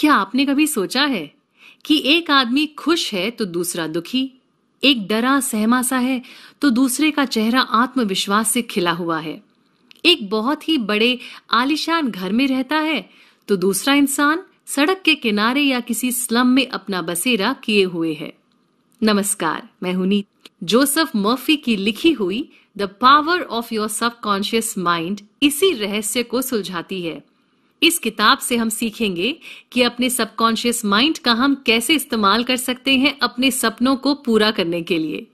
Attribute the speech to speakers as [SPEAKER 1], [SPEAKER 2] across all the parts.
[SPEAKER 1] क्या आपने कभी सोचा है कि एक आदमी खुश है तो दूसरा दुखी एक डरा सहमा सा है तो दूसरे का चेहरा आत्मविश्वास से खिला हुआ है एक बहुत ही बड़े आलिशान घर में रहता है तो दूसरा इंसान सड़क के किनारे या किसी स्लम में अपना बसेरा किए हुए है नमस्कार मैं हुनी जोसेफ मर्फी की लिखी हुई the power of your subconscious mind इसी रहस्य को सुलझाती है इस किताब से हम सीखेंगे कि अपने सबकॉन्शियस माइंड का हम कैसे इस्तेमाल कर सकते हैं अपने सपनों को पूरा करने के लिए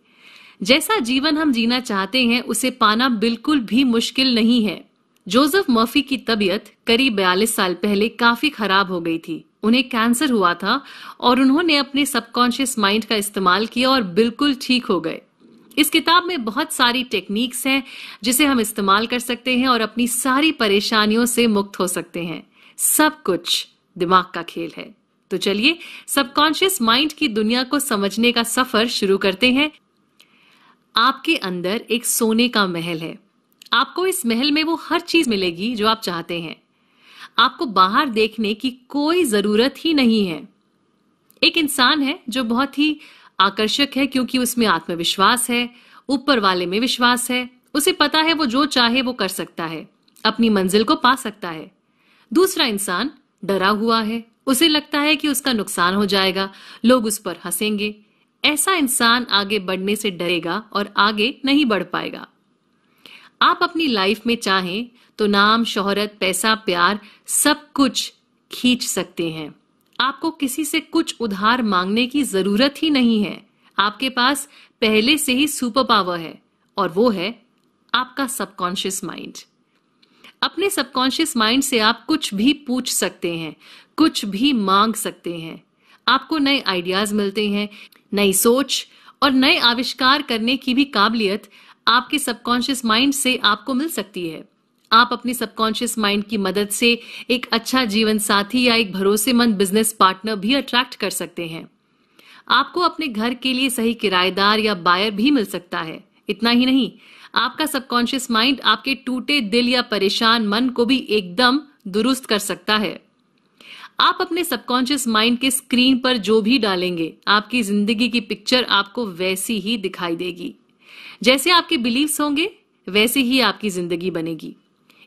[SPEAKER 1] जैसा जीवन हम जीना चाहते हैं उसे पाना बिल्कुल भी मुश्किल नहीं है जोसेफ मर्फी की तबीयत करीब बयालीस साल पहले काफी खराब हो गई थी उन्हें कैंसर हुआ था और उन्होंने अपने सबकॉन्शियस माइंड का इस्तेमाल किया और बिल्कुल ठीक हो गए इस किताब में बहुत सारी टेक्निक्स हैं जिसे हम इस्तेमाल कर सकते हैं और अपनी सारी परेशानियों से मुक्त हो सकते हैं सब कुछ दिमाग का खेल है तो चलिए सबकॉन्शियस माइंड की दुनिया को समझने का सफर शुरू करते हैं आपके अंदर एक सोने का महल है आपको इस महल में वो हर चीज मिलेगी जो आप चाहते हैं आपको बाहर देखने की कोई जरूरत ही नहीं है एक इंसान है जो बहुत ही आकर्षक है क्योंकि उसमें आत्मविश्वास है ऊपर वाले में विश्वास है उसे पता है वो जो चाहे वो कर सकता है अपनी मंजिल को पा सकता है दूसरा इंसान डरा हुआ है उसे लगता है कि उसका नुकसान हो जाएगा लोग उस पर हंसेंगे ऐसा इंसान आगे बढ़ने से डरेगा और आगे नहीं बढ़ पाएगा आप अपनी लाइफ में चाहें तो नाम शोहरत पैसा प्यार सब कुछ खींच सकते हैं आपको किसी से कुछ उधार मांगने की जरूरत ही नहीं है आपके पास पहले से ही सुपर पावर है और वो है आपका सबकॉन्शियस माइंड अपने सबकॉन्शियस माइंड से आप कुछ भी पूछ सकते हैं कुछ भी मांग सकते हैं आपको नए आइडियाज मिलते हैं नई सोच और नए आविष्कार करने की भी काबिलियत आपके सबकॉन्शियस माइंड से आपको मिल सकती है आप अपने सबकॉन्शियस माइंड की मदद से एक अच्छा जीवन साथी या एक भरोसेमंद बिजनेस पार्टनर भी अट्रैक्ट कर सकते हैं आपको अपने घर के लिए सही किराएदार या बायर भी मिल सकता है इतना ही नहीं आपका सबकॉन्शियस माइंड आपके टूटे दिल या परेशान मन को भी एकदम दुरुस्त कर सकता है आप अपने सबकॉन्शियस माइंड के स्क्रीन पर जो भी डालेंगे आपकी जिंदगी की पिक्चर आपको वैसी ही दिखाई देगी जैसे आपके बिलीव्स होंगे वैसे ही आपकी जिंदगी बनेगी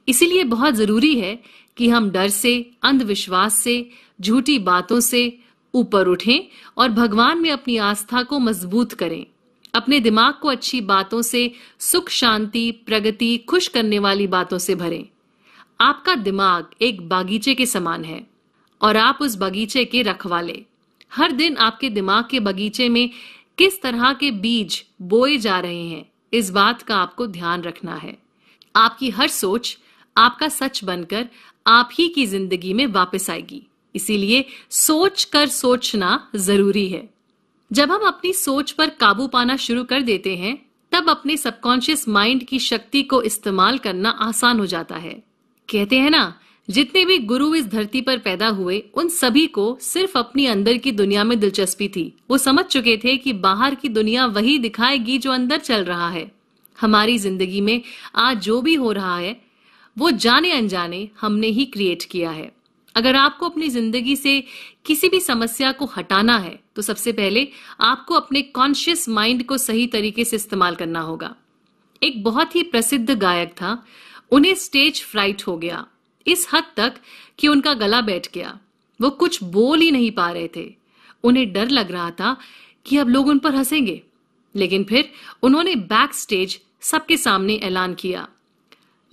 [SPEAKER 1] इसीलिए बहुत जरूरी है कि हम डर से अंधविश्वास से झूठी बातों से ऊपर उठें और भगवान में अपनी आस्था को मजबूत करें अपने दिमाग को अच्छी बातों से सुख शांति प्रगति खुश करने वाली बातों से भरें आपका दिमाग एक बागीचे के समान है और आप उस बगीचे के रखवाले हर दिन आपके दिमाग के बगीचे में किस तरह के बीज बोए जा रहे हैं इस बात का आपको ध्यान रखना है आपकी हर सोच आपका सच बनकर आप ही की जिंदगी में वापस आएगी इसीलिए सोच कर सोचना जरूरी है जब हम अपनी सोच पर काबू पाना शुरू कर देते हैं तब अपने सबकॉन्शियस माइंड की शक्ति को इस्तेमाल करना आसान हो जाता है कहते हैं ना जितने भी गुरु इस धरती पर पैदा हुए उन सभी को सिर्फ अपनी अंदर की दुनिया में दिलचस्पी थी वो समझ चुके थे कि बाहर की दुनिया वही दिखाएगी जो अंदर चल रहा है हमारी जिंदगी में आज जो भी हो रहा है वो जाने अनजाने हमने ही क्रिएट किया है अगर आपको अपनी जिंदगी से किसी भी समस्या को हटाना है तो सबसे पहले आपको अपने कॉन्शियस माइंड को सही तरीके से इस्तेमाल करना होगा एक बहुत ही प्रसिद्ध गायक था उन्हें स्टेज फ्राइट हो गया इस हद तक कि उनका गला बैठ गया वो कुछ बोल ही नहीं पा रहे थे उन्हें डर लग रहा था कि अब लोग उन पर हंसेंगे लेकिन फिर उन्होंने बैक स्टेज सबके सामने ऐलान किया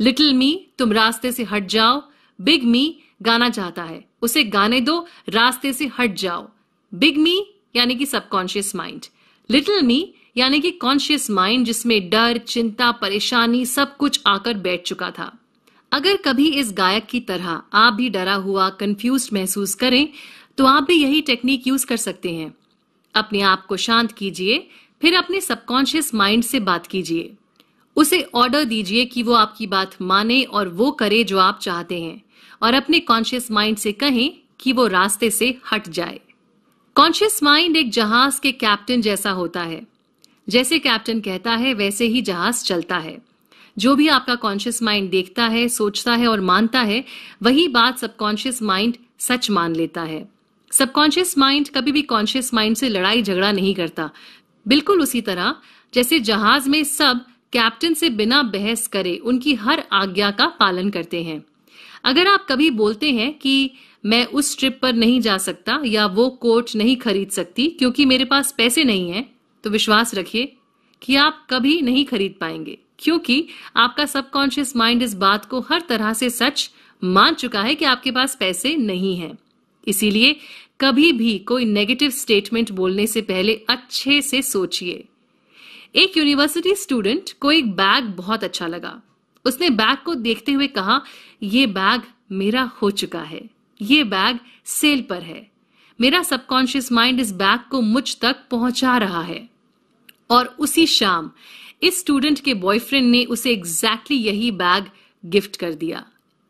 [SPEAKER 1] लिटिल मी तुम रास्ते से हट जाओ बिग मी गाना चाहता है उसे गाने दो रास्ते से हट जाओ बिग मी यानी कि सबकॉन्शियस माइंड लिटिल मी यानी कि कॉन्शियस माइंड जिसमें डर चिंता परेशानी सब कुछ आकर बैठ चुका था अगर कभी इस गायक की तरह आप भी डरा हुआ कंफ्यूज महसूस करें तो आप भी यही टेक्निक यूज कर सकते हैं अपने आप को शांत कीजिए फिर अपने सबकॉन्शियस माइंड से बात कीजिए उसे ऑर्डर दीजिए कि वो आपकी बात माने और वो करे जो आप चाहते हैं और अपने कॉन्शियस माइंड से कहें कि वो रास्ते से हट जाए कॉन्शियस माइंड एक जहाज के कैप्टन जैसा होता है जैसे कैप्टन कहता है वैसे ही जहाज चलता है जो भी आपका कॉन्शियस माइंड देखता है सोचता है और मानता है वही बात सबकॉन्शियस माइंड सच मान लेता है सबकॉन्शियस माइंड कभी भी कॉन्शियस माइंड से लड़ाई झगड़ा नहीं करता बिल्कुल उसी तरह जैसे जहाज में सब कैप्टन से बिना बहस करे उनकी हर आज्ञा का पालन करते हैं अगर आप कभी बोलते हैं कि मैं उस ट्रिप पर नहीं जा सकता या वो कोट नहीं खरीद सकती क्योंकि मेरे पास पैसे नहीं है तो विश्वास रखिए कि आप कभी नहीं खरीद पाएंगे क्योंकि आपका सबकॉन्शियस माइंड इस बात को हर तरह से सच मान चुका है कि आपके पास पैसे नहीं है इसीलिए कभी भी कोई नेगेटिव स्टेटमेंट बोलने से पहले अच्छे से सोचिए एक यूनिवर्सिटी स्टूडेंट को एक बैग बहुत अच्छा लगा उसने बैग को देखते हुए कहा यह बैग मेरा हो चुका है ये बैग सेल पर है मेरा सबकॉन्शियस माइंड इस बैग को मुझ तक पहुंचा रहा है और उसी शाम इस स्टूडेंट के बॉयफ्रेंड ने उसे एग्जैक्टली exactly यही बैग गिफ्ट कर दिया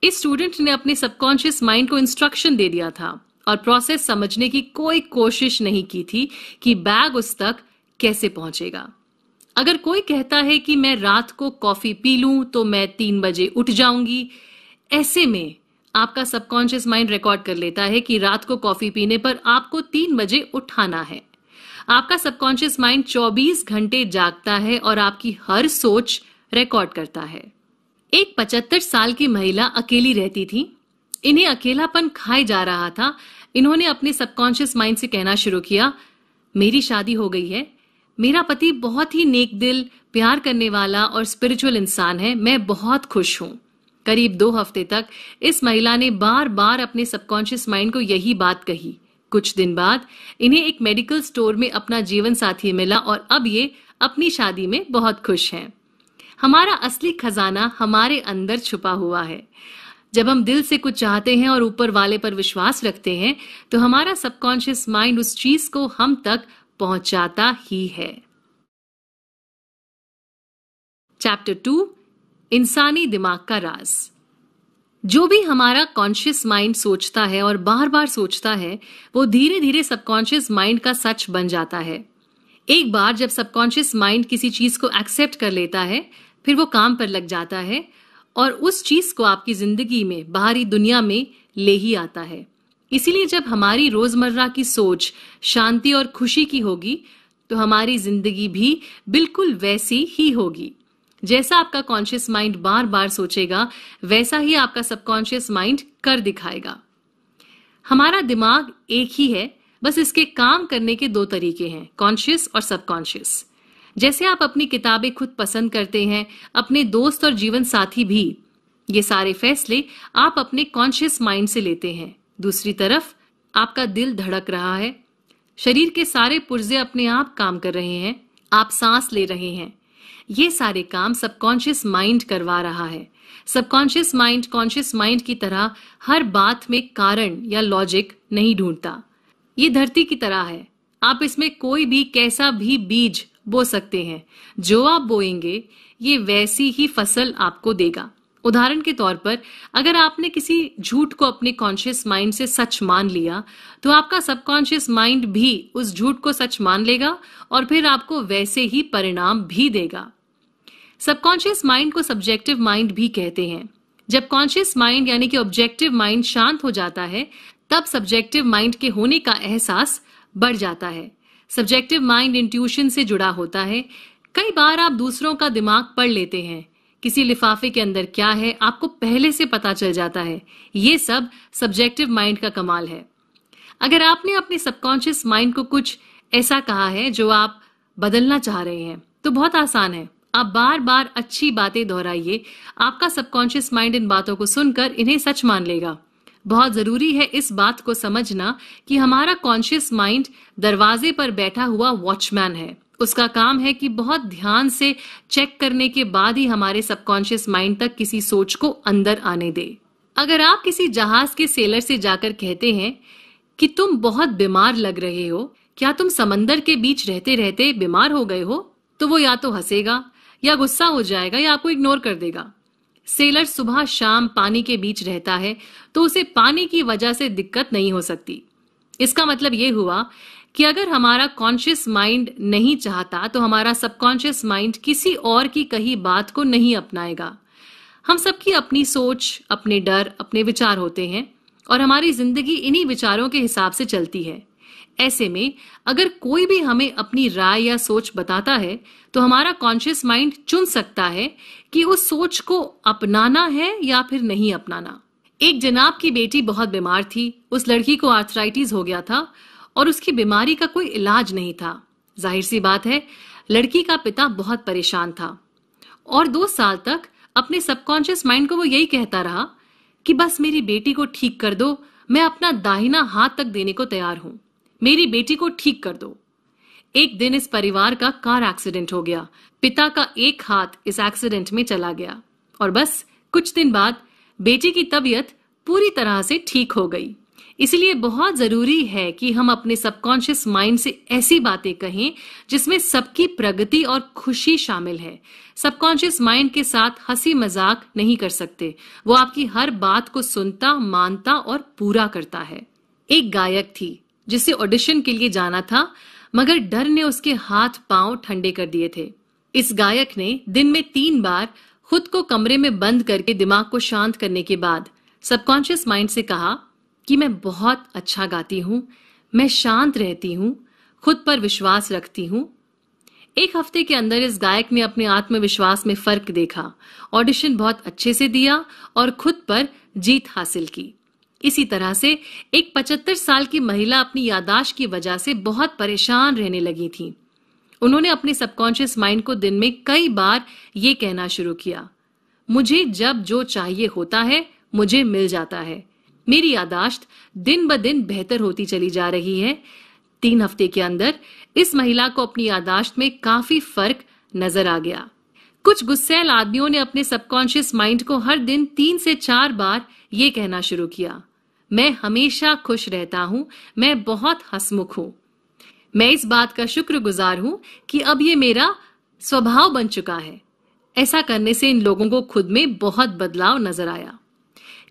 [SPEAKER 1] इस स्टूडेंट ने अपने सबकॉन्शियस माइंड को इंस्ट्रक्शन दे दिया था और प्रोसेस समझने की कोई कोशिश नहीं की थी कि बैग उस तक कैसे पहुंचेगा अगर कोई कहता है कि मैं रात को कॉफी पी लूं तो मैं तीन बजे उठ जाऊंगी ऐसे में आपका सबकॉन्शियस माइंड रिकॉर्ड कर लेता है कि रात को कॉफी पीने पर आपको तीन बजे उठाना है आपका सबकॉन्शियस माइंड 24 घंटे जागता है और आपकी हर सोच रिकॉर्ड करता है एक 75 साल की महिला अकेली रहती थी इन्हें अकेलापन खाए जा रहा था इन्होंने अपने सबकॉन्शियस माइंड से कहना शुरू किया मेरी शादी हो गई है मेरा पति बहुत ही नेक दिल प्यार करने वाला और स्पिरिचुअल इंसान है मैं बहुत खुश हूं करीब दो हफ्ते तक इस महिला ने बार बार अपने सबकॉन्शियस माइंड को यही बात कही कुछ दिन बाद इन्हें एक मेडिकल स्टोर में अपना जीवन साथी मिला और अब ये अपनी शादी में बहुत खुश हैं हमारा असली खजाना हमारे अंदर छुपा हुआ है जब हम दिल से कुछ चाहते हैं और ऊपर वाले पर विश्वास रखते हैं तो हमारा सबकॉन्शियस माइंड उस चीज को हम तक पहुंचाता ही है चैप्टर टू इंसानी दिमाग का राज जो भी हमारा कॉन्शियस माइंड सोचता है और बार बार सोचता है वो धीरे धीरे सबकॉन्शियस माइंड का सच बन जाता है एक बार जब सबकॉन्शियस माइंड किसी चीज को एक्सेप्ट कर लेता है फिर वो काम पर लग जाता है और उस चीज को आपकी जिंदगी में बाहरी दुनिया में ले ही आता है इसीलिए जब हमारी रोजमर्रा की सोच शांति और खुशी की होगी तो हमारी जिंदगी भी बिल्कुल वैसी ही होगी जैसा आपका कॉन्शियस माइंड बार बार सोचेगा वैसा ही आपका सबकॉन्शियस माइंड कर दिखाएगा हमारा दिमाग एक ही है बस इसके काम करने के दो तरीके हैं कॉन्शियस और सबकॉन्शियस जैसे आप अपनी किताबें खुद पसंद करते हैं अपने दोस्त और जीवन साथी भी ये सारे फैसले आप अपने कॉन्शियस माइंड से लेते हैं दूसरी तरफ आपका दिल धड़क रहा है शरीर के सारे पुर्जे अपने आप काम कर रहे हैं आप सांस ले रहे हैं ये सारे काम सबकॉन्शियस माइंड करवा रहा है सबकॉन्शियस माइंड कॉन्शियस माइंड की तरह हर बात में कारण या लॉजिक नहीं ढूंढता ये धरती की तरह है आप इसमें कोई भी कैसा भी बीज बो सकते हैं जो आप बोएंगे ये वैसी ही फसल आपको देगा उदाहरण के तौर पर अगर आपने किसी झूठ को अपने कॉन्शियस माइंड से सच मान लिया तो आपका सबकॉन्शियस माइंड भी उस झूठ को सच मान लेगा और फिर आपको वैसे ही परिणाम भी देगा सबकॉन्शियस माइंड को सब्जेक्टिव माइंड भी कहते हैं जब कॉन्शियस माइंड यानी कि ऑब्जेक्टिव माइंड शांत हो जाता है तब सब्जेक्टिव माइंड के होने का एहसास बढ़ जाता है सब्जेक्टिव माइंड इंट्यूशन से जुड़ा होता है कई बार आप दूसरों का दिमाग पढ़ लेते हैं किसी लिफाफे के अंदर क्या है आपको पहले से पता चल जाता है ये सब सब्जेक्टिव माइंड का कमाल है अगर आपने अपने सबकॉन्शियस माइंड को कुछ ऐसा कहा है जो आप बदलना चाह रहे हैं तो बहुत आसान है आप बार बार अच्छी बातें दोहराइए आपका सबकॉन्शियस माइंड इन बातों को सुनकर इन्हें सच मान लेगा बहुत जरूरी है इस बात को समझना कि हमारा कॉन्शियस माइंड दरवाजे पर बैठा हुआ वॉचमैन है उसका काम है कि बहुत ध्यान से चेक करने के बाद ही हमारे सबकॉन्शियस माइंड तक किसी सोच को अंदर आने दे अगर आप किसी जहाज के सेलर से जाकर कहते हैं कि तुम बहुत बीमार लग रहे हो क्या तुम समंदर के बीच रहते रहते बीमार हो गए हो तो वो या तो हंसेगा या गुस्सा हो जाएगा या आपको इग्नोर कर देगा सेलर सुबह शाम पानी के बीच रहता है तो उसे पानी की वजह से दिक्कत नहीं हो सकती इसका मतलब ये हुआ कि अगर हमारा कॉन्शियस माइंड नहीं चाहता तो हमारा सबकॉन्शियस माइंड किसी और की कही बात को नहीं अपनाएगा हम सबकी अपनी सोच अपने डर अपने विचार होते हैं और हमारी जिंदगी इन्हीं विचारों के हिसाब से चलती है ऐसे में अगर कोई भी हमें अपनी राय या सोच बताता है तो हमारा कॉन्शियस माइंड चुन सकता है कि उस सोच को अपनाना है या फिर नहीं अपनाना एक जनाब की बेटी बहुत बीमार थी उस लड़की को आर्थराइटिस हो गया था और उसकी बीमारी का कोई इलाज नहीं था जाहिर सी बात है लड़की का पिता बहुत परेशान था और दो साल तक अपने सबकॉन्शियस माइंड को वो यही कहता रहा कि बस मेरी बेटी को ठीक कर दो मैं अपना दाहिना हाथ तक देने को तैयार हूं मेरी बेटी को ठीक कर दो एक दिन इस परिवार का कार एक्सीडेंट हो गया पिता का एक हाथ इस एक्सीडेंट में चला गया और बस कुछ दिन बाद बेटी की तबीयत पूरी तरह से ठीक हो गई इसलिए बहुत जरूरी है कि हम अपने सबकॉन्शियस माइंड से ऐसी बातें कहें जिसमें सबकी प्रगति और खुशी शामिल है सबकॉन्शियस माइंड के साथ हंसी मजाक नहीं कर सकते वो आपकी हर बात को सुनता मानता और पूरा करता है एक गायक थी जिसे ऑडिशन के लिए जाना था मगर डर ने उसके हाथ पांव ठंडे कर दिए थे इस गायक ने दिन में तीन बार खुद को कमरे में बंद करके दिमाग को शांत करने के बाद सबकॉन्शियस माइंड से कहा कि मैं बहुत अच्छा गाती हूँ मैं शांत रहती हूँ खुद पर विश्वास रखती हूँ एक हफ्ते के अंदर इस गायक ने अपने आत्मविश्वास में फर्क देखा ऑडिशन बहुत अच्छे से दिया और खुद पर जीत हासिल की इसी तरह से एक 75 साल की महिला अपनी यादाश्त की वजह से बहुत परेशान रहने लगी थी उन्होंने अपने सबकॉन्शियस माइंड को दिन में कई बार ये कहना शुरू किया मुझे जब जो चाहिए होता है मुझे मिल जाता है मेरी यादाश्त दिन ब दिन बेहतर होती चली जा रही है तीन हफ्ते के अंदर इस महिला को अपनी यादाश्त में काफी फर्क नजर आ गया कुछ गुस्सेल आदमियों ने अपने सबकॉन्शियस माइंड को हर दिन तीन से चार बार ये कहना शुरू किया मैं हमेशा खुश रहता हूँ मैं बहुत हसमुख हूँ मैं इस बात का शुक्रगुजार हूँ कि अब ये मेरा स्वभाव बन चुका है ऐसा करने से इन लोगों को खुद में बहुत बदलाव नजर आया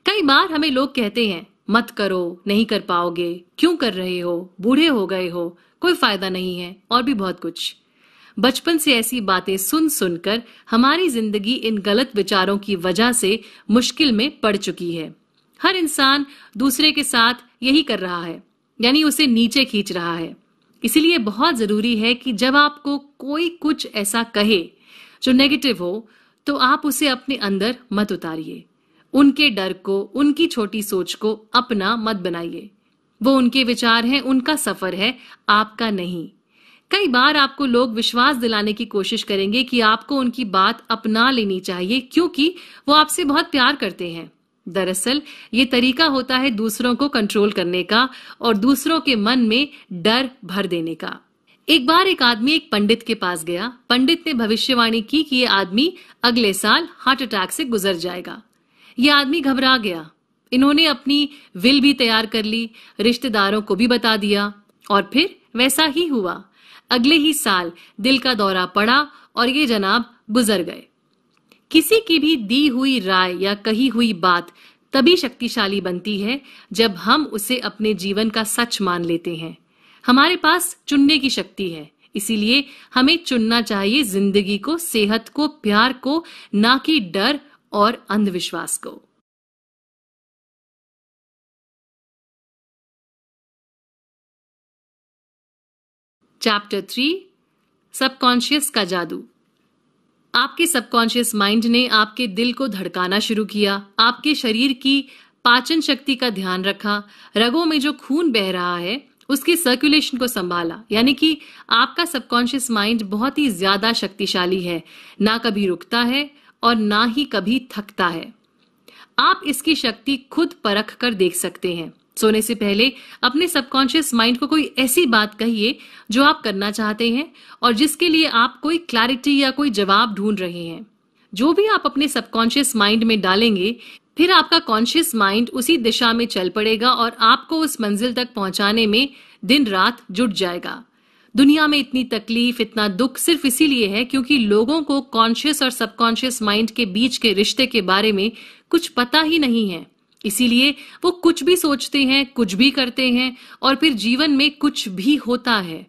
[SPEAKER 1] कई बार हमें लोग कहते हैं मत करो नहीं कर पाओगे क्यों कर रहे हो बूढ़े हो गए हो कोई फायदा नहीं है और भी बहुत कुछ बचपन से ऐसी बातें सुन सुनकर हमारी जिंदगी इन गलत विचारों की वजह से मुश्किल में पड़ चुकी है हर इंसान दूसरे के साथ यही कर रहा है यानी उसे नीचे खींच रहा है इसलिए बहुत जरूरी है कि जब आपको कोई कुछ ऐसा कहे जो नेगेटिव हो तो आप उसे अपने अंदर मत उतारिए उनके डर को उनकी छोटी सोच को अपना मत बनाइए वो उनके विचार हैं उनका सफर है आपका नहीं कई बार आपको लोग विश्वास दिलाने की कोशिश करेंगे कि आपको उनकी बात अपना लेनी चाहिए क्योंकि वो आपसे बहुत प्यार करते हैं दरअसल ये तरीका होता है दूसरों को कंट्रोल करने का और दूसरों के मन में डर भर देने का एक बार एक आदमी एक पंडित के पास गया पंडित ने भविष्यवाणी की कि ये आदमी अगले साल हार्ट अटैक से गुजर जाएगा ये आदमी घबरा गया इन्होंने अपनी विल भी तैयार कर ली रिश्तेदारों को भी बता दिया और फिर वैसा ही हुआ अगले ही साल दिल का दौरा पड़ा और ये जनाब गुजर गए किसी की भी दी हुई राय या कही हुई बात तभी शक्तिशाली बनती है जब हम उसे अपने जीवन का सच मान लेते हैं हमारे पास चुनने की शक्ति है इसीलिए हमें चुनना चाहिए जिंदगी को सेहत को प्यार को ना कि डर और अंधविश्वास को चैप्टर थ्री सबकॉन्शियस का जादू आपके सबकॉन्शियस माइंड ने आपके दिल को धड़काना शुरू किया आपके शरीर की पाचन शक्ति का ध्यान रखा रगों में जो खून बह रहा है उसके सर्कुलेशन को संभाला यानी कि आपका सबकॉन्शियस माइंड बहुत ही ज्यादा शक्तिशाली है ना कभी रुकता है और ना ही कभी थकता है आप इसकी शक्ति खुद परख कर देख सकते हैं सोने से पहले अपने सबकॉन्शियस माइंड को कोई ऐसी बात कहिए जो आप करना चाहते हैं और जिसके लिए आप कोई क्लैरिटी या कोई जवाब ढूंढ रहे हैं जो भी आप अपने सबकॉन्शियस माइंड में डालेंगे फिर आपका कॉन्शियस माइंड उसी दिशा में चल पड़ेगा और आपको उस मंजिल तक पहुंचाने में दिन रात जुट जाएगा दुनिया में इतनी तकलीफ इतना दुख सिर्फ इसीलिए है क्योंकि लोगों को कॉन्शियस और सबकॉन्शियस माइंड के बीच के रिश्ते के बारे में कुछ पता ही नहीं है इसीलिए वो कुछ भी सोचते हैं कुछ भी करते हैं और फिर जीवन में कुछ भी होता है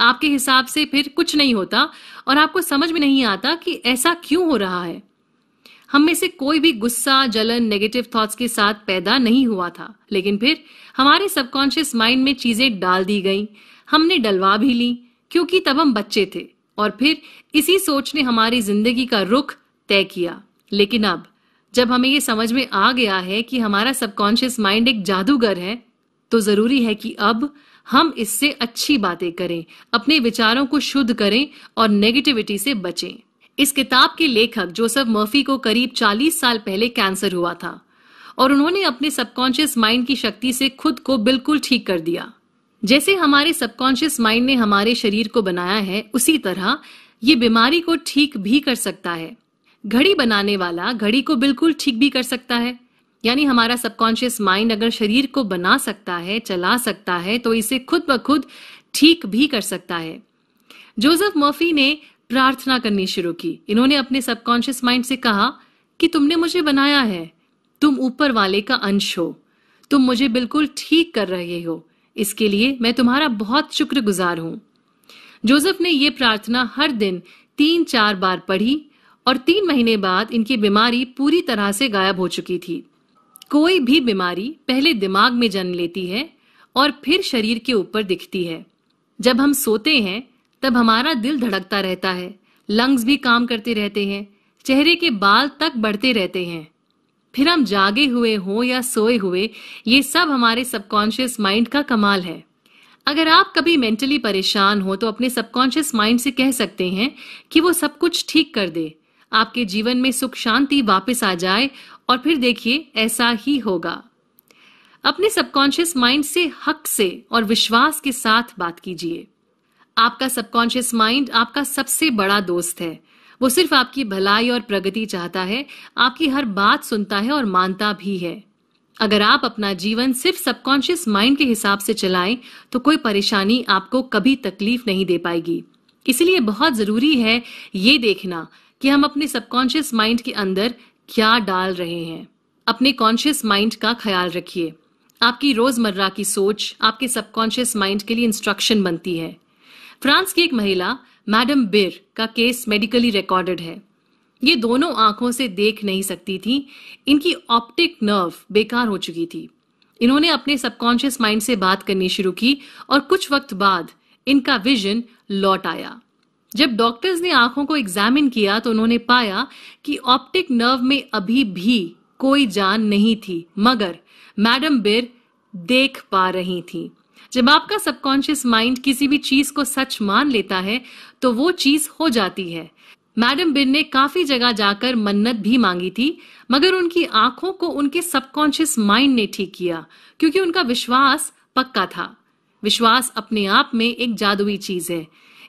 [SPEAKER 1] आपके हिसाब से फिर कुछ नहीं होता और आपको समझ में नहीं आता कि ऐसा क्यों हो रहा है हम में से कोई भी गुस्सा जलन नेगेटिव थॉट्स के साथ पैदा नहीं हुआ था लेकिन फिर हमारे सबकॉन्शियस माइंड में चीजें डाल दी गई हमने डलवा भी ली क्योंकि तब हम बच्चे थे और फिर इसी सोच ने हमारी जिंदगी का रुख तय किया लेकिन अब जब हमें ये समझ में आ गया है कि हमारा सबकॉन्शियस माइंड एक जादूगर है तो जरूरी है कि अब हम इससे अच्छी बातें करें अपने विचारों को शुद्ध करें और नेगेटिविटी से बचें इस किताब के लेखक जोसेफ मर्फी को करीब 40 साल पहले कैंसर हुआ था और उन्होंने अपने सबकॉन्शियस माइंड की शक्ति से खुद को बिल्कुल ठीक कर दिया जैसे हमारे सबकॉन्शियस माइंड ने हमारे शरीर को बनाया है उसी तरह ये बीमारी को ठीक भी कर सकता है घड़ी बनाने वाला घड़ी को बिल्कुल ठीक भी कर सकता है यानी हमारा सबकॉन्शियस माइंड अगर शरीर को बना सकता है चला सकता है तो इसे खुद ब खुद ठीक भी कर सकता है जोसेफ मर्फी ने प्रार्थना करनी शुरू की इन्होंने अपने सबकॉन्शियस माइंड से कहा कि तुमने मुझे बनाया है तुम ऊपर वाले का अंश हो तुम मुझे बिल्कुल ठीक कर रहे हो इसके लिए मैं तुम्हारा बहुत शुक्रगुजार हूं जोसेफ ने यह प्रार्थना हर दिन तीन चार बार पढ़ी और तीन महीने बाद इनकी बीमारी पूरी तरह से गायब हो चुकी थी कोई भी बीमारी पहले दिमाग में जन्म लेती है और फिर शरीर के ऊपर दिखती है जब हम सोते हैं तब हमारा दिल धड़कता रहता है लंग्स भी काम करते रहते हैं चेहरे के बाल तक बढ़ते रहते हैं फिर हम जागे हुए हों या सोए हुए ये सब हमारे सबकॉन्शियस माइंड का कमाल है अगर आप कभी मेंटली परेशान हो तो अपने सबकॉन्शियस माइंड से कह सकते हैं कि वो सब कुछ ठीक कर दे आपके जीवन में सुख शांति वापस आ जाए और फिर देखिए ऐसा ही होगा अपने सबकॉन्शियस माइंड से हक से और विश्वास के साथ बात कीजिए आपका सबकॉन्शियस माइंड आपका सबसे बड़ा दोस्त है वो सिर्फ आपकी भलाई और प्रगति चाहता है आपकी हर बात सुनता है और मानता भी है अगर आप अपना जीवन सिर्फ सबकॉन्शियस माइंड के हिसाब से चलाएं तो कोई परेशानी आपको कभी तकलीफ नहीं दे पाएगी इसलिए बहुत जरूरी है ये देखना कि हम अपने सबकॉन्शियस माइंड के अंदर क्या डाल रहे हैं अपने कॉन्शियस माइंड का ख्याल रखिए आपकी रोजमर्रा की सोच आपके सबकॉन्शियस माइंड के लिए इंस्ट्रक्शन बनती है फ्रांस की एक महिला मैडम बिर का केस मेडिकली रिकॉर्डेड है ये दोनों आंखों से देख नहीं सकती थी इनकी ऑप्टिक नर्व बेकार हो चुकी थी इन्होंने अपने सबकॉन्शियस माइंड से बात करनी शुरू की और कुछ वक्त बाद इनका विजन लौट आया जब डॉक्टर्स ने आंखों को एग्जामिन किया तो उन्होंने पाया कि ऑप्टिक नर्व में अभी भी कोई जान नहीं थी मगर मैडम बिर देख पा रही थी जब आपका सबकॉन्शियस माइंड किसी भी चीज को सच मान लेता है तो वो चीज हो जाती है मैडम बिन ने काफी जगह जाकर मन्नत भी मांगी थी मगर उनकी आंखों को उनके सबकॉन्शियस माइंड ने ठीक किया क्योंकि उनका विश्वास पक्का था विश्वास अपने आप में एक जादुई चीज है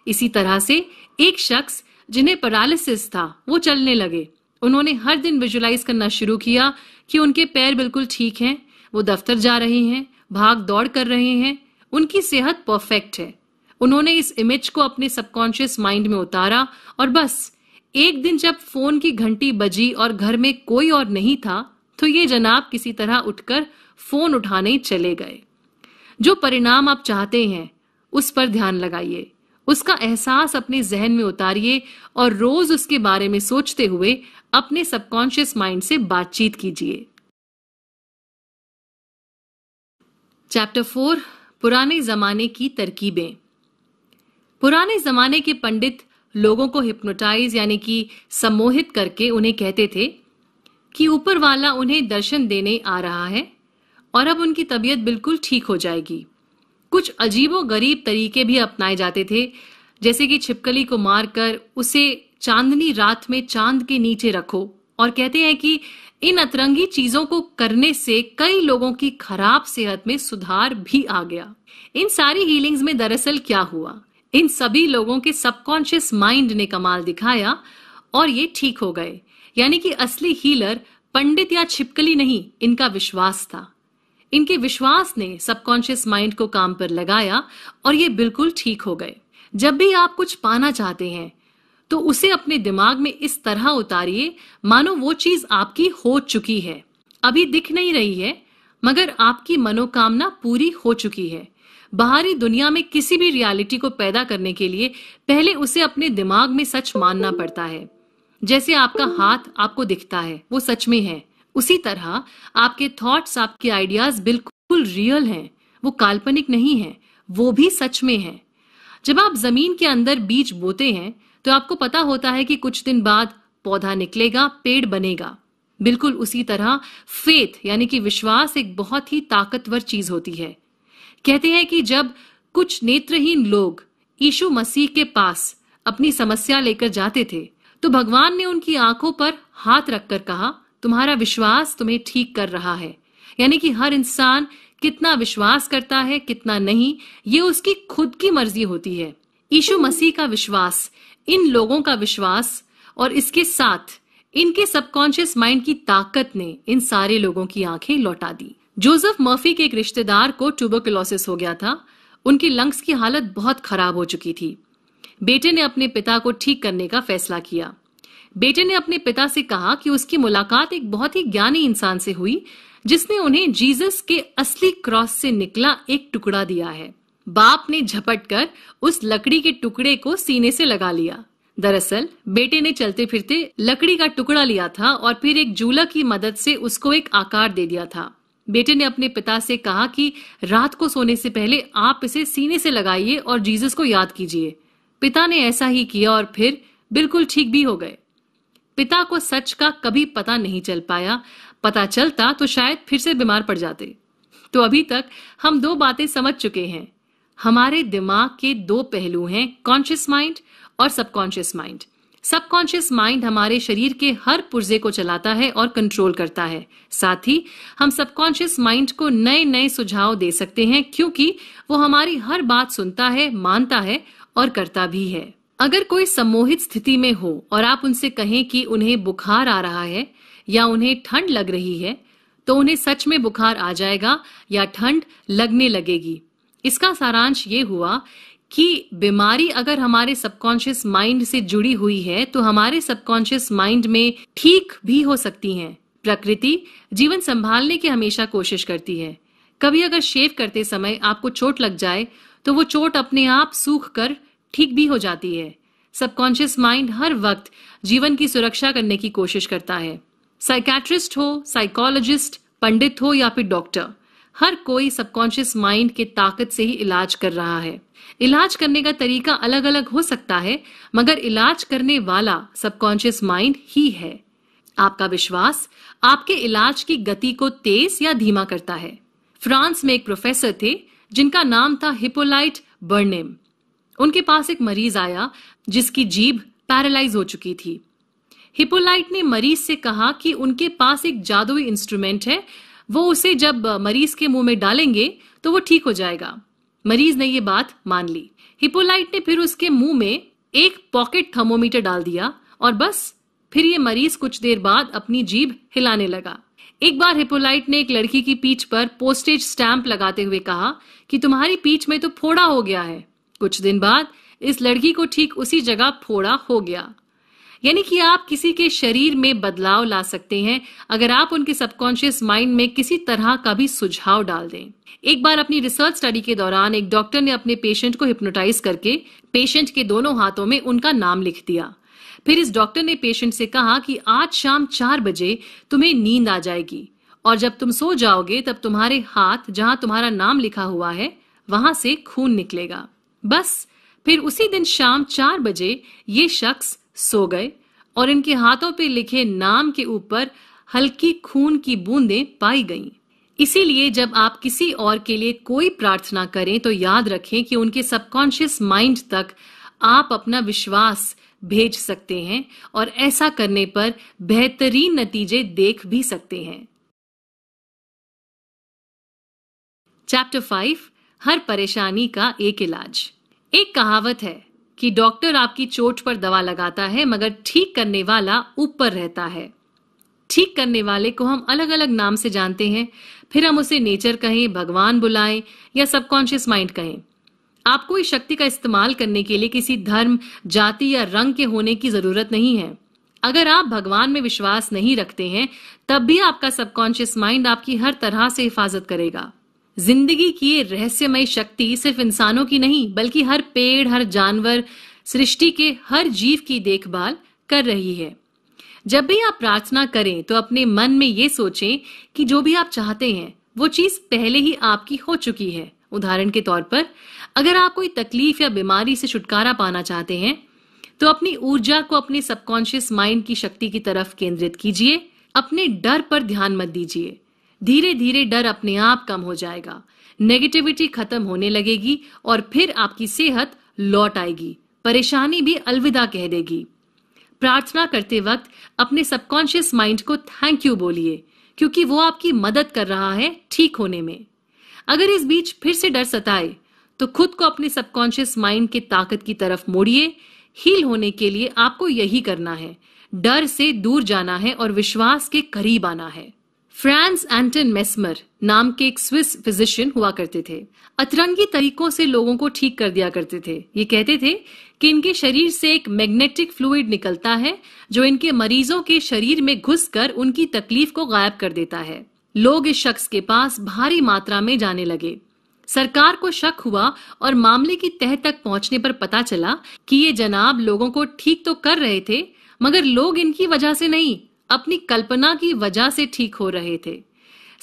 [SPEAKER 1] इसी तरह से एक शख्स जिन्हें पैरालिसिस था वो चलने लगे उन्होंने हर दिन विजुलाइज करना शुरू किया कि उनके पैर बिल्कुल ठीक हैं वो दफ्तर जा रहे हैं भाग दौड़ कर रहे हैं उनकी सेहत परफेक्ट है उन्होंने इस इमेज को अपने सबकॉन्शियस माइंड में उतारा और बस एक दिन जब फोन की घंटी बजी और घर में कोई और नहीं था तो ये जनाब किसी तरह उठकर फोन उठाने चले गए जो परिणाम आप चाहते हैं उस पर ध्यान लगाइए उसका एहसास अपने जहन में उतारिए और रोज उसके बारे में सोचते हुए अपने सबकॉन्शियस माइंड से बातचीत कीजिए चैप्टर फोर पुराने जमाने की तरकीबें पुराने जमाने के पंडित लोगों को हिप्नोटाइज यानी कि सम्मोहित करके उन्हें कहते थे कि ऊपर वाला उन्हें दर्शन देने आ रहा है और अब उनकी तबीयत बिल्कुल ठीक हो जाएगी कुछ अजीबो गरीब तरीके भी अपनाए जाते थे जैसे कि छिपकली को मारकर उसे चांदनी रात में चांद के नीचे रखो और कहते हैं कि इन अतरंगी चीजों को करने से कई लोगों की खराब सेहत में सुधार भी आ गया इन सारी हीलिंग्स में दरअसल क्या हुआ इन सभी लोगों के सबकॉन्शियस माइंड ने कमाल दिखाया और ये ठीक हो गए यानी कि असली हीलर पंडित या छिपकली नहीं इनका विश्वास था इनके विश्वास ने सबकॉन्शियस माइंड को काम पर लगाया और ये बिल्कुल ठीक हो गए जब भी आप कुछ पाना चाहते हैं तो उसे अपने दिमाग में इस तरह उतारिए मानो वो चीज आपकी हो चुकी है अभी दिख नहीं रही है मगर आपकी मनोकामना पूरी हो चुकी है बाहरी दुनिया में किसी भी रियलिटी को पैदा करने के लिए पहले उसे अपने दिमाग में सच मानना पड़ता है जैसे आपका हाथ आपको दिखता है वो सच में है उसी तरह आपके थॉट्स आपके आइडियाज बिल्कुल रियल हैं वो काल्पनिक नहीं है वो भी सच में है जब आप जमीन के अंदर बीज बोते हैं तो आपको पता होता है कि कुछ दिन बाद पौधा निकलेगा पेड़ बनेगा बिल्कुल उसी तरह फेथ यानी कि विश्वास एक बहुत ही ताकतवर चीज होती है कहते हैं कि जब कुछ नेत्रहीन लोग यीशु मसीह के पास अपनी समस्या लेकर जाते थे तो भगवान ने उनकी आंखों पर हाथ रखकर कहा तुम्हारा विश्वास तुम्हें ठीक कर रहा है यानी कि हर इंसान कितना विश्वास करता है कितना नहीं ये उसकी खुद की मर्जी होती है यीशु मसीह का विश्वास इन लोगों का विश्वास और इसके साथ इनके सबकॉन्शियस माइंड की ताकत ने इन सारे लोगों की आंखें लौटा दी जोसेफ मर्फी के एक रिश्तेदार को ट्यूबरकुलोसिस हो गया था उनकी लंग्स की हालत बहुत खराब हो चुकी थी बेटे ने अपने पिता को ठीक करने का फैसला किया बेटे ने अपने पिता से कहा कि उसकी मुलाकात एक बहुत ही ज्ञानी इंसान से हुई जिसने उन्हें जीसस के असली क्रॉस से निकला एक टुकड़ा दिया है बाप ने झपट कर उस लकड़ी के टुकड़े को सीने से लगा लिया दरअसल बेटे ने चलते फिरते लकड़ी का टुकड़ा लिया था और फिर एक जूला की मदद से उसको एक आकार दे दिया था बेटे ने अपने पिता से कहा कि रात को सोने से पहले आप इसे सीने से लगाइए और जीसस को याद कीजिए पिता ने ऐसा ही किया और फिर बिल्कुल ठीक भी हो गए पिता को सच का कभी पता नहीं चल पाया पता चलता तो शायद फिर से बीमार पड़ जाते तो अभी तक हम दो बातें समझ चुके हैं हमारे दिमाग के दो पहलू हैं कॉन्शियस माइंड और सबकॉन्शियस माइंड सबकॉन्शियस माइंड हमारे शरीर के हर पुर्जे को चलाता है और कंट्रोल करता है साथ ही हम सबकॉन्शियस माइंड को नए नए सुझाव दे सकते हैं क्योंकि वो हमारी हर बात सुनता है मानता है और करता भी है अगर कोई सम्मोहित स्थिति में हो और आप उनसे कहें कि उन्हें बुखार आ रहा है या उन्हें ठंड लग रही है तो उन्हें सच में बुखार आ जाएगा या ठंड लगने लगेगी इसका सारांश ये हुआ कि बीमारी अगर हमारे सबकॉन्शियस माइंड से जुड़ी हुई है तो हमारे सबकॉन्शियस माइंड में ठीक भी हो सकती हैं प्रकृति जीवन संभालने की हमेशा कोशिश करती है कभी अगर शेव करते समय आपको चोट लग जाए तो वो चोट अपने आप सूख कर ठीक भी हो जाती है सबकॉन्शियस माइंड हर वक्त जीवन की सुरक्षा करने की कोशिश करता है साइकेट्रिस्ट हो साइकोलॉजिस्ट पंडित हो या फिर डॉक्टर हर कोई सबकॉन्शियस माइंड के ताकत से ही इलाज कर रहा है इलाज करने का तरीका अलग अलग हो सकता है मगर इलाज करने वाला सबकॉन्शियस माइंड ही है आपका विश्वास आपके इलाज की गति को तेज या धीमा करता है फ्रांस में एक प्रोफेसर थे जिनका नाम था हिपोलाइट बर्नेम उनके पास एक मरीज आया जिसकी जीभ पैरालाइज हो चुकी थी हिपोलाइट ने मरीज से कहा कि उनके पास एक जादुई इंस्ट्रूमेंट है वो उसे जब मरीज के मुंह में डालेंगे तो वो ठीक हो जाएगा मरीज ने ये बात मान ली हिपोलाइट ने फिर उसके मुंह में एक पॉकेट थर्मोमीटर डाल दिया और बस फिर ये मरीज कुछ देर बाद अपनी जीभ हिलाने लगा एक बार हिपोलाइट ने एक लड़की की पीठ पर पोस्टेज स्टैंप लगाते हुए कहा कि तुम्हारी पीठ में तो फोड़ा हो गया है कुछ दिन बाद इस लड़की को ठीक उसी जगह फोड़ा हो गया यानी कि आप किसी के शरीर में बदलाव ला सकते हैं अगर आप उनके सबकॉन्शियस माइंड में किसी तरह का भी सुझाव डाल दें एक बार अपनी रिसर्च स्टडी के दौरान एक डॉक्टर ने अपने पेशेंट को हिप्नोटाइज करके पेशेंट के दोनों हाथों में उनका नाम लिख दिया फिर इस डॉक्टर ने पेशेंट से कहा कि आज शाम चार बजे तुम्हें नींद आ जाएगी और जब तुम सो जाओगे तब तुम्हारे हाथ जहां तुम्हारा नाम लिखा हुआ है वहां से खून निकलेगा बस फिर उसी दिन शाम चार बजे ये शख्स सो गए और इनके हाथों पे लिखे नाम के ऊपर हल्की खून की बूंदें पाई गईं। इसीलिए जब आप किसी और के लिए कोई प्रार्थना करें तो याद रखें कि उनके सबकॉन्शियस माइंड तक आप अपना विश्वास भेज सकते हैं और ऐसा करने पर बेहतरीन नतीजे देख भी सकते हैं चैप्टर फाइव हर परेशानी का एक इलाज एक कहावत है कि डॉक्टर आपकी चोट पर दवा लगाता है मगर ठीक करने वाला ऊपर रहता है ठीक करने वाले को हम अलग अलग नाम से जानते हैं फिर हम उसे नेचर कहें भगवान बुलाएं या सबकॉन्शियस माइंड कहें आपको इस शक्ति का इस्तेमाल करने के लिए किसी धर्म जाति या रंग के होने की जरूरत नहीं है अगर आप भगवान में विश्वास नहीं रखते हैं तब भी आपका सबकॉन्शियस माइंड आपकी हर तरह से हिफाजत करेगा जिंदगी की ये रहस्यमय शक्ति सिर्फ इंसानों की नहीं बल्कि हर पेड़ हर जानवर सृष्टि के हर जीव की देखभाल कर रही है जब भी आप प्रार्थना करें तो अपने मन में ये सोचें कि जो भी आप चाहते हैं वो चीज पहले ही आपकी हो चुकी है उदाहरण के तौर पर अगर आप कोई तकलीफ या बीमारी से छुटकारा पाना चाहते हैं तो अपनी ऊर्जा को अपने सबकॉन्शियस माइंड की शक्ति की तरफ केंद्रित कीजिए अपने डर पर ध्यान मत दीजिए धीरे धीरे डर अपने आप कम हो जाएगा नेगेटिविटी खत्म होने लगेगी और फिर आपकी सेहत लौट आएगी परेशानी भी अलविदा कह देगी प्रार्थना करते वक्त अपने सबकॉन्शियस माइंड को थैंक यू बोलिए क्योंकि वो आपकी मदद कर रहा है ठीक होने में अगर इस बीच फिर से डर सताए तो खुद को अपने सबकॉन्शियस माइंड के ताकत की तरफ मोड़िए हील होने के लिए आपको यही करना है डर से दूर जाना है और विश्वास के करीब आना है फ्रांस एंटन मेस्मर नाम के एक स्विस फिजिशियन हुआ करते थे अतरंगी तरीकों से लोगों को ठीक कर दिया करते थे ये कहते थे कि इनके शरीर से एक मैग्नेटिक फ्लूइड निकलता है जो इनके मरीजों के शरीर में घुसकर उनकी तकलीफ को गायब कर देता है लोग इस शख्स के पास भारी मात्रा में जाने लगे सरकार को शक हुआ और मामले की तह तक पहुंचने पर पता चला कि ये जनाब लोगों को ठीक तो कर रहे थे मगर लोग इनकी वजह से नहीं अपनी कल्पना की वजह से ठीक हो रहे थे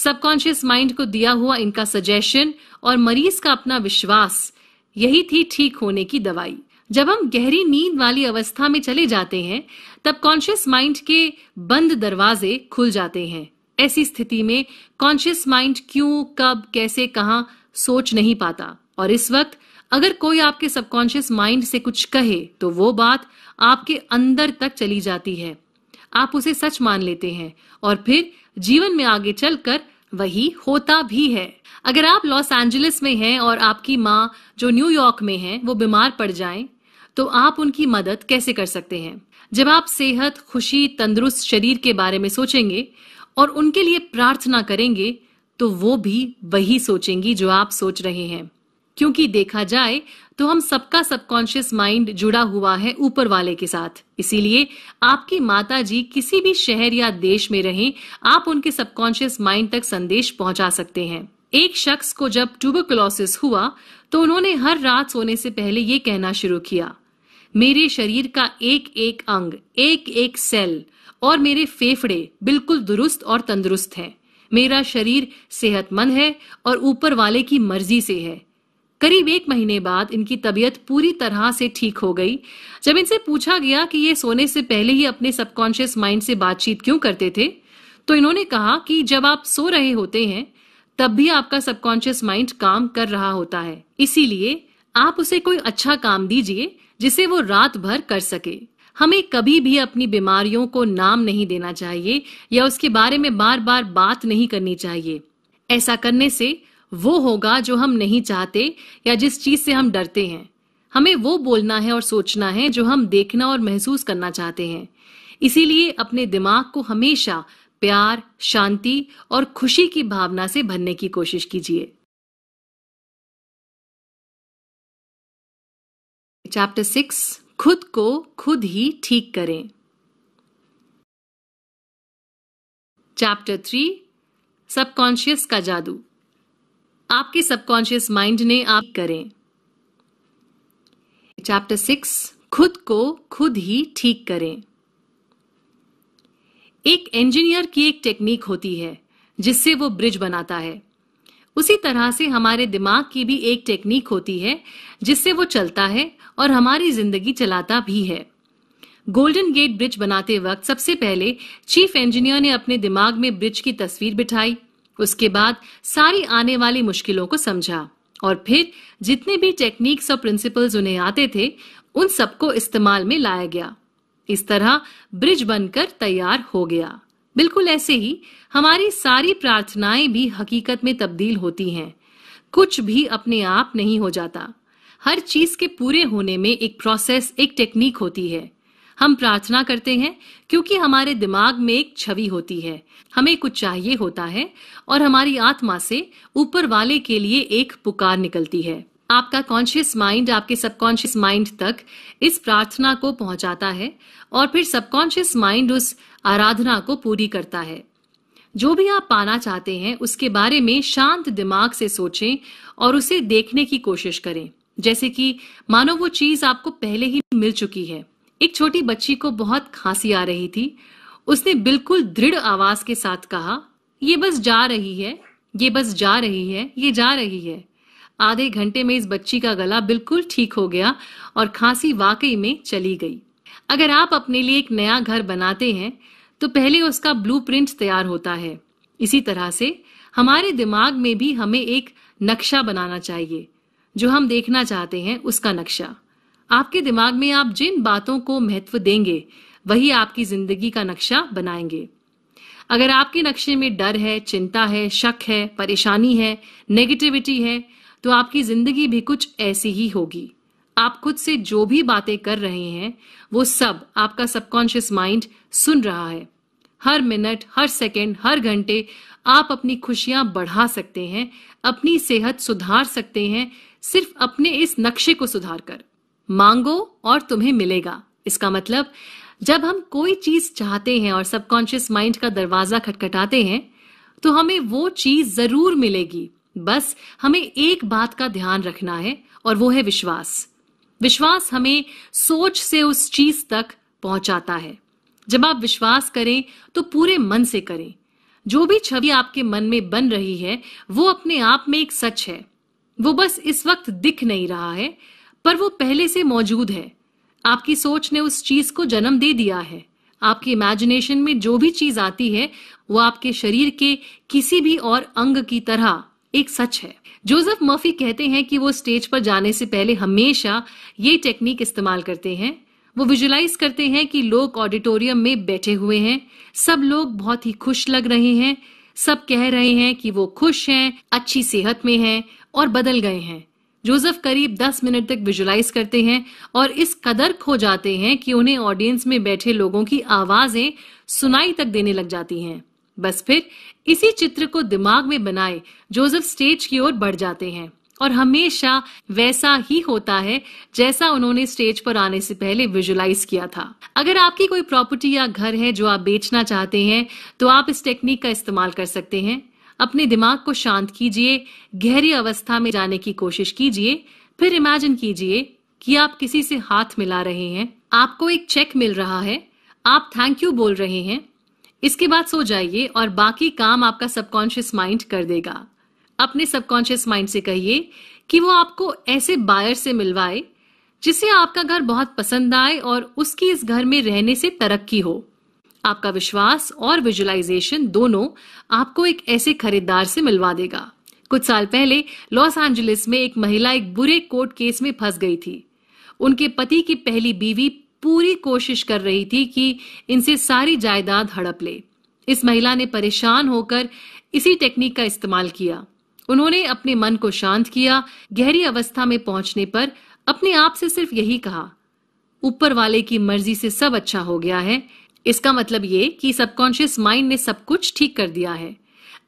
[SPEAKER 1] सबकॉन्शियस माइंड को दिया हुआ इनका सजेशन और मरीज का अपना विश्वास यही थी ठीक होने की दवाई जब हम गहरी नींद वाली अवस्था में चले जाते हैं तब कॉन्शियस माइंड के बंद दरवाजे खुल जाते हैं ऐसी स्थिति में कॉन्शियस माइंड क्यों कब कैसे कहा सोच नहीं पाता और इस वक्त अगर कोई आपके सबकॉन्शियस माइंड से कुछ कहे तो वो बात आपके अंदर तक चली जाती है आप उसे सच मान लेते हैं और फिर जीवन में आगे चलकर वही होता भी है अगर आप लॉस एंजलिस में हैं और आपकी माँ जो न्यूयॉर्क में हैं वो बीमार पड़ जाए तो आप उनकी मदद कैसे कर सकते हैं जब आप सेहत खुशी तंदुरुस्त शरीर के बारे में सोचेंगे और उनके लिए प्रार्थना करेंगे तो वो भी वही सोचेंगी जो आप सोच रहे हैं क्योंकि देखा जाए तो हम सबका सबकॉन्शियस माइंड जुड़ा हुआ है ऊपर वाले के साथ इसीलिए आपकी माता जी किसी भी शहर या देश में रहें आप उनके सबकॉन्शियस माइंड तक संदेश पहुंचा सकते हैं एक शख्स को जब ट्यूबरकुलोसिस हुआ तो उन्होंने हर रात सोने से पहले ये कहना शुरू किया मेरे शरीर का एक एक अंग एक एक सेल और मेरे फेफड़े बिल्कुल दुरुस्त और तंदुरुस्त हैं मेरा शरीर सेहतमंद है और ऊपर वाले की मर्जी से है करीब एक महीने बाद इनकी तबीयत पूरी तरह से ठीक हो गई जब इनसे पूछा गया कि ये सोने से पहले ही अपने सबकॉन्शियस माइंड से बातचीत क्यों करते थे तो इन्होंने कहा कि जब आप सो रहे होते हैं तब भी आपका सबकॉन्शियस माइंड काम कर रहा होता है इसीलिए आप उसे कोई अच्छा काम दीजिए जिसे वो रात भर कर सके हमें कभी भी अपनी बीमारियों को नाम नहीं देना चाहिए या उसके बारे में बार बार बात नहीं करनी चाहिए ऐसा करने से वो होगा जो हम नहीं चाहते या जिस चीज से हम डरते हैं हमें वो बोलना है और सोचना है जो हम देखना और महसूस करना चाहते हैं इसीलिए अपने दिमाग को हमेशा प्यार शांति और खुशी की भावना से भरने की कोशिश कीजिए चैप्टर सिक्स खुद को खुद ही ठीक करें चैप्टर थ्री सबकॉन्शियस का जादू आपके सबकॉन्शियस माइंड ने आप करें चैप्टर सिक्स खुद को खुद ही ठीक करें एक इंजीनियर की एक टेक्निक होती है जिससे वो ब्रिज बनाता है उसी तरह से हमारे दिमाग की भी एक टेक्निक होती है जिससे वो चलता है और हमारी जिंदगी चलाता भी है गोल्डन गेट ब्रिज बनाते वक्त सबसे पहले चीफ इंजीनियर ने अपने दिमाग में ब्रिज की तस्वीर बिठाई उसके बाद सारी आने वाली मुश्किलों को समझा और फिर जितने भी टेक्निक्स और प्रिंसिपल्स उन्हें आते थे उन सबको इस्तेमाल में लाया गया इस तरह ब्रिज बनकर तैयार हो गया बिल्कुल ऐसे ही हमारी सारी प्रार्थनाएं भी हकीकत में तब्दील होती हैं कुछ भी अपने आप नहीं हो जाता हर चीज के पूरे होने में एक प्रोसेस एक टेक्निक होती है हम प्रार्थना करते हैं क्योंकि हमारे दिमाग में एक छवि होती है हमें कुछ चाहिए होता है और हमारी आत्मा से ऊपर वाले के लिए एक पुकार निकलती है आपका कॉन्शियस माइंड आपके सबकॉन्शियस माइंड तक इस प्रार्थना को पहुंचाता है और फिर सबकॉन्शियस माइंड उस आराधना को पूरी करता है जो भी आप पाना चाहते हैं उसके बारे में शांत दिमाग से सोचें और उसे देखने की कोशिश करें जैसे कि मानो वो चीज आपको पहले ही मिल चुकी है एक छोटी बच्ची को बहुत खांसी आ रही थी उसने बिल्कुल दृढ़ आवाज के साथ कहा ये बस जा रही है ये बस जा रही है ये जा रही है आधे घंटे में इस बच्ची का गला बिल्कुल ठीक हो गया और खांसी वाकई में चली गई अगर आप अपने लिए एक नया घर बनाते हैं तो पहले उसका ब्लू तैयार होता है इसी तरह से हमारे दिमाग में भी हमें एक नक्शा बनाना चाहिए जो हम देखना चाहते हैं उसका नक्शा आपके दिमाग में आप जिन बातों को महत्व देंगे वही आपकी जिंदगी का नक्शा बनाएंगे अगर आपके नक्शे में डर है चिंता है शक है परेशानी है नेगेटिविटी है तो आपकी जिंदगी भी कुछ ऐसी ही होगी आप खुद से जो भी बातें कर रहे हैं वो सब आपका सबकॉन्शियस माइंड सुन रहा है हर मिनट हर सेकेंड हर घंटे आप अपनी खुशियां बढ़ा सकते हैं अपनी सेहत सुधार सकते हैं सिर्फ अपने इस नक्शे को सुधार कर मांगो और तुम्हें मिलेगा इसका मतलब जब हम कोई चीज चाहते हैं और सबकॉन्शियस माइंड का दरवाजा खटखटाते हैं तो हमें वो चीज जरूर मिलेगी बस हमें एक बात का ध्यान रखना है और वो है विश्वास विश्वास हमें सोच से उस चीज तक पहुंचाता है जब आप विश्वास करें तो पूरे मन से करें जो भी छवि आपके मन में बन रही है वो अपने आप में एक सच है वो बस इस वक्त दिख नहीं रहा है पर वो पहले से मौजूद है आपकी सोच ने उस चीज को जन्म दे दिया है आपकी इमेजिनेशन में जो भी चीज आती है वो आपके शरीर के किसी भी और अंग की तरह एक सच है जोसेफ मफी कहते हैं कि वो स्टेज पर जाने से पहले हमेशा ये टेक्निक इस्तेमाल करते हैं वो विजुलाइज करते हैं कि लोग ऑडिटोरियम में बैठे हुए हैं सब लोग बहुत ही खुश लग रहे हैं सब कह रहे हैं कि वो खुश हैं अच्छी सेहत में हैं और बदल गए हैं जोसेफ करीब 10 मिनट तक विजुलाइज करते हैं और इस कदर खो जाते हैं कि उन्हें ऑडियंस में बैठे लोगों की आवाजें सुनाई तक देने लग जाती हैं बस फिर इसी चित्र को दिमाग में बनाए जोसेफ स्टेज की ओर बढ़ जाते हैं और हमेशा वैसा ही होता है जैसा उन्होंने स्टेज पर आने से पहले विजुलाइज किया था अगर आपकी कोई प्रॉपर्टी या घर है जो आप बेचना चाहते हैं तो आप इस टेक्निक का इस्तेमाल कर सकते हैं अपने दिमाग को शांत कीजिए गहरी अवस्था में जाने की कोशिश कीजिए फिर इमेजिन कीजिए कि आप किसी से हाथ मिला रहे हैं आपको एक चेक मिल रहा है आप थैंक यू बोल रहे हैं इसके बाद सो जाइए और बाकी काम आपका सबकॉन्शियस माइंड कर देगा अपने सबकॉन्शियस माइंड से कहिए कि वो आपको ऐसे बायर से मिलवाए जिसे आपका घर बहुत पसंद आए और उसकी इस घर में रहने से तरक्की हो आपका विश्वास और विजुलाइजेशन दोनों आपको एक ऐसे खरीदार से मिलवा देगा कुछ साल पहले लॉस एंजलिस में एक महिला एक बुरे कोर्ट केस में फंस गई थी उनके पति की पहली बीवी पूरी कोशिश कर रही थी कि इनसे सारी जायदाद हड़प ले इस महिला ने परेशान होकर इसी टेक्निक का इस्तेमाल किया उन्होंने अपने मन को शांत किया गहरी अवस्था में पहुंचने पर अपने आप से सिर्फ यही कहा ऊपर वाले की मर्जी से सब अच्छा हो गया है इसका मतलब ये कि सबकॉन्शियस माइंड ने सब कुछ ठीक कर दिया है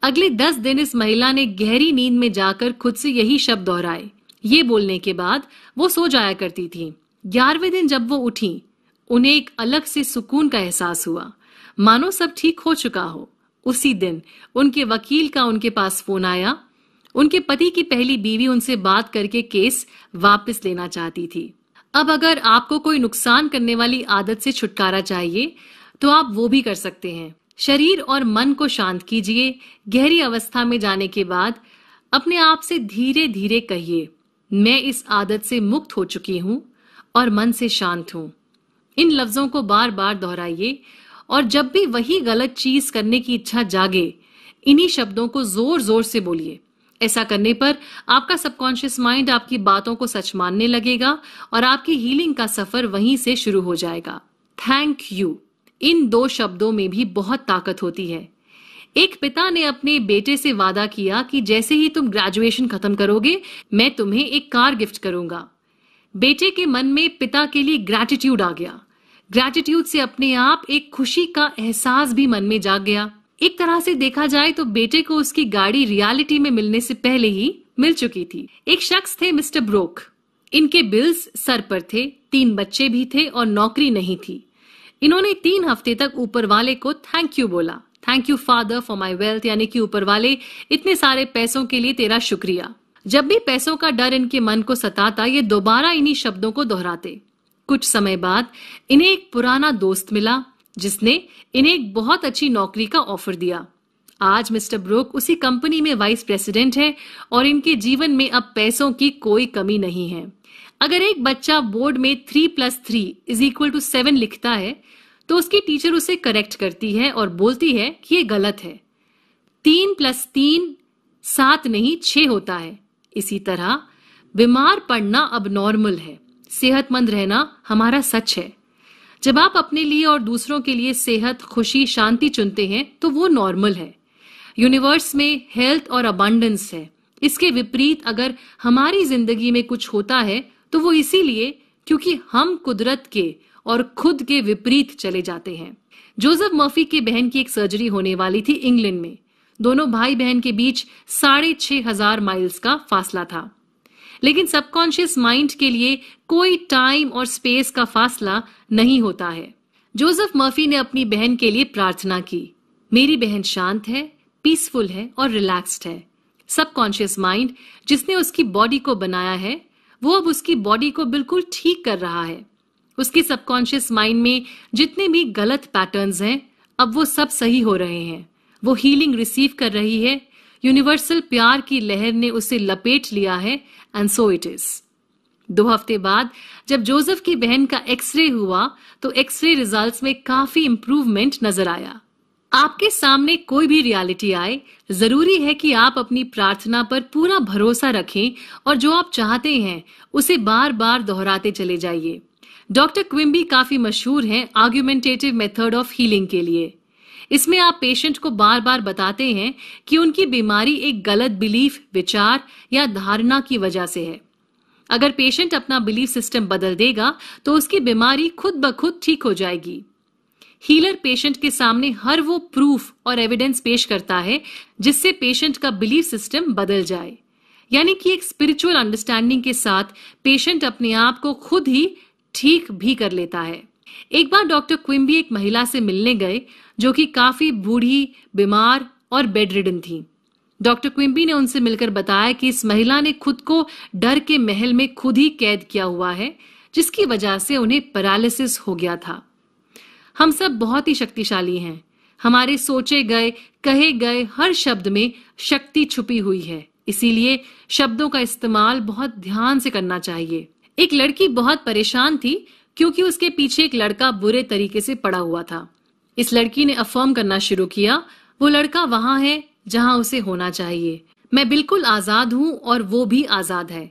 [SPEAKER 1] अगले दस दिन इस महिला ने गहरी नींद में जाकर खुद से यही शब्द दोहराए ये बोलने के बाद वो सो जाया करती थी ग्यारहवें दिन जब वो उठी उन्हें एक अलग से सुकून का एहसास हुआ मानो सब ठीक हो चुका हो उसी दिन उनके वकील का उनके पास फोन आया उनके पति की पहली बीवी उनसे बात करके केस वापस लेना चाहती थी अब अगर आपको कोई नुकसान करने वाली आदत से छुटकारा चाहिए तो आप वो भी कर सकते हैं शरीर और मन को शांत कीजिए गहरी अवस्था में जाने के बाद अपने आप से धीरे धीरे कहिए मैं इस आदत से मुक्त हो चुकी हूँ और मन से शांत हूँ इन लफ्जों को बार बार दोहराइए और जब भी वही गलत चीज करने की इच्छा जागे इन्हीं शब्दों को जोर जोर से बोलिए ऐसा करने पर आपका सबकॉन्शियस माइंड आपकी बातों को सच मानने लगेगा और आपकी हीलिंग का सफर वहीं से शुरू हो जाएगा थैंक यू इन दो शब्दों में भी बहुत ताकत होती है एक पिता ने अपने बेटे से वादा किया कि जैसे ही तुम ग्रेजुएशन खत्म करोगे मैं तुम्हें एक कार गिफ्ट करूंगा बेटे के मन में पिता के लिए ग्रेटिट्यूड आ गया ग्रेटिट्यूड से अपने आप एक खुशी का एहसास भी मन में जाग गया एक तरह से देखा जाए तो बेटे को उसकी गाड़ी रियलिटी में मिलने से पहले ही मिल चुकी थी एक शख्स थे मिस्टर ब्रोक इनके बिल्स सर पर थे तीन बच्चे भी थे और नौकरी नहीं थी इन्होंने तीन हफ्ते तक ऊपर वाले को थैंक यू बोला thank you father for my wealth यानी कि ऊपर वाले इतने सारे पैसों के लिए तेरा शुक्रिया जब भी पैसों का डर इनके मन को सताता ये दोबारा इन्हीं शब्दों को दोहराते कुछ समय बाद इन्हें एक पुराना दोस्त मिला जिसने इन्हें एक बहुत अच्छी नौकरी का ऑफर दिया आज मिस्टर ब्रोक उसी कंपनी में वाइस प्रेसिडेंट है और इनके जीवन में अब पैसों की कोई कमी नहीं है अगर एक बच्चा बोर्ड में three plus three is equal to seven लिखता है तो उसकी टीचर उसे करेक्ट करती है और बोलती है कि ये गलत है तीन प्लस तीन सात नहीं छ होता है इसी तरह बीमार पड़ना अब नॉर्मल है सेहतमंद रहना हमारा सच है जब आप अपने लिए और दूसरों के लिए सेहत खुशी शांति चुनते हैं तो वो नॉर्मल है यूनिवर्स में हेल्थ और अबांडेंस है इसके विपरीत अगर हमारी जिंदगी में कुछ होता है तो वो इसीलिए क्योंकि हम कुदरत के और खुद के विपरीत चले जाते हैं जोसेफ मर्फी की बहन की एक सर्जरी होने वाली थी इंग्लैंड में दोनों भाई बहन के बीच साढ़े छह हजार माइल्स का फासला था लेकिन सबकॉन्शियस माइंड के लिए कोई टाइम और स्पेस का फासला नहीं होता है जोसेफ मर्फी ने अपनी बहन के लिए प्रार्थना की मेरी बहन शांत है पीसफुल है और रिलैक्स्ड है सबकॉन्शियस माइंड जिसने उसकी बॉडी को बनाया है वो अब उसकी बॉडी को बिल्कुल ठीक कर रहा है उसके सबकॉन्शियस माइंड में जितने भी गलत पैटर्न्स हैं अब वो सब सही हो रहे हैं वो हीलिंग रिसीव कर रही है यूनिवर्सल प्यार की लहर ने उसे लपेट लिया है एंड सो इट इज दो हफ्ते बाद जब जोसेफ की बहन का एक्सरे हुआ तो एक्सरे रिजल्ट्स में काफी इंप्रूवमेंट नजर आया आपके सामने कोई भी रियलिटी आए जरूरी है कि आप अपनी प्रार्थना पर पूरा भरोसा रखें और जो आप चाहते हैं उसे बार बार दोहराते चले जाइए डॉक्टर क्विम्बी काफी मशहूर हैं आर्ग्यूमेंटेटिव मेथड ऑफ हीलिंग के लिए इसमें आप पेशेंट को बार बार बताते हैं कि उनकी बीमारी एक गलत बिलीफ विचार या धारणा की वजह से है अगर पेशेंट अपना बिलीफ सिस्टम बदल देगा तो उसकी बीमारी खुद ब खुद ठीक हो जाएगी हीलर पेशेंट के सामने हर वो प्रूफ और एविडेंस पेश करता है जिससे पेशेंट का बिलीफ सिस्टम बदल जाए यानी कि एक स्पिरिचुअल अंडरस्टैंडिंग के साथ पेशेंट अपने आप को खुद ही ठीक भी कर लेता है एक बार डॉक्टर क्विम्बी एक महिला से मिलने गए जो कि काफी बूढ़ी बीमार और बेड रिडन थी डॉक्टर क्विम्बी ने उनसे मिलकर बताया कि इस महिला ने खुद को डर के महल में खुद ही कैद किया हुआ है जिसकी वजह से उन्हें पैरालिसिस हो गया था हम सब बहुत ही शक्तिशाली हैं हमारे सोचे गए कहे गए हर शब्द में शक्ति छुपी हुई है इसीलिए शब्दों का इस्तेमाल बहुत ध्यान से करना चाहिए एक लड़की बहुत परेशान थी क्योंकि उसके पीछे एक लड़का बुरे तरीके से पड़ा हुआ था इस लड़की ने अफर्म करना शुरू किया वो लड़का वहां है जहां उसे होना चाहिए मैं बिल्कुल आजाद हूं और वो भी आजाद है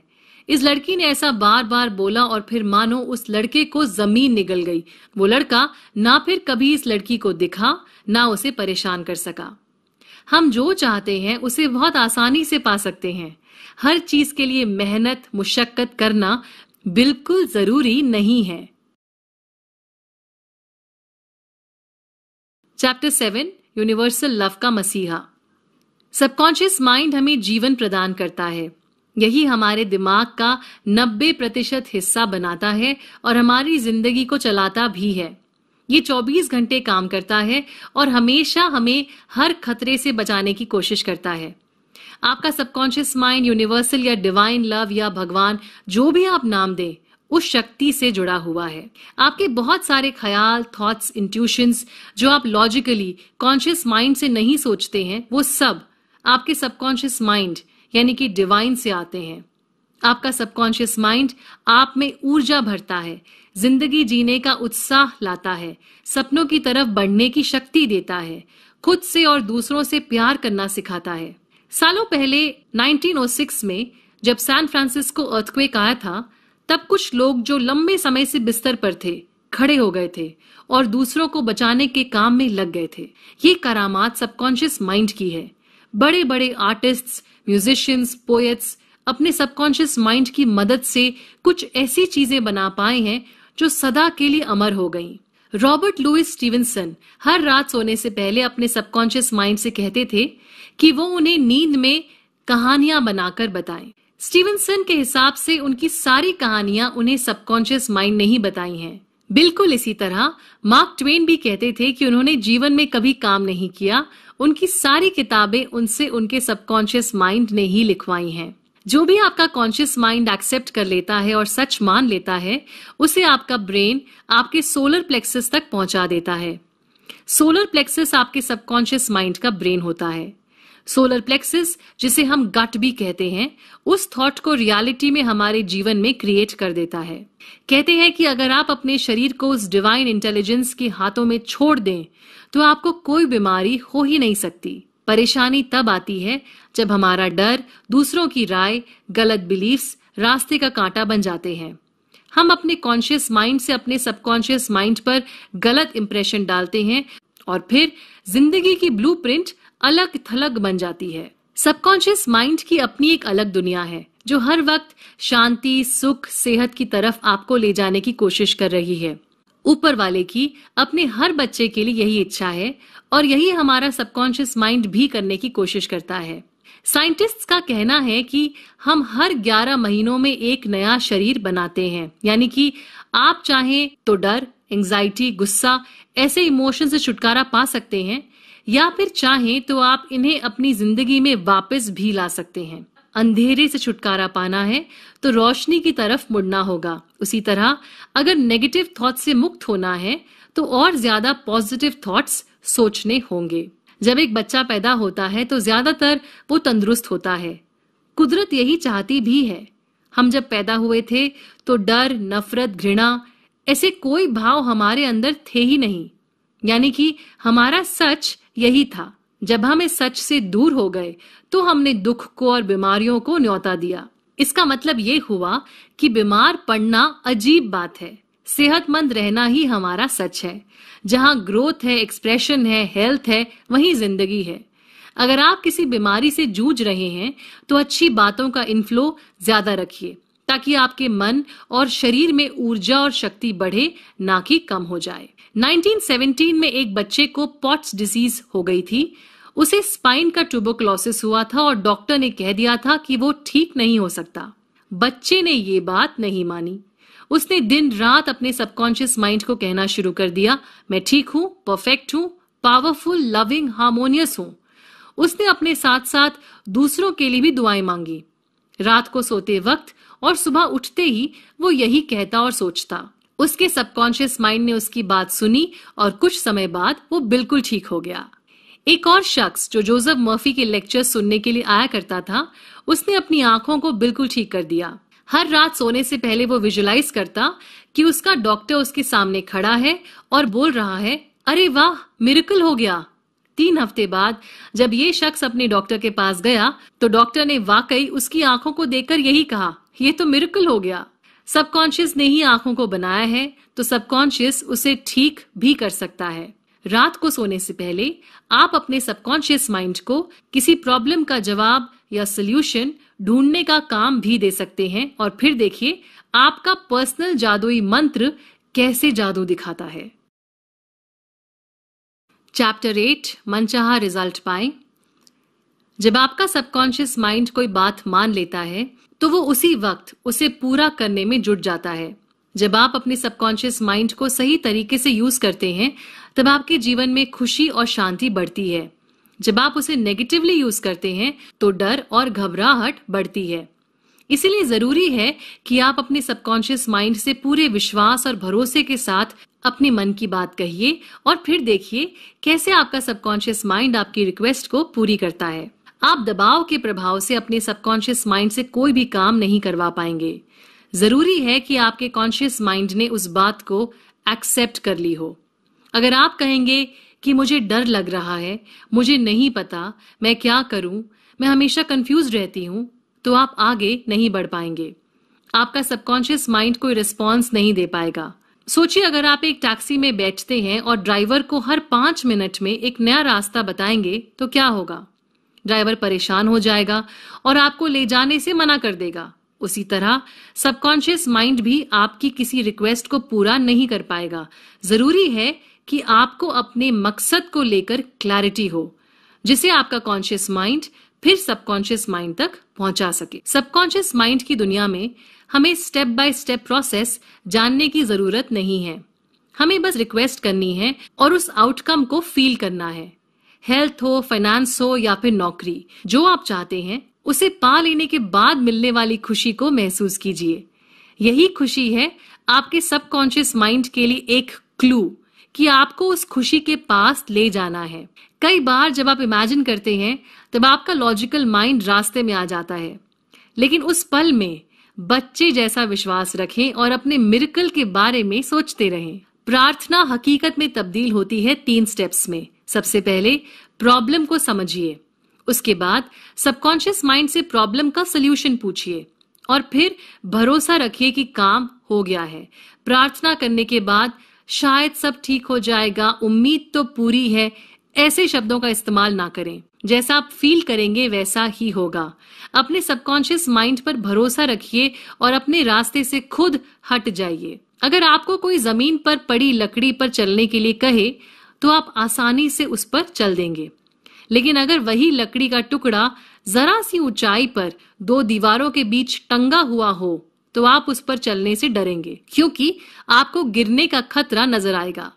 [SPEAKER 1] इस लड़की ने ऐसा बार बार बोला और फिर मानो उस लड़के को जमीन निगल गई वो लड़का ना फिर कभी इस लड़की को दिखा ना उसे परेशान कर सका हम जो चाहते हैं उसे बहुत आसानी से पा सकते हैं हर चीज के लिए मेहनत मुशक्कत करना बिल्कुल जरूरी नहीं है चैप्टर सेवन यूनिवर्सल लव का मसीहा सबकॉन्शियस माइंड हमें जीवन प्रदान करता है यही हमारे दिमाग का 90 प्रतिशत हिस्सा बनाता है और हमारी जिंदगी को चलाता भी है ये 24 घंटे काम करता है और हमेशा हमें हर खतरे से बचाने की कोशिश करता है आपका सबकॉन्शियस माइंड यूनिवर्सल या डिवाइन लव या भगवान जो भी आप नाम दें उस शक्ति से जुड़ा हुआ है आपके बहुत सारे ख्याल थॉट्स इंट्यूशंस जो आप लॉजिकली कॉन्शियस माइंड से नहीं सोचते हैं वो सब आपके सबकॉन्शियस माइंड यानी कि डिवाइन से आते हैं आपका सबकॉन्शियस माइंड आप में ऊर्जा भरता है जिंदगी जीने का उत्साह लाता है सपनों की तरफ बढ़ने की शक्ति देता है खुद से और दूसरों से प्यार करना सिखाता है सालों पहले 1906 में जब सैन फ्रांसिस्को अर्थक्वेक आया था तब कुछ लोग जो लंबे समय से बिस्तर पर थे खड़े हो गए थे और दूसरों को बचाने के काम में लग गए थे ये करामात सबकॉन्शियस माइंड की है बड़े बड़े आर्टिस्ट्स म्यूजिशियंस पोएट्स अपने सबकॉन्शियस माइंड की मदद से कुछ ऐसी चीजें बना पाए हैं जो सदा के लिए अमर हो गईं। रॉबर्ट लुइस स्टीवनसन हर रात सोने से पहले अपने सबकॉन्शियस माइंड से कहते थे कि वो उन्हें नींद में कहानियां बनाकर बताएं। स्टीवनसन के हिसाब से उनकी सारी कहानियां उन्हें सबकॉन्शियस माइंड ने ही बताई हैं बिल्कुल इसी तरह मार्क ट्वेन भी कहते थे कि उन्होंने जीवन में कभी काम नहीं किया उनकी सारी किताबें उनसे उनके सबकॉन्शियस माइंड ने ही लिखवाई हैं जो भी आपका कॉन्शियस माइंड एक्सेप्ट कर लेता है और सच मान लेता है उसे आपका ब्रेन आपके सोलर प्लेक्सिस तक पहुंचा देता है सोलर प्लेक्सिस आपके सबकॉन्शियस माइंड का ब्रेन होता है सोलर प्लेक्सिस जिसे हम गट भी कहते हैं उस थॉट को रियलिटी में हमारे जीवन में क्रिएट कर देता है कहते हैं कि अगर आप अपने शरीर को उस डिवाइन इंटेलिजेंस के हाथों में छोड़ दें तो आपको कोई बीमारी हो ही नहीं सकती परेशानी तब आती है जब हमारा डर दूसरों की राय गलत बिलीफ रास्ते का कांटा बन जाते हैं हम अपने कॉन्शियस माइंड से अपने सबकॉन्शियस माइंड पर गलत इंप्रेशन डालते हैं और फिर जिंदगी की ब्लूप्रिंट अलग थलग बन जाती है सबकॉन्शियस माइंड की अपनी एक अलग दुनिया है जो हर वक्त शांति सुख सेहत की तरफ आपको ले जाने की कोशिश कर रही है ऊपर वाले की अपने हर बच्चे के लिए यही इच्छा है और यही हमारा सबकॉन्शियस माइंड भी करने की कोशिश करता है साइंटिस्ट्स का कहना है कि हम हर 11 महीनों में एक नया शरीर बनाते हैं यानी कि आप चाहें तो डर एंजाइटी गुस्सा ऐसे इमोशन से छुटकारा पा सकते हैं या फिर चाहें तो आप इन्हें अपनी जिंदगी में वापस भी ला सकते हैं अंधेरे से छुटकारा पाना है तो रोशनी की तरफ मुड़ना होगा उसी तरह अगर नेगेटिव थॉट्स से मुक्त होना है तो और ज्यादा पॉजिटिव थॉट्स सोचने होंगे जब एक बच्चा पैदा होता है तो ज्यादातर वो तंदुरुस्त होता है कुदरत यही चाहती भी है हम जब पैदा हुए थे तो डर नफरत घृणा ऐसे कोई भाव हमारे अंदर थे ही नहीं यानी कि हमारा सच यही था जब हम इस सच से दूर हो गए तो हमने दुख को और बीमारियों को न्योता दिया इसका मतलब ये हुआ कि बीमार पड़ना अजीब बात है सेहतमंद रहना ही हमारा सच है जहां ग्रोथ है एक्सप्रेशन है हेल्थ है वहीं जिंदगी है अगर आप किसी बीमारी से जूझ रहे हैं तो अच्छी बातों का इनफ्लो ज्यादा रखिए ताकि आपके मन और शरीर में ऊर्जा और शक्ति बढ़े ना कि कम हो जाए 1917 में एक बच्चे को पॉट्स डिजीज हो गई थी उसे स्पाइन का ट्यूबोक्लोसिस हुआ था और डॉक्टर ने कह दिया था कि वो ठीक नहीं हो सकता बच्चे ने ये बात नहीं मानी उसने दिन रात अपने सबकॉन्शियस माइंड को कहना शुरू कर दिया मैं ठीक हूं परफेक्ट हूं पावरफुल लविंग हार्मोनियस हूं उसने अपने साथ साथ दूसरों के लिए भी दुआएं मांगी रात को सोते वक्त और सुबह उठते ही वो यही कहता और सोचता उसके सबकॉन्शियस माइंड ने उसकी बात सुनी और कुछ समय बाद वो बिल्कुल ठीक हो गया एक और शख्स जो जोसेफ मर्फी के लेक्चर सुनने के लिए आया करता था उसने अपनी आंखों को बिल्कुल ठीक कर दिया हर रात सोने से पहले वो विजुलाइज करता कि उसका डॉक्टर उसके सामने खड़ा है और बोल रहा है अरे वाह मिरेकल हो गया तीन हफ्ते बाद जब ये शख्स अपने डॉक्टर के पास गया तो डॉक्टर ने वाकई उसकी आंखों को देखकर यही कहा यह तो मिरिकल हो गया सबकॉन्शियस ने ही आंखों को बनाया है तो सबकॉन्शियस उसे ठीक भी कर सकता है रात को सोने से पहले आप अपने सबकॉन्शियस माइंड को किसी प्रॉब्लम का जवाब या सोल्यूशन ढूंढने का काम भी दे सकते हैं और फिर देखिए आपका पर्सनल जादुई मंत्र कैसे जादू दिखाता है चैप्टर एट मनचाहा रिजल्ट पाए जब आपका सबकॉन्शियस माइंड कोई बात मान लेता है तो वो उसी वक्त उसे पूरा करने में जुट जाता है जब आप अपने सबकॉन्शियस माइंड को सही तरीके से यूज करते हैं तब आपके जीवन में खुशी और शांति बढ़ती है जब आप उसे नेगेटिवली यूज करते हैं तो डर और घबराहट बढ़ती है इसीलिए जरूरी है कि आप अपने सबकॉन्शियस माइंड से पूरे विश्वास और भरोसे के साथ अपने मन की बात कहिए और फिर देखिए कैसे आपका सबकॉन्शियस माइंड आपकी रिक्वेस्ट को पूरी करता है आप दबाव के प्रभाव से अपने सबकॉन्शियस माइंड से कोई भी काम नहीं करवा पाएंगे जरूरी है कि आपके कॉन्शियस माइंड ने उस बात को एक्सेप्ट कर ली हो अगर आप कहेंगे कि मुझे डर लग रहा है मुझे नहीं पता मैं क्या करूं मैं हमेशा कंफ्यूज रहती हूं तो आप आगे नहीं बढ़ पाएंगे आपका सबकॉन्शियस माइंड कोई रिस्पॉन्स नहीं दे पाएगा सोचिए अगर आप एक टैक्सी में बैठते हैं और ड्राइवर को हर पांच मिनट में एक नया रास्ता बताएंगे तो क्या होगा ड्राइवर परेशान हो जाएगा और आपको ले जाने से मना कर देगा उसी तरह सबकॉन्शियस माइंड भी आपकी किसी रिक्वेस्ट को पूरा नहीं कर पाएगा जरूरी है कि आपको अपने मकसद को लेकर क्लैरिटी हो जिसे आपका कॉन्शियस माइंड फिर सबकॉन्शियस माइंड तक पहुंचा सके सबकॉन्शियस माइंड की दुनिया में हमें स्टेप बाय स्टेप प्रोसेस जानने की जरूरत नहीं है हमें बस रिक्वेस्ट करनी है और उस आउटकम को फील करना है हेल्थ हो फाइनेंस हो या फिर नौकरी जो आप चाहते हैं उसे पा लेने के बाद मिलने वाली खुशी को महसूस कीजिए यही खुशी है आपके सबकॉन्शियस माइंड के लिए एक क्लू कि आपको उस खुशी के पास ले जाना है कई बार जब आप इमेजिन करते हैं तब आपका लॉजिकल माइंड रास्ते में आ जाता है लेकिन उस पल में बच्चे जैसा विश्वास रखें और अपने मिरकल के बारे में सोचते रहें प्रार्थना हकीकत में तब्दील होती है तीन स्टेप्स में सबसे पहले प्रॉब्लम को समझिए उसके बाद सबकॉन्शियस माइंड से प्रॉब्लम का सोल्यूशन पूछिए और फिर भरोसा रखिए कि काम हो गया है प्रार्थना करने के बाद शायद सब ठीक हो जाएगा उम्मीद तो पूरी है ऐसे शब्दों का इस्तेमाल ना करें जैसा आप फील करेंगे वैसा ही होगा अपने सबकॉन्शियस माइंड पर भरोसा रखिए और अपने रास्ते से खुद हट जाइए अगर आपको कोई जमीन पर पड़ी लकड़ी पर चलने के लिए कहे तो आप आसानी से उस पर चल देंगे लेकिन अगर वही लकड़ी का टुकड़ा जरा सी ऊंचाई पर दो दीवारों के बीच टंगा हुआ हो तो आप उस पर चलने से डरेंगे क्योंकि आपको गिरने का खतरा नजर आएगा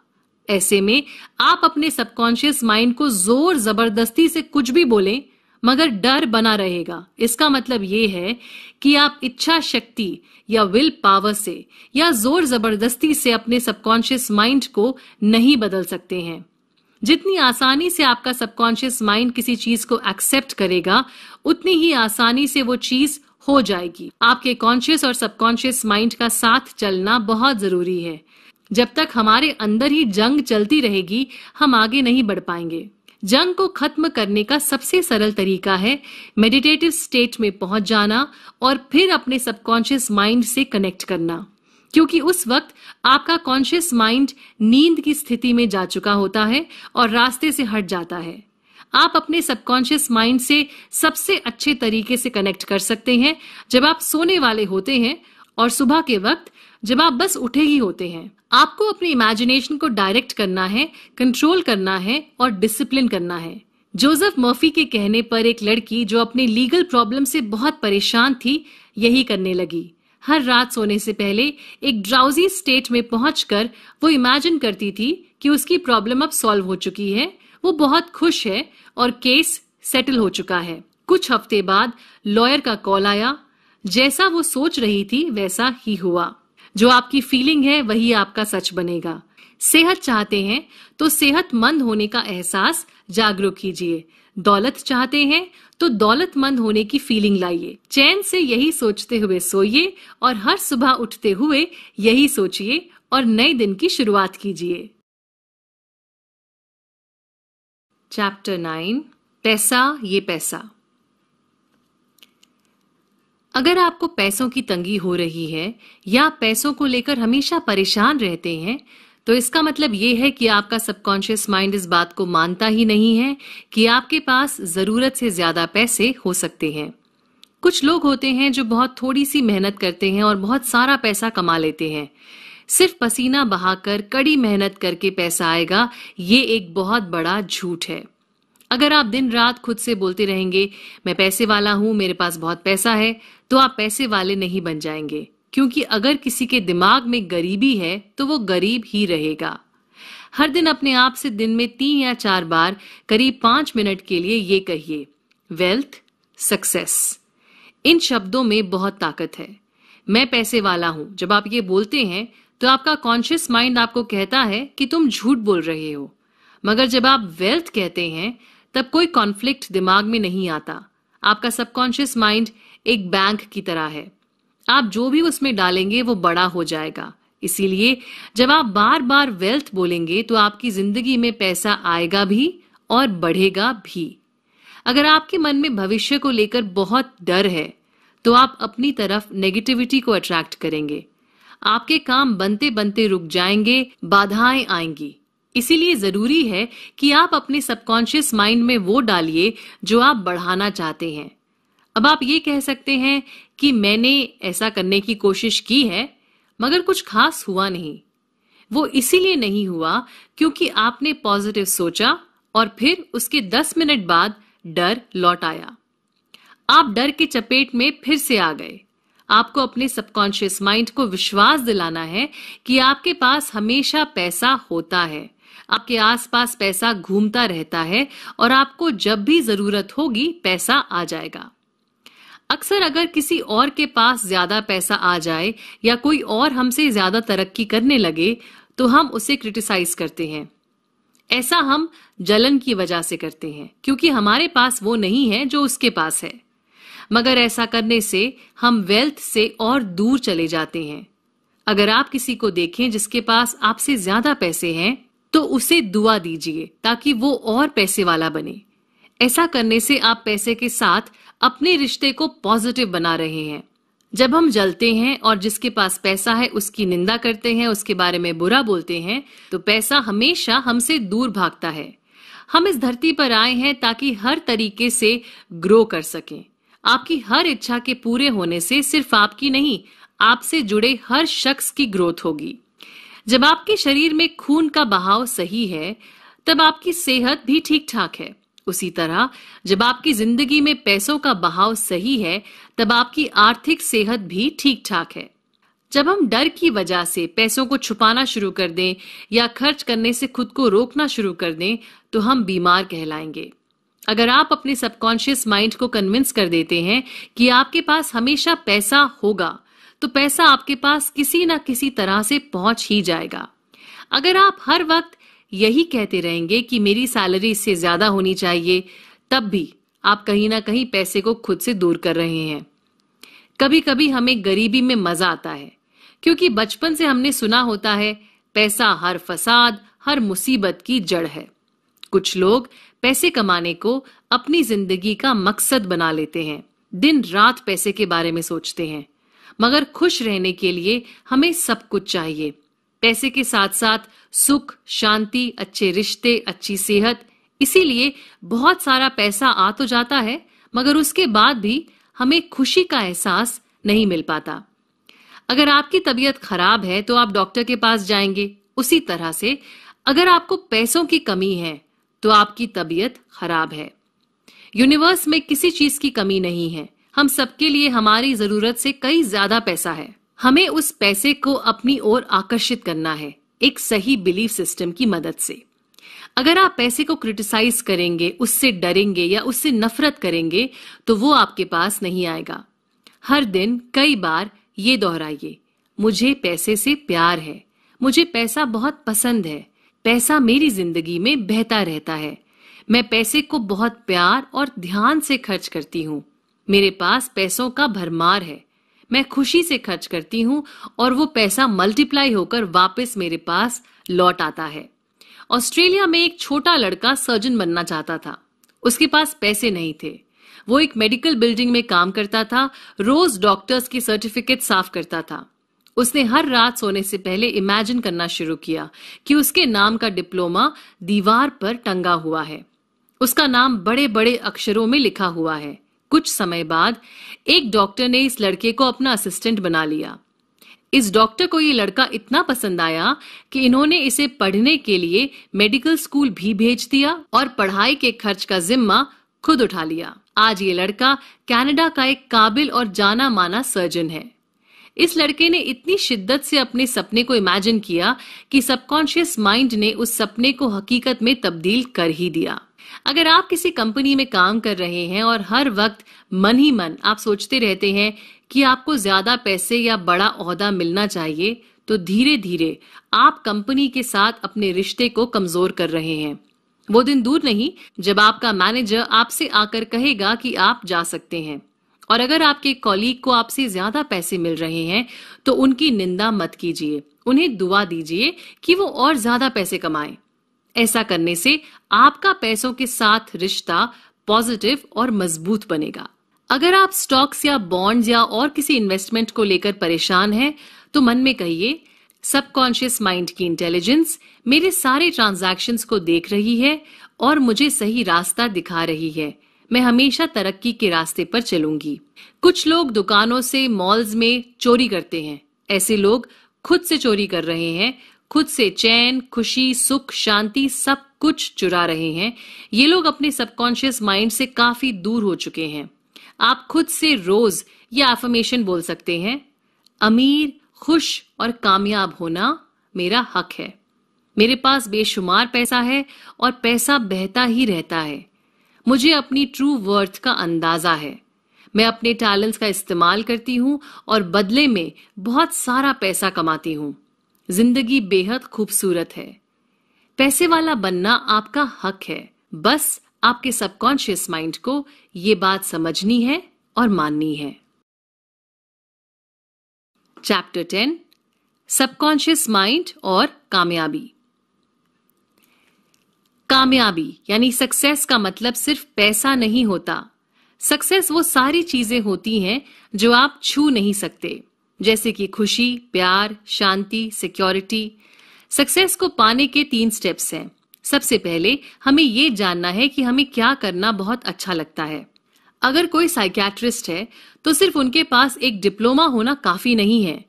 [SPEAKER 1] ऐसे में आप अपने सबकॉन्शियस माइंड को जोर जबरदस्ती से कुछ भी बोलें मगर डर बना रहेगा इसका मतलब ये है कि आप इच्छा शक्ति या विल पावर से या जोर जबरदस्ती से अपने सबकॉन्शियस माइंड को नहीं बदल सकते हैं जितनी आसानी से आपका सबकॉन्शियस माइंड किसी चीज को एक्सेप्ट करेगा उतनी ही आसानी से वो चीज हो जाएगी आपके कॉन्शियस और सबकॉन्शियस माइंड का साथ चलना बहुत जरूरी है जब तक हमारे अंदर ही जंग चलती रहेगी हम आगे नहीं बढ़ पाएंगे जंग को खत्म करने का सबसे सरल तरीका है मेडिटेटिव स्टेट में पहुंच जाना और फिर अपने सबकॉन्शियस माइंड से कनेक्ट करना क्योंकि उस वक्त आपका कॉन्शियस माइंड नींद की स्थिति में जा चुका होता है और रास्ते से हट जाता है आप अपने सबकॉन्शियस माइंड से सबसे अच्छे तरीके से कनेक्ट कर सकते हैं जब आप सोने वाले होते हैं और सुबह के वक्त जब आप बस उठे ही होते हैं आपको अपने इमेजिनेशन को डायरेक्ट करना है कंट्रोल करना है और डिसिप्लिन करना है जोसेफ मर्फी के कहने पर एक लड़की जो अपने लीगल प्रॉब्लम से बहुत परेशान थी यही करने लगी हर रात सोने से पहले एक ड्राउजी स्टेट में पहुंचकर वो इमेजिन करती थी कि उसकी प्रॉब्लम अब सॉल्व हो चुकी है वो बहुत खुश है और केस सेटल हो चुका है कुछ हफ्ते बाद लॉयर का कॉल आया जैसा वो सोच रही थी वैसा ही हुआ जो आपकी फीलिंग है वही आपका सच बनेगा सेहत चाहते हैं तो सेहतमंद होने का एहसास जागरूक कीजिए दौलत चाहते हैं तो दौलतमंद होने की फीलिंग लाइए चैन से यही सोचते हुए सोइए और हर सुबह उठते हुए यही सोचिए और नए दिन की शुरुआत कीजिए चैप्टर नाइन पैसा ये पैसा अगर आपको पैसों की तंगी हो रही है या पैसों को लेकर हमेशा परेशान रहते हैं तो इसका मतलब ये है कि आपका सबकॉन्शियस माइंड इस बात को मानता ही नहीं है कि आपके पास जरूरत से ज्यादा पैसे हो सकते हैं कुछ लोग होते हैं जो बहुत थोड़ी सी मेहनत करते हैं और बहुत सारा पैसा कमा लेते हैं सिर्फ पसीना बहाकर कड़ी मेहनत करके पैसा आएगा ये एक बहुत बड़ा झूठ है अगर आप दिन रात खुद से बोलते रहेंगे मैं पैसे वाला हूं मेरे पास बहुत पैसा है तो आप पैसे वाले नहीं बन जाएंगे क्योंकि अगर किसी के दिमाग में गरीबी है तो वो गरीब ही रहेगा हर दिन अपने आप से दिन में तीन या चार बार करीब पांच मिनट के लिए ये कहिए वेल्थ सक्सेस इन शब्दों में बहुत ताकत है मैं पैसे वाला हूं जब आप ये बोलते हैं तो आपका कॉन्शियस माइंड आपको कहता है कि तुम झूठ बोल रहे हो मगर जब आप वेल्थ कहते हैं तब कोई कॉन्फ्लिक्ट दिमाग में नहीं आता आपका सबकॉन्शियस माइंड एक बैंक की तरह है आप जो भी उसमें डालेंगे वो बड़ा हो जाएगा इसीलिए जब आप बार बार वेल्थ बोलेंगे तो आपकी जिंदगी में पैसा आएगा भी और बढ़ेगा भी अगर आपके मन में भविष्य को लेकर बहुत डर है तो आप अपनी तरफ नेगेटिविटी को अट्रैक्ट करेंगे आपके काम बनते बनते रुक जाएंगे बाधाएं आएंगी इसीलिए जरूरी है कि आप अपने सबकॉन्शियस माइंड में वो डालिए जो आप बढ़ाना चाहते हैं अब आप ये कह सकते हैं कि मैंने ऐसा करने की कोशिश की है मगर कुछ खास हुआ नहीं वो इसीलिए नहीं हुआ क्योंकि आपने पॉजिटिव सोचा और फिर उसके 10 मिनट बाद डर लौट आया आप डर के चपेट में फिर से आ गए आपको अपने सबकॉन्शियस माइंड को विश्वास दिलाना है कि आपके पास हमेशा पैसा होता है आपके आसपास पैसा घूमता रहता है और आपको जब भी जरूरत होगी पैसा आ जाएगा अक्सर अगर किसी और के पास ज्यादा पैसा आ जाए या कोई और हमसे ज्यादा तरक्की करने लगे तो हम उसे क्रिटिसाइज करते हैं ऐसा हम जलन की वजह से करते हैं क्योंकि हमारे पास वो नहीं है जो उसके पास है मगर ऐसा करने से हम वेल्थ से और दूर चले जाते हैं अगर आप किसी को देखें जिसके पास आपसे ज्यादा पैसे हैं तो उसे दुआ दीजिए ताकि वो और पैसे वाला बने ऐसा करने से आप पैसे के साथ अपने रिश्ते को पॉजिटिव बना रहे हैं जब हम जलते हैं और जिसके पास पैसा है उसकी निंदा करते हैं उसके बारे में बुरा बोलते हैं तो पैसा हमेशा हमसे दूर भागता है हम इस धरती पर आए हैं ताकि हर तरीके से ग्रो कर सकें आपकी हर इच्छा के पूरे होने से सिर्फ आपकी नहीं आपसे जुड़े हर शख्स की ग्रोथ होगी जब आपके शरीर में खून का बहाव सही है तब आपकी सेहत भी ठीक ठाक है उसी तरह जब आपकी जिंदगी में पैसों का बहाव सही है तब आपकी आर्थिक सेहत भी ठीक ठाक है जब हम डर की वजह से पैसों को छुपाना शुरू कर दें या खर्च करने से खुद को रोकना शुरू कर दें तो हम बीमार कहलाएंगे अगर आप अपने सबकॉन्शियस माइंड को कन्विंस कर देते हैं कि आपके पास हमेशा पैसा होगा तो पैसा आपके पास किसी ना किसी तरह से पहुंच ही जाएगा अगर आप हर वक्त यही कहते रहेंगे कि मेरी सैलरी इससे ज्यादा होनी चाहिए तब भी आप कहीं ना कहीं पैसे को खुद से दूर कर रहे हैं कभी कभी हमें गरीबी में मजा आता है क्योंकि बचपन से हमने सुना होता है पैसा हर फसाद हर मुसीबत की जड़ है कुछ लोग पैसे कमाने को अपनी जिंदगी का मकसद बना लेते हैं दिन रात पैसे के बारे में सोचते हैं मगर खुश रहने के लिए हमें सब कुछ चाहिए पैसे के साथ साथ सुख शांति अच्छे रिश्ते अच्छी सेहत इसीलिए बहुत सारा पैसा आ तो जाता है मगर उसके बाद भी हमें खुशी का एहसास नहीं मिल पाता अगर आपकी तबीयत खराब है तो आप डॉक्टर के पास जाएंगे उसी तरह से अगर आपको पैसों की कमी है तो आपकी तबीयत खराब है यूनिवर्स में किसी चीज की कमी नहीं है हम सबके लिए हमारी जरूरत से कई ज्यादा पैसा है हमें उस पैसे को अपनी ओर आकर्षित करना है एक सही बिलीफ सिस्टम की मदद से अगर आप पैसे को क्रिटिसाइज करेंगे उससे डरेंगे या उससे नफरत करेंगे तो वो आपके पास नहीं आएगा हर दिन कई बार ये दोहराइए मुझे पैसे से प्यार है मुझे पैसा बहुत पसंद है पैसा मेरी जिंदगी में बहता रहता है मैं पैसे को बहुत प्यार और ध्यान से खर्च करती हूँ मेरे पास पैसों का भरमार है मैं खुशी से खर्च करती हूँ और वो पैसा मल्टीप्लाई होकर वापस मेरे पास लौट आता है ऑस्ट्रेलिया में एक छोटा लड़का सर्जन बनना चाहता था उसके पास पैसे नहीं थे वो एक मेडिकल बिल्डिंग में काम करता था रोज डॉक्टर्स की सर्टिफिकेट साफ करता था उसने हर रात सोने से पहले इमेजिन करना शुरू किया कि उसके नाम का डिप्लोमा दीवार पर टंगा हुआ है उसका नाम बड़े बड़े अक्षरों में लिखा हुआ है कुछ समय बाद एक डॉक्टर ने इस लड़के को अपना असिस्टेंट बना लिया इस डॉक्टर को ये लड़का इतना पसंद आया कि इन्होंने इसे पढ़ने के लिए मेडिकल स्कूल भी भेज दिया और पढ़ाई के खर्च का जिम्मा खुद उठा लिया आज ये लड़का कनाडा का एक काबिल और जाना माना सर्जन है इस लड़के ने इतनी शिद्दत से अपने सपने को इमेजिन किया कि सबकॉन्शियस माइंड ने उस सपने को हकीकत में तब्दील कर ही दिया अगर आप किसी कंपनी में काम कर रहे हैं और हर वक्त मन ही मन आप सोचते रहते हैं कि आपको ज्यादा पैसे या बड़ा ओहदा मिलना चाहिए तो धीरे धीरे आप कंपनी के साथ अपने रिश्ते को कमजोर कर रहे हैं वो दिन दूर नहीं जब आपका मैनेजर आपसे आकर कहेगा कि आप जा सकते हैं और अगर आपके कॉलीग को आपसे ज्यादा पैसे मिल रहे हैं तो उनकी निंदा मत कीजिए उन्हें दुआ दीजिए कि वो और ज्यादा पैसे कमाएं ऐसा करने से आपका पैसों के साथ रिश्ता पॉजिटिव और मजबूत बनेगा अगर आप स्टॉक्स या बॉन्ड्स या और किसी इन्वेस्टमेंट को लेकर परेशान हैं तो मन में कहिए सबकॉन्शियस माइंड की इंटेलिजेंस मेरे सारे ट्रांजैक्शंस को देख रही है और मुझे सही रास्ता दिखा रही है मैं हमेशा तरक्की के रास्ते पर चलूंगी कुछ लोग दुकानों से मॉल्स में चोरी करते हैं ऐसे लोग खुद से चोरी कर रहे हैं खुद से चैन खुशी सुख शांति सब कुछ चुरा रहे हैं ये लोग अपने सबकॉन्शियस माइंड से काफी दूर हो चुके हैं आप खुद से रोज ये एफर्मेशन बोल सकते हैं अमीर खुश और कामयाब होना मेरा हक है मेरे पास बेशुमार पैसा है और पैसा बहता ही रहता है मुझे अपनी ट्रू वर्थ का अंदाजा है मैं अपने टैलेंट्स का इस्तेमाल करती हूँ और बदले में बहुत सारा पैसा कमाती हूँ जिंदगी बेहद खूबसूरत है पैसे वाला बनना आपका हक है बस आपके सबकॉन्शियस माइंड को ये बात समझनी है और माननी है चैप्टर टेन सबकॉन्शियस माइंड और कामयाबी कामयाबी यानी सक्सेस का मतलब सिर्फ पैसा नहीं होता सक्सेस वो सारी चीजें होती हैं जो आप छू नहीं सकते जैसे कि खुशी प्यार शांति सिक्योरिटी सक्सेस को पाने के तीन स्टेप्स हैं सबसे पहले हमें ये जानना है कि हमें क्या करना बहुत अच्छा लगता है अगर कोई साइकैट्रिस्ट है तो सिर्फ उनके पास एक डिप्लोमा होना काफी नहीं है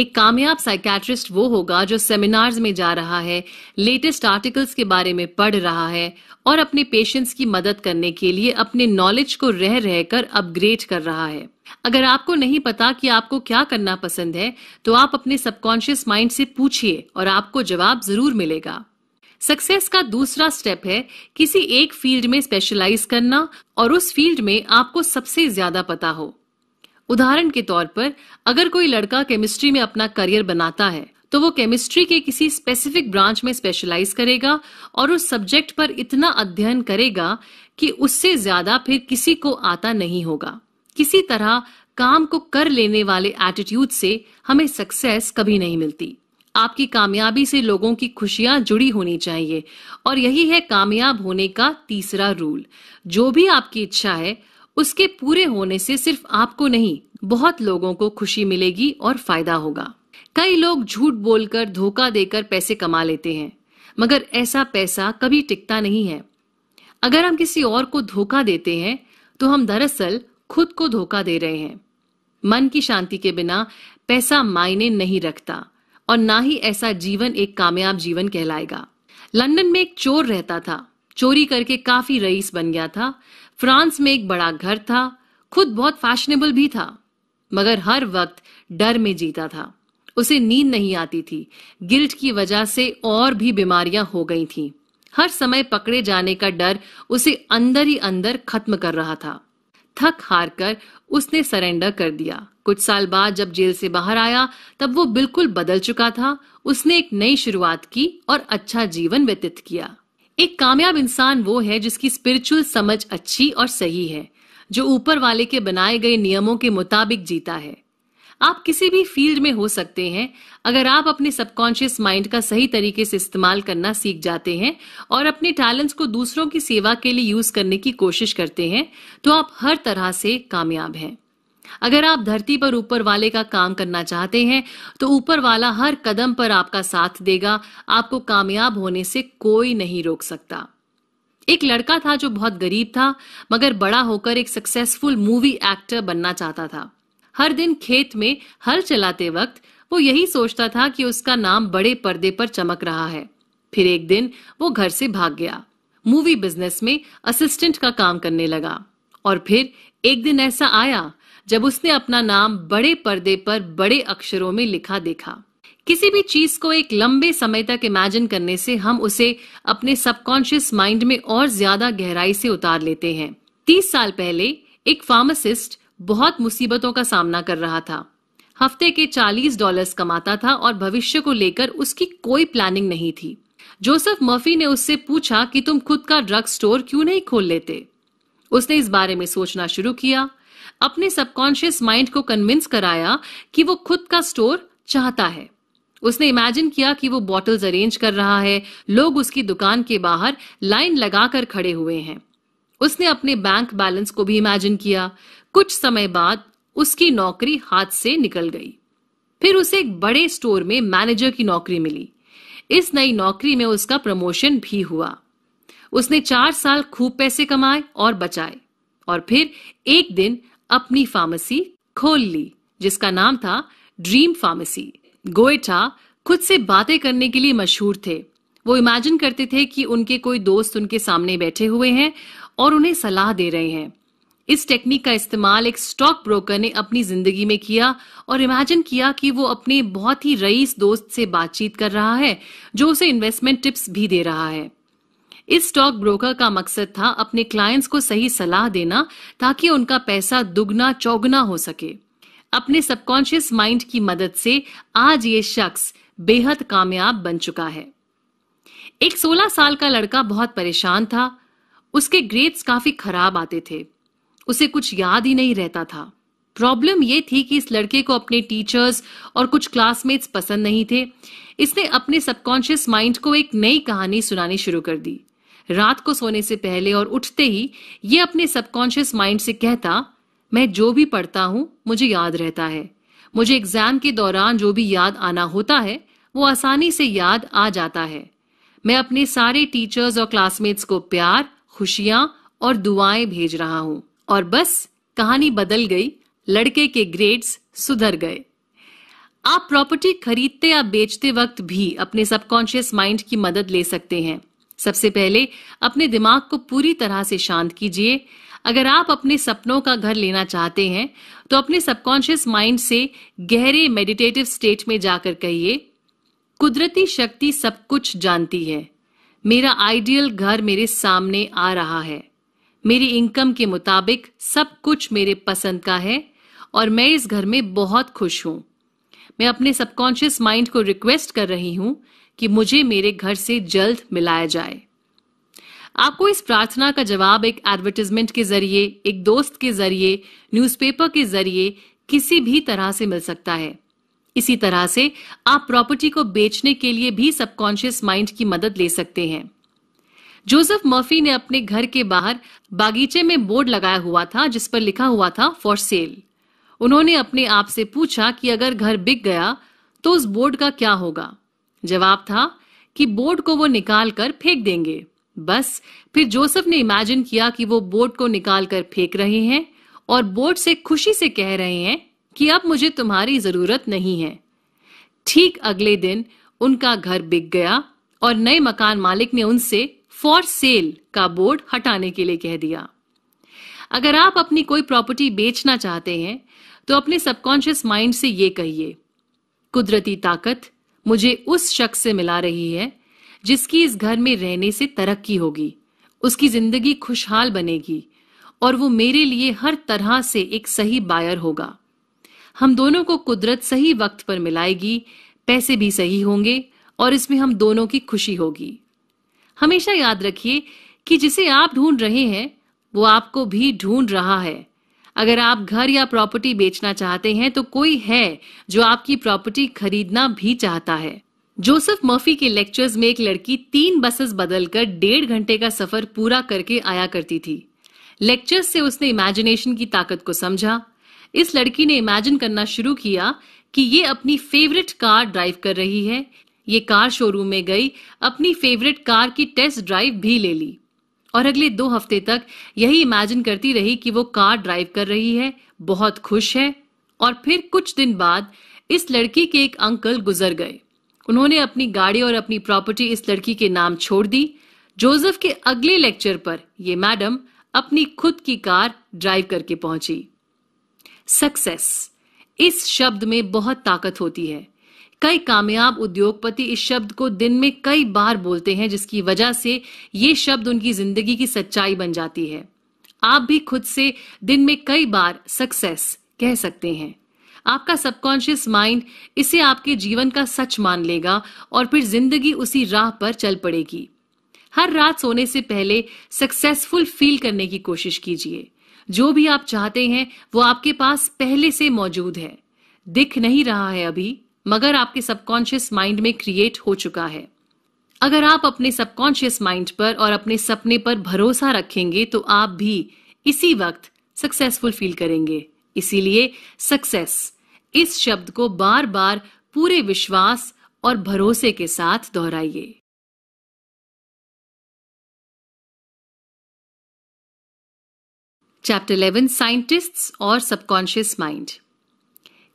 [SPEAKER 1] एक कामयाब साइकैट्रिस्ट वो होगा जो सेमिनार्स में जा रहा है लेटेस्ट आर्टिकल्स के बारे में पढ़ रहा है और अपने पेशेंट्स की मदद करने के लिए अपने नॉलेज को रह रहकर अपग्रेड कर रहा है अगर आपको नहीं पता कि आपको क्या करना पसंद है तो आप अपने सबकॉन्शियस माइंड से पूछिए और आपको जवाब जरूर मिलेगा सक्सेस का दूसरा स्टेप है किसी एक फील्ड में स्पेशलाइज करना और उस फील्ड में आपको सबसे ज्यादा पता हो उदाहरण के तौर पर अगर कोई लड़का केमिस्ट्री में अपना करियर बनाता है तो वो केमिस्ट्री के किसी स्पेसिफिक ब्रांच में स्पेशलाइज करेगा और उस सब्जेक्ट पर इतना अध्ययन करेगा कि उससे ज्यादा फिर किसी को आता नहीं होगा किसी तरह काम को कर लेने वाले एटीट्यूड से हमें सक्सेस कभी नहीं मिलती आपकी कामयाबी से लोगों की खुशियां जुड़ी होनी चाहिए और यही है कामयाब होने का तीसरा रूल जो भी आपकी इच्छा है उसके पूरे होने से सिर्फ आपको नहीं बहुत लोगों को खुशी मिलेगी और फायदा होगा कई लोग झूठ बोलकर धोखा देकर पैसे कमा लेते हैं मगर ऐसा पैसा कभी टिकता नहीं है अगर हम किसी और को धोखा देते हैं तो हम दरअसल खुद को धोखा दे रहे हैं मन की शांति के बिना पैसा मायने नहीं रखता और ना ही ऐसा जीवन एक कामयाब जीवन कहलाएगा लंदन में एक चोर रहता था चोरी करके काफी रईस बन गया था फ्रांस में एक बड़ा घर था खुद बहुत फैशनेबल भी था मगर हर वक्त डर में जीता था उसे नींद नहीं आती थी गिल्ट की वजह से और भी बीमारियां हो गई थी हर समय पकड़े जाने का डर उसे अंदर ही अंदर खत्म कर रहा था थक हार कर उसने सरेंडर कर दिया कुछ साल बाद जब जेल से बाहर आया तब वो बिल्कुल बदल चुका था उसने एक नई शुरुआत की और अच्छा जीवन व्यतीत किया एक कामयाब इंसान वो है जिसकी स्पिरिचुअल समझ अच्छी और सही है जो ऊपर वाले के बनाए गए नियमों के मुताबिक जीता है आप किसी भी फील्ड में हो सकते हैं अगर आप अपने सबकॉन्शियस माइंड का सही तरीके से इस्तेमाल करना सीख जाते हैं और अपने टैलेंट्स को दूसरों की सेवा के लिए यूज करने की कोशिश करते हैं तो आप हर तरह से कामयाब हैं अगर आप धरती पर ऊपर वाले का काम करना चाहते हैं तो ऊपर वाला हर कदम पर आपका साथ देगा आपको कामयाब होने से कोई नहीं रोक सकता एक लड़का था जो बहुत गरीब था मगर बड़ा होकर एक सक्सेसफुल मूवी एक्टर बनना चाहता था हर दिन खेत में हल चलाते वक्त वो यही सोचता था कि उसका नाम बड़े पर्दे पर चमक रहा है फिर एक दिन वो घर से भाग गया मूवी बिजनेस में असिस्टेंट का काम करने लगा और फिर एक दिन ऐसा आया जब उसने अपना नाम बड़े पर्दे पर बड़े अक्षरों में लिखा देखा किसी भी चीज को एक लंबे समय तक इमेजिन करने से हम उसे अपने सबकॉन्शियस माइंड में और ज्यादा गहराई से उतार लेते हैं तीस साल पहले एक फार्मासिस्ट बहुत मुसीबतों का सामना कर रहा था हफ्ते के 40 डॉलर्स कमाता था और भविष्य को लेकर उसकी कोई प्लानिंग नहीं थी जोसेफ मफी ने उससे पूछा कि तुम खुद का ड्रग स्टोर क्यों नहीं खोल लेते उसने इस बारे में सोचना शुरू किया अपने सबकॉन्शियस माइंड को कन्विंस कराया कि वो खुद का स्टोर चाहता है उसने इमेजिन किया कि वो बॉटल्स अरेंज कर रहा है लोग उसकी दुकान के बाहर लाइन लगाकर खड़े हुए हैं उसने अपने बैंक बैलेंस को भी इमेजिन किया कुछ समय बाद उसकी नौकरी हाथ से निकल गई फिर उसे एक बड़े स्टोर में मैनेजर की नौकरी मिली इस नई नौकरी में उसका प्रमोशन भी हुआ उसने चार साल खूब पैसे कमाए और बचाए और फिर एक दिन अपनी फार्मेसी खोल ली जिसका नाम था ड्रीम फार्मेसी गोएठा खुद से बातें करने के लिए मशहूर थे वो इमेजिन करते थे कि उनके कोई दोस्त उनके सामने बैठे हुए हैं और उन्हें सलाह दे रहे हैं इस टेक्निक का इस्तेमाल एक स्टॉक ब्रोकर ने अपनी जिंदगी में किया और इमेजिन किया कि वो अपने बहुत ही रईस दोस्त से बातचीत कर रहा है जो उसे इन्वेस्टमेंट टिप्स भी दे रहा है इस स्टॉक ब्रोकर का मकसद था अपने क्लाइंट्स को सही सलाह देना ताकि उनका पैसा दुगना चौगुना हो सके अपने सबकॉन्शियस माइंड की मदद से आज ये शख्स बेहद कामयाब बन चुका है एक 16 साल का लड़का बहुत परेशान था उसके ग्रेड्स काफी खराब आते थे उसे कुछ याद ही नहीं रहता था प्रॉब्लम ये थी कि इस लड़के को अपने टीचर्स और कुछ क्लासमेट्स पसंद नहीं थे इसने अपने सबकॉन्शियस माइंड को एक नई कहानी सुनानी शुरू कर दी रात को सोने से पहले और उठते ही ये अपने सबकॉन्शियस माइंड से कहता मैं जो भी पढ़ता हूं मुझे याद रहता है मुझे एग्जाम के दौरान जो भी याद आना होता है वो आसानी से याद आ जाता है मैं अपने सारे टीचर्स और क्लासमेट्स को प्यार खुशियां और दुआएं भेज रहा हूं और बस कहानी बदल गई लड़के के ग्रेड्स सुधर गए आप प्रॉपर्टी खरीदते या बेचते वक्त भी अपने सबकॉन्शियस माइंड की मदद ले सकते हैं सबसे पहले अपने दिमाग को पूरी तरह से शांत कीजिए अगर आप अपने सपनों का घर लेना चाहते हैं तो अपने सबकॉन्शियस माइंड से गहरे मेडिटेटिव स्टेट में जाकर कहिए कुदरती शक्ति सब कुछ जानती है मेरा आइडियल घर मेरे सामने आ रहा है मेरी इनकम के मुताबिक सब कुछ मेरे पसंद का है और मैं इस घर में बहुत खुश हूं मैं अपने सबकॉन्शियस माइंड को रिक्वेस्ट कर रही हूं कि मुझे मेरे घर से जल्द मिलाया जाए आपको इस प्रार्थना का जवाब एक एडवर्टिजमेंट के जरिए एक दोस्त के जरिए न्यूज़पेपर के जरिए किसी भी तरह से मिल सकता है इसी तरह से आप प्रॉपर्टी को बेचने के लिए भी सबकॉन्शियस माइंड की मदद ले सकते हैं जोसेफ मर्फी ने अपने घर के बाहर बागीचे में बोर्ड लगाया हुआ था जिस पर लिखा हुआ था फॉर सेल उन्होंने अपने आप से पूछा कि अगर घर बिक गया तो उस बोर्ड का क्या होगा जवाब था कि बोर्ड को वो निकाल कर फेंक देंगे बस फिर जोसेफ ने इमेजिन किया कि वो बोर्ड को निकाल कर फेंक रहे हैं और बोर्ड से खुशी से कह रहे हैं कि अब मुझे तुम्हारी जरूरत नहीं है ठीक अगले दिन उनका घर बिक गया और नए मकान मालिक ने उनसे फॉर सेल का बोर्ड हटाने के लिए कह दिया अगर आप अपनी कोई प्रॉपर्टी बेचना चाहते हैं तो अपने सबकॉन्शियस माइंड से ये कहिए कुदरती ताकत मुझे उस शख्स से मिला रही है जिसकी इस घर में रहने से तरक्की होगी उसकी जिंदगी खुशहाल बनेगी और वो मेरे लिए हर तरह से एक सही बायर होगा हम दोनों को कुदरत सही वक्त पर मिलाएगी पैसे भी सही होंगे और इसमें हम दोनों की खुशी होगी हमेशा याद रखिए कि जिसे आप ढूंढ रहे हैं वो आपको भी ढूंढ रहा है अगर आप घर या प्रॉपर्टी बेचना चाहते हैं तो कोई है जो आपकी प्रॉपर्टी खरीदना भी चाहता है जोसेफ मर्फी के लेक्चर्स में एक लड़की तीन बसेस बदलकर डेढ़ घंटे का सफर पूरा करके आया करती थी लेक्चर्स से उसने इमेजिनेशन की ताकत को समझा इस लड़की ने इमेजिन करना शुरू किया कि ये अपनी फेवरेट कार ड्राइव कर रही है ये कार शोरूम में गई अपनी फेवरेट कार की टेस्ट ड्राइव भी ले ली और अगले दो हफ्ते तक यही इमेजिन करती रही कि वो कार ड्राइव कर रही है बहुत खुश है और फिर कुछ दिन बाद इस लड़की के एक अंकल गुजर गए उन्होंने अपनी गाड़ी और अपनी प्रॉपर्टी इस लड़की के नाम छोड़ दी जोसेफ के अगले लेक्चर पर ये मैडम अपनी खुद की कार ड्राइव करके पहुंची सक्सेस इस शब्द में बहुत ताकत होती है कई कामयाब उद्योगपति इस शब्द को दिन में कई बार बोलते हैं जिसकी वजह से ये शब्द उनकी जिंदगी की सच्चाई बन जाती है आप भी खुद से दिन में कई बार सक्सेस कह सकते हैं आपका सबकॉन्शियस माइंड इसे आपके जीवन का सच मान लेगा और फिर जिंदगी उसी राह पर चल पड़ेगी हर रात सोने से पहले सक्सेसफुल फील करने की कोशिश कीजिए जो भी आप चाहते हैं वो आपके पास पहले से मौजूद है दिख नहीं रहा है अभी मगर आपके सबकॉन्शियस माइंड में क्रिएट हो चुका है अगर आप अपने सबकॉन्शियस माइंड पर और अपने सपने पर भरोसा रखेंगे तो आप भी इसी वक्त सक्सेसफुल फील करेंगे इसीलिए सक्सेस इस शब्द को बार बार पूरे विश्वास और भरोसे के साथ दोहराइए चैप्टर 11 साइंटिस्ट्स और सबकॉन्शियस माइंड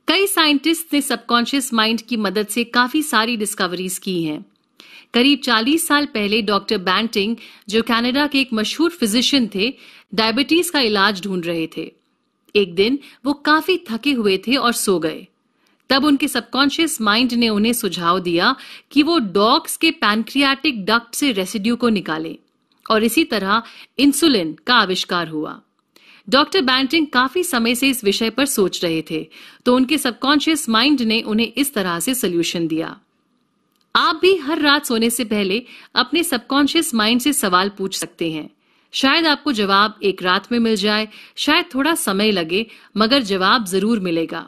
[SPEAKER 1] कई साइंटिस्ट ने सबकॉन्शियस माइंड की मदद से काफी सारी डिस्कवरीज की हैं करीब 40 साल पहले डॉक्टर बैंटिंग जो कनाडा के एक मशहूर फिजिशियन थे डायबिटीज का इलाज ढूंढ रहे थे एक दिन वो काफी थके हुए थे और सो गए तब उनके सबकॉन्शियस माइंड ने उन्हें सुझाव दिया कि वो डॉग्स के पैनक्रियाटिक डक्ट से रेसिड्यू को निकाले और इसी तरह इंसुलिन का आविष्कार हुआ डॉक्टर बैंटिंग काफी समय से इस विषय पर सोच रहे थे तो उनके सबकॉन्शियस माइंड ने उन्हें इस तरह से सोल्यूशन दिया आप भी हर रात सोने से पहले अपने सबकॉन्शियस माइंड से सवाल पूछ सकते हैं शायद आपको जवाब एक रात में मिल जाए शायद थोड़ा समय लगे मगर जवाब जरूर मिलेगा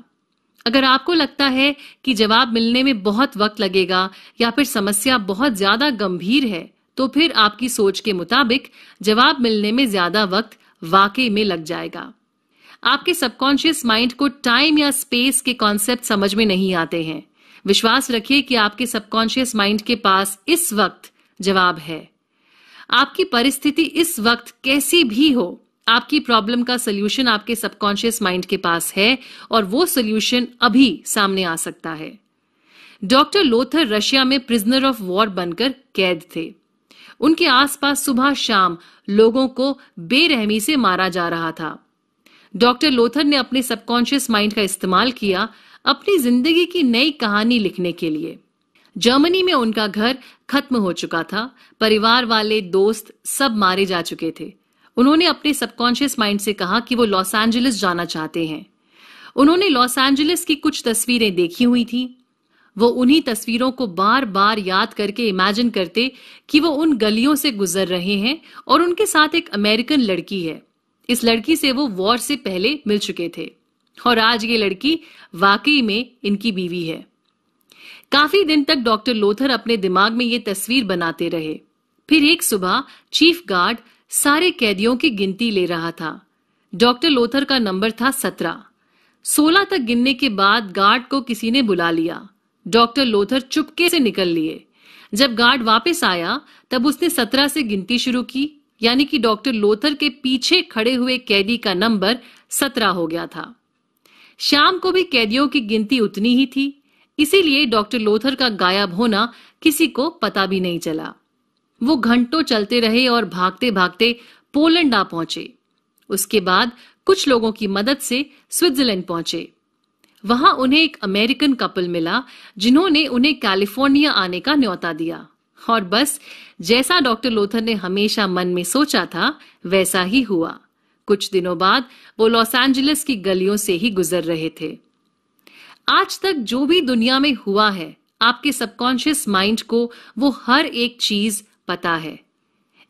[SPEAKER 1] अगर आपको लगता है कि जवाब मिलने में बहुत वक्त लगेगा या फिर समस्या बहुत ज्यादा गंभीर है तो फिर आपकी सोच के मुताबिक जवाब मिलने में ज्यादा वक्त वाकई में लग जाएगा आपके सबकॉन्शियस माइंड को टाइम या स्पेस के कॉन्सेप्ट समझ में नहीं आते हैं विश्वास रखिए कि आपके सबकॉन्शियस माइंड के पास इस वक्त जवाब है आपकी परिस्थिति इस वक्त कैसी भी हो आपकी प्रॉब्लम का सोल्यूशन आपके सबकॉन्शियस माइंड के पास है और वो सोल्यूशन अभी सामने आ सकता है डॉक्टर लोथर रशिया में प्रिजनर ऑफ वॉर बनकर कैद थे उनके आसपास सुबह शाम लोगों को बेरहमी से मारा जा रहा था डॉक्टर लोथर ने अपने सबकॉन्शियस माइंड का इस्तेमाल किया अपनी जिंदगी की नई कहानी लिखने के लिए जर्मनी में उनका घर खत्म हो चुका था परिवार वाले दोस्त सब मारे जा चुके थे उन्होंने अपने सबकॉन्शियस माइंड से कहा कि वो लॉस एंजलिस जाना चाहते हैं उन्होंने लॉस एंजलिस की कुछ तस्वीरें देखी हुई थी वो उन्हीं तस्वीरों को बार बार याद करके इमेजिन करते कि वो उन गलियों से गुजर रहे हैं और उनके साथ एक अमेरिकन लड़की है इस लड़की से वो वॉर से पहले मिल चुके थे और आज ये लड़की वाकई में इनकी बीवी है काफी दिन तक डॉक्टर लोथर अपने दिमाग में ये तस्वीर बनाते रहे फिर एक सुबह चीफ गार्ड सारे कैदियों की गिनती ले रहा था डॉक्टर लोथर का नंबर था सत्रह सोलह तक गिनने के बाद गार्ड को किसी ने बुला लिया डॉक्टर लोथर चुपके से निकल लिए जब गार्ड वापस आया तब उसने सत्रह से गिनती शुरू की यानी कि डॉक्टर लोथर के पीछे खड़े हुए कैदी का नंबर सत्रह हो गया था शाम को भी कैदियों की गिनती उतनी ही थी इसीलिए डॉक्टर लोथर का गायब होना किसी को पता भी नहीं चला वो घंटों चलते रहे और भागते भागते पोलैंड आ पहुंचे उसके बाद कुछ लोगों की मदद से स्विट्जरलैंड पहुंचे वहां उन्हें एक अमेरिकन कपल मिला जिन्होंने उन्हें कैलिफोर्निया आने का न्योता दिया और बस जैसा डॉक्टर लोथर ने हमेशा मन में सोचा था वैसा ही हुआ कुछ दिनों बाद वो लॉस एंजलिस की गलियों से ही गुजर रहे थे आज तक जो भी दुनिया में हुआ है आपके सबकॉन्शियस माइंड को वो हर एक चीज पता है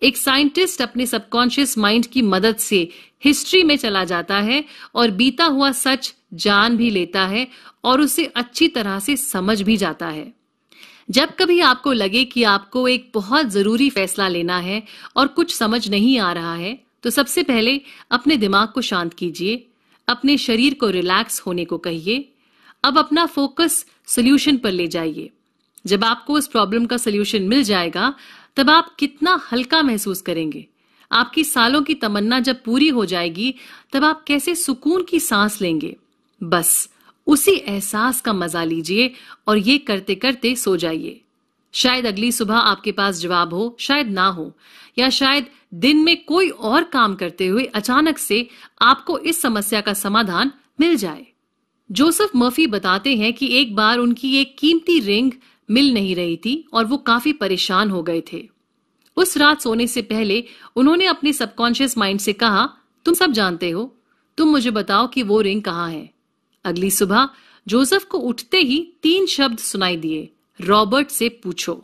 [SPEAKER 1] एक साइंटिस्ट अपने सबकॉन्शियस माइंड की मदद से हिस्ट्री में चला जाता है और बीता हुआ सच जान भी लेता है और उसे अच्छी तरह से समझ भी जाता है जब कभी आपको लगे कि आपको एक बहुत जरूरी फैसला लेना है और कुछ समझ नहीं आ रहा है तो सबसे पहले अपने दिमाग को शांत कीजिए अपने शरीर को रिलैक्स होने को कहिए अब अपना फोकस सोल्यूशन पर ले जाइए जब आपको उस प्रॉब्लम का सोल्यूशन मिल जाएगा तब आप कितना हल्का महसूस करेंगे आपकी सालों की तमन्ना जब पूरी हो जाएगी तब आप कैसे सुकून की सांस लेंगे बस उसी एहसास का मजा लीजिए और ये करते करते सो जाइए शायद अगली सुबह आपके पास जवाब हो शायद ना हो या शायद दिन में कोई और काम करते हुए अचानक से आपको इस समस्या का समाधान मिल जाए जोसेफ मर्फी बताते हैं कि एक बार उनकी एक कीमती रिंग मिल नहीं रही थी और वो काफी परेशान हो गए थे उस रात सोने से पहले उन्होंने अपने सबकॉन्शियस माइंड से कहा तुम सब जानते हो तुम मुझे बताओ कि वो रिंग कहाँ है अगली सुबह जोसेफ को उठते ही तीन शब्द सुनाई दिए रॉबर्ट से पूछो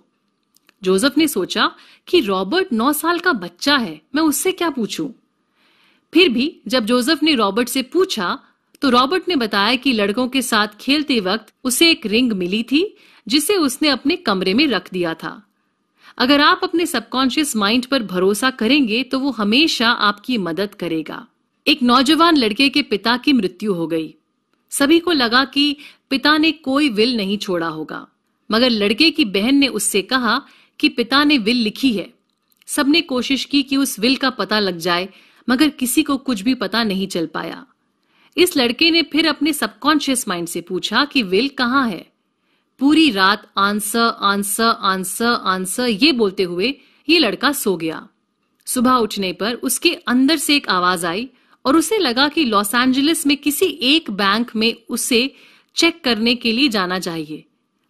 [SPEAKER 1] जोसेफ ने सोचा कि रॉबर्ट नौ साल का बच्चा है मैं उससे क्या पूछूं? फिर भी जब जोसेफ ने रॉबर्ट से पूछा तो रॉबर्ट ने बताया कि लड़कों के साथ खेलते वक्त उसे एक रिंग मिली थी जिसे उसने अपने कमरे में रख दिया था अगर आप अपने सबकॉन्शियस माइंड पर भरोसा करेंगे तो वो हमेशा आपकी मदद करेगा एक नौजवान लड़के के पिता की मृत्यु हो गई सभी को लगा कि पिता ने कोई विल नहीं छोड़ा होगा मगर लड़के की बहन ने उससे कहा कि पिता ने विल लिखी है सबने कोशिश की कि उस विल का पता लग जाए मगर किसी को कुछ भी पता नहीं चल पाया इस लड़के ने फिर अपने सबकॉन्शियस माइंड से पूछा कि विल कहाँ है पूरी रात आंसर आंसर आंसर आंसर ये बोलते हुए ये लड़का सो गया सुबह उठने पर उसके अंदर से एक आवाज आई और उसे लगा कि लॉस एंजलिस में किसी एक बैंक में उसे चेक करने के लिए जाना चाहिए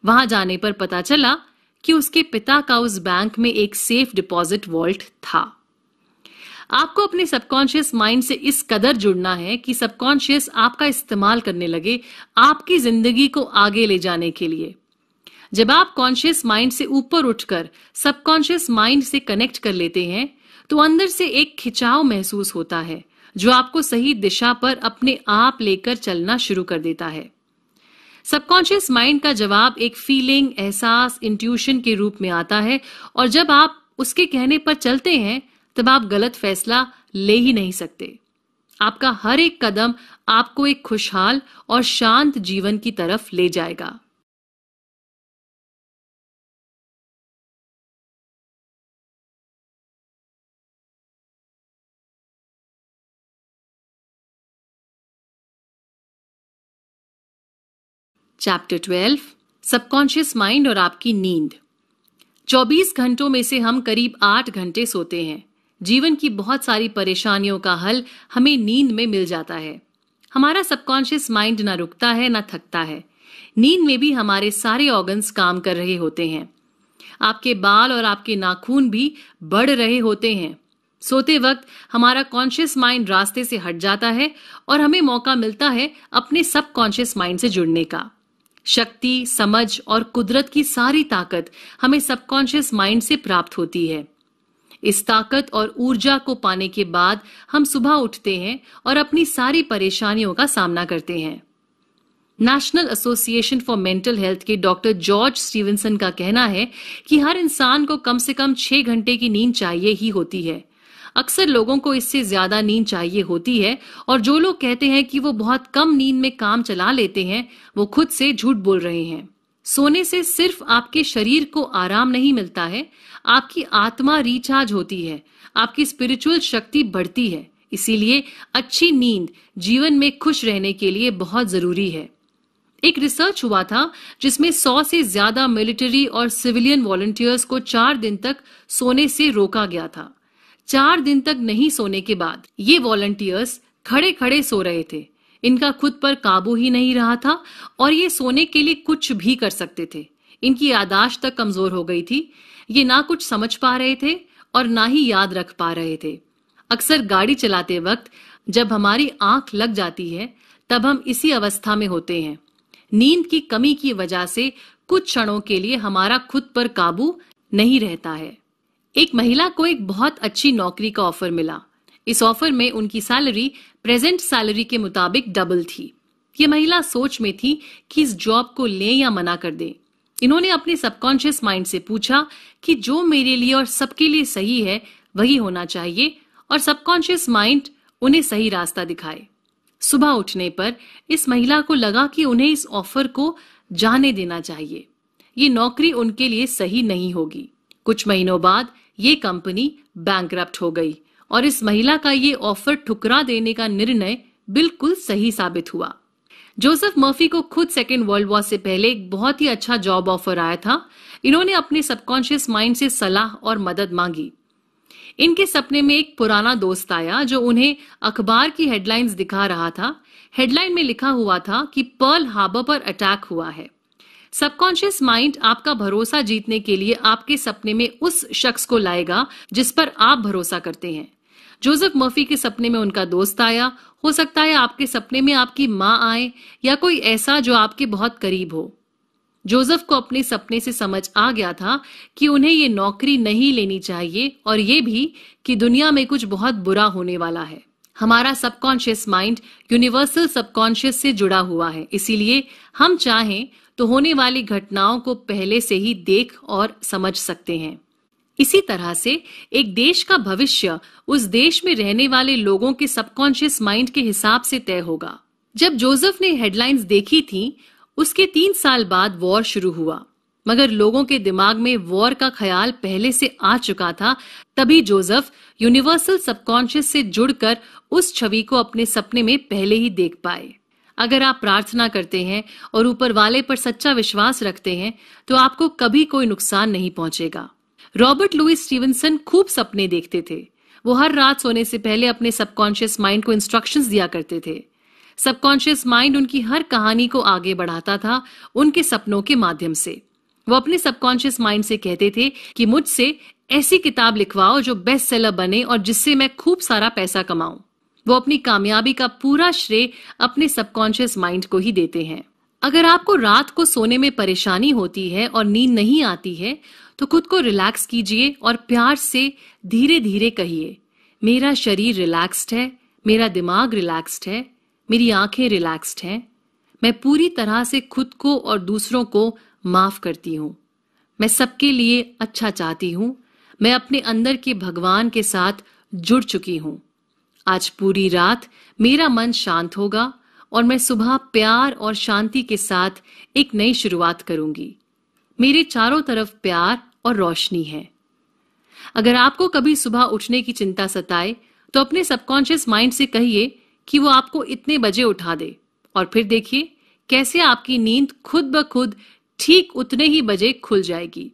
[SPEAKER 1] वहां जाने पर पता चला कि उसके पिता का उस बैंक में एक सेफ डिपॉजिट वॉल्ट था आपको अपने सबकॉन्शियस माइंड से इस कदर जुड़ना है कि सबकॉन्शियस आपका इस्तेमाल करने लगे आपकी जिंदगी को आगे ले जाने के लिए जब आप कॉन्शियस माइंड से ऊपर उठकर सबकॉन्शियस माइंड से कनेक्ट कर लेते हैं तो अंदर से एक खिंचाव महसूस होता है जो आपको सही दिशा पर अपने आप लेकर चलना शुरू कर देता है सबकॉन्शियस माइंड का जवाब एक फीलिंग एहसास इंट्यूशन के रूप में आता है और जब आप उसके कहने पर चलते हैं तब आप गलत फैसला ले ही नहीं सकते आपका हर एक कदम आपको एक खुशहाल और शांत जीवन की तरफ ले जाएगा चैप्टर ट्वेल्व सबकॉन्शियस माइंड और आपकी नींद 24 घंटों में से हम करीब 8 घंटे सोते हैं जीवन की बहुत सारी परेशानियों का हल हमें नींद में मिल जाता है हमारा सबकॉन्शियस माइंड ना रुकता है ना थकता है नींद में भी हमारे सारे ऑर्गन्स काम कर रहे होते हैं आपके बाल और आपके नाखून भी बढ़ रहे होते हैं सोते वक्त हमारा कॉन्शियस माइंड रास्ते से हट जाता है और हमें मौका मिलता है अपने सबकॉन्शियस माइंड से जुड़ने का शक्ति समझ और कुदरत की सारी ताकत हमें सबकॉन्शियस माइंड से प्राप्त होती है इस ताकत और ऊर्जा को पाने के बाद हम सुबह उठते हैं और अपनी सारी परेशानियों का सामना करते हैं National Association for Mental Health के डॉक्टर जॉर्ज स्टीवनसन का कहना है कि हर इंसान को कम से कम छह घंटे की नींद चाहिए ही होती है अक्सर लोगों को इससे ज्यादा नींद चाहिए होती है और जो लोग कहते हैं कि वो बहुत कम नींद में काम चला लेते हैं वो खुद से झूठ बोल रहे हैं सोने से सिर्फ आपके शरीर को आराम नहीं मिलता है आपकी आत्मा रिचार्ज होती है आपकी स्पिरिचुअल शक्ति बढ़ती है इसीलिए अच्छी नींद जीवन में खुश रहने के लिए बहुत जरूरी है एक रिसर्च हुआ था जिसमें सौ से ज्यादा मिलिट्री और सिविलियन वॉलंटियर्स को चार दिन तक सोने से रोका गया था चार दिन तक नहीं सोने के बाद ये वॉलंटियर्स खड़े खड़े सो रहे थे इनका खुद पर काबू ही नहीं रहा था और ये सोने के लिए कुछ भी कर सकते थे इनकी यादाश्त तक कमजोर हो गई थी ये ना कुछ समझ पा रहे थे और ना ही याद रख पा रहे थे अक्सर गाड़ी चलाते वक्त जब हमारी आंख लग जाती है तब हम इसी अवस्था में होते हैं नींद की कमी की वजह से कुछ क्षणों के लिए हमारा खुद पर काबू नहीं रहता है एक महिला को एक बहुत अच्छी नौकरी का ऑफर मिला इस ऑफर में उनकी सैलरी प्रेजेंट सैलरी के मुताबिक डबल थी ये महिला सोच में थी कि इस जॉब को ले या मना कर दे इन्होंने अपने सबकॉन्शियस माइंड से पूछा कि जो मेरे लिए और सबके लिए सही है वही होना चाहिए और सबकॉन्शियस माइंड उन्हें सही रास्ता दिखाए सुबह उठने पर इस महिला को लगा कि उन्हें इस ऑफर को जाने देना चाहिए ये नौकरी उनके लिए सही नहीं होगी कुछ महीनों बाद ये कंपनी बैंक हो गई और इस महिला का ये ऑफर ठुकरा देने का निर्णय बिल्कुल सही साबित हुआ जोसेफ मर्फी को खुद सेकेंड वर्ल्ड वॉर से पहले एक बहुत ही अच्छा जॉब ऑफर आया था इन्होंने अपने सबकॉन्शियस माइंड से सलाह और मदद मांगी इनके सपने में एक पुराना दोस्त आया जो उन्हें अखबार की हेडलाइंस दिखा रहा था हेडलाइन में लिखा हुआ था कि पर्ल हाबर पर अटैक हुआ है सबकॉन्शियस माइंड आपका भरोसा जीतने के लिए आपके सपने में उस शख्स को लाएगा जिस पर आप भरोसा करते हैं जोसेफ मफी के सपने में उनका दोस्त आया हो सकता है आपके सपने में आपकी माँ आए या कोई ऐसा जो आपके बहुत करीब हो जोसेफ को अपने सपने से समझ आ गया था कि उन्हें ये नौकरी नहीं लेनी चाहिए और ये भी कि दुनिया में कुछ बहुत बुरा होने वाला है हमारा सबकॉन्शियस माइंड यूनिवर्सल सबकॉन्शियस से जुड़ा हुआ है इसीलिए हम चाहें तो होने वाली घटनाओं को पहले से ही देख और समझ सकते हैं इसी तरह से एक देश का भविष्य उस देश में रहने वाले लोगों के सबकॉन्शियस माइंड के हिसाब से तय होगा जब जोसेफ ने हेडलाइंस देखी थी उसके तीन साल बाद वॉर शुरू हुआ मगर लोगों के दिमाग में वॉर का ख्याल पहले से आ चुका था तभी जोसेफ यूनिवर्सल सबकॉन्शियस से जुड़कर उस छवि को अपने सपने में पहले ही देख पाए अगर आप प्रार्थना करते हैं और ऊपर वाले पर सच्चा विश्वास रखते हैं तो आपको कभी कोई नुकसान नहीं पहुंचेगा रॉबर्ट लुइस स्टीवनसन खूब सपने देखते थे वो हर रात सोने से पहले अपने सबकॉन्शियस माइंड को इंस्ट्रक्शंस दिया करते थे सबकॉन्शियस माइंड उनकी हर कहानी को आगे बढ़ाता था उनके सपनों के माध्यम से वो अपने सबकॉन्शियस माइंड से कहते थे कि मुझसे ऐसी किताब लिखवाओ जो बेस्ट सेलर बने और जिससे मैं खूब सारा पैसा कमाऊं वो अपनी कामयाबी का पूरा श्रेय अपने सबकॉन्शियस माइंड को ही देते हैं अगर आपको रात को सोने में परेशानी होती है और नींद नहीं आती है तो खुद को रिलैक्स कीजिए और प्यार से धीरे धीरे कहिए मेरा शरीर रिलैक्स्ड है मेरा दिमाग रिलैक्स्ड है मेरी आंखें रिलैक्स्ड हैं मैं पूरी तरह से खुद को और दूसरों को माफ करती हूँ मैं सबके लिए अच्छा चाहती हूँ मैं अपने अंदर के भगवान के साथ जुड़ चुकी हूँ आज पूरी रात मेरा मन शांत होगा और मैं सुबह प्यार और शांति के साथ एक नई शुरुआत करूंगी मेरे चारों तरफ प्यार और रोशनी है अगर आपको कभी सुबह उठने की चिंता सताए तो अपने सबकॉन्शियस माइंड से कहिए कि वो आपको इतने बजे उठा दे और फिर देखिए कैसे आपकी नींद खुद ब खुद ठीक उतने ही बजे खुल जाएगी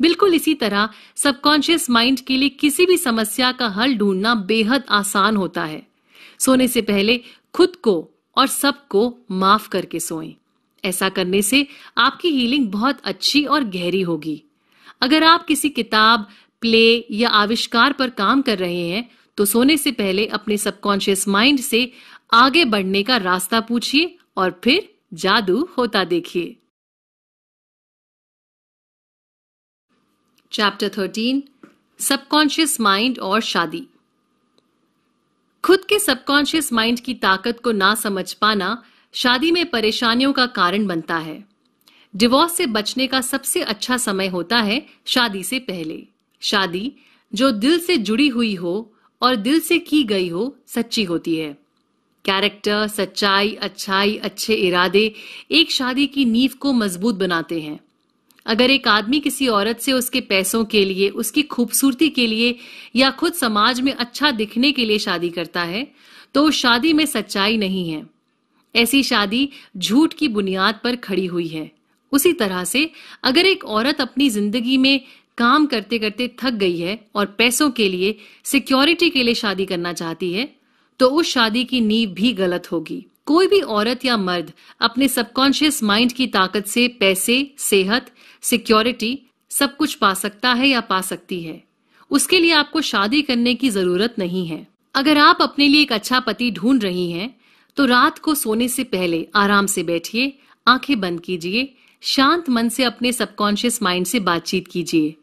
[SPEAKER 1] बिल्कुल इसी तरह सबकॉन्शियस माइंड के लिए किसी भी समस्या का हल ढूंढना बेहद आसान होता है सोने से पहले खुद को और सबको माफ करके सोएं। ऐसा करने से आपकी हीलिंग बहुत अच्छी और गहरी होगी अगर आप किसी किताब प्ले या आविष्कार पर काम कर रहे हैं तो सोने से पहले अपने सबकॉन्शियस माइंड से आगे बढ़ने का रास्ता पूछिए और फिर जादू होता देखिए चैप्टर थर्टीन सबकॉन्शियस माइंड और शादी खुद के सबकॉन्शियस माइंड की ताकत को ना समझ पाना शादी में परेशानियों का कारण बनता है डिवोर्स से बचने का सबसे अच्छा समय होता है शादी से पहले शादी जो दिल से जुड़ी हुई हो और दिल से की गई हो सच्ची होती है कैरेक्टर सच्चाई अच्छाई अच्छे इरादे एक शादी की नींव को मजबूत बनाते हैं अगर एक आदमी किसी औरत से उसके पैसों के लिए उसकी खूबसूरती के लिए या खुद समाज में अच्छा दिखने के लिए शादी करता है तो उस शादी में सच्चाई नहीं है ऐसी शादी झूठ की बुनियाद पर खड़ी हुई है उसी तरह से अगर एक औरत अपनी जिंदगी में काम करते करते थक गई है और पैसों के लिए सिक्योरिटी के लिए शादी करना चाहती है तो उस शादी की नींव भी गलत होगी कोई भी औरत या मर्द अपने सबकॉन्शियस माइंड की ताकत से पैसे सेहत सिक्योरिटी सब कुछ पा सकता है या पा सकती है उसके लिए आपको शादी करने की जरूरत नहीं है अगर आप अपने लिए एक अच्छा पति ढूंढ रही हैं तो रात को सोने से पहले आराम से बैठिए आंखें बंद कीजिए शांत मन से अपने सबकॉन्शियस माइंड से बातचीत कीजिए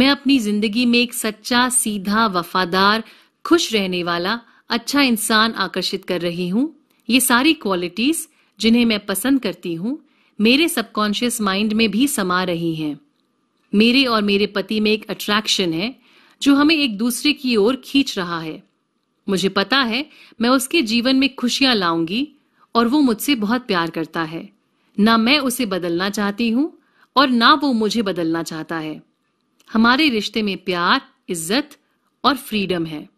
[SPEAKER 1] मैं अपनी जिंदगी में एक सच्चा सीधा वफादार खुश रहने वाला अच्छा इंसान आकर्षित कर रही हूँ ये सारी क्वालिटीज जिन्हें मैं पसंद करती हूँ मेरे सबकॉन्शियस माइंड में भी समा रही हैं मेरे और मेरे पति में एक अट्रैक्शन है जो हमें एक दूसरे की ओर खींच रहा है मुझे पता है मैं उसके जीवन में खुशियां लाऊंगी और वो मुझसे बहुत प्यार करता है ना मैं उसे बदलना चाहती हूं और ना वो मुझे बदलना चाहता है हमारे रिश्ते में प्यार इज्जत और फ्रीडम है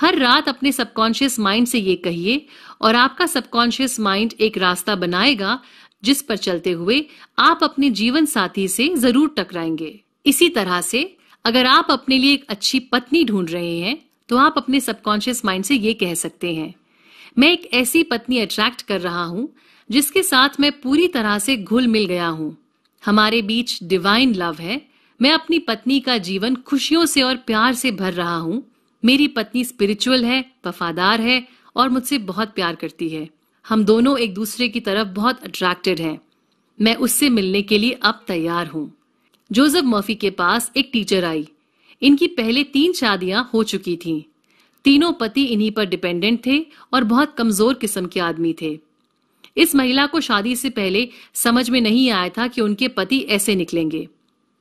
[SPEAKER 1] हर रात अपने सबकॉन्शियस माइंड से ये कहिए और आपका सबकॉन्शियस माइंड एक रास्ता बनाएगा जिस पर चलते हुए आप अपने जीवन साथी से जरूर टकराएंगे इसी तरह से अगर आप अपने लिए एक अच्छी पत्नी ढूंढ रहे हैं तो आप अपने सबकॉन्शियस माइंड से ये कह सकते हैं मैं एक ऐसी पत्नी अट्रैक्ट कर रहा हूं जिसके साथ मैं पूरी तरह से घुल मिल गया हूं हमारे बीच डिवाइन लव है मैं अपनी पत्नी का जीवन खुशियों से और प्यार से भर रहा हूं मेरी पत्नी स्पिरिचुअल है वफादार है और मुझसे बहुत प्यार करती है हम दोनों एक दूसरे की तरफ बहुत अट्रैक्टेड हैं मैं उससे मिलने के लिए अब तैयार हूँ जोसेफ मर्फी के पास एक टीचर आई इनकी पहले तीन शादियां हो चुकी थीं तीनों पति इन्हीं पर डिपेंडेंट थे और बहुत कमजोर किस्म के आदमी थे इस महिला को शादी से पहले समझ में नहीं आया था कि उनके पति ऐसे निकलेंगे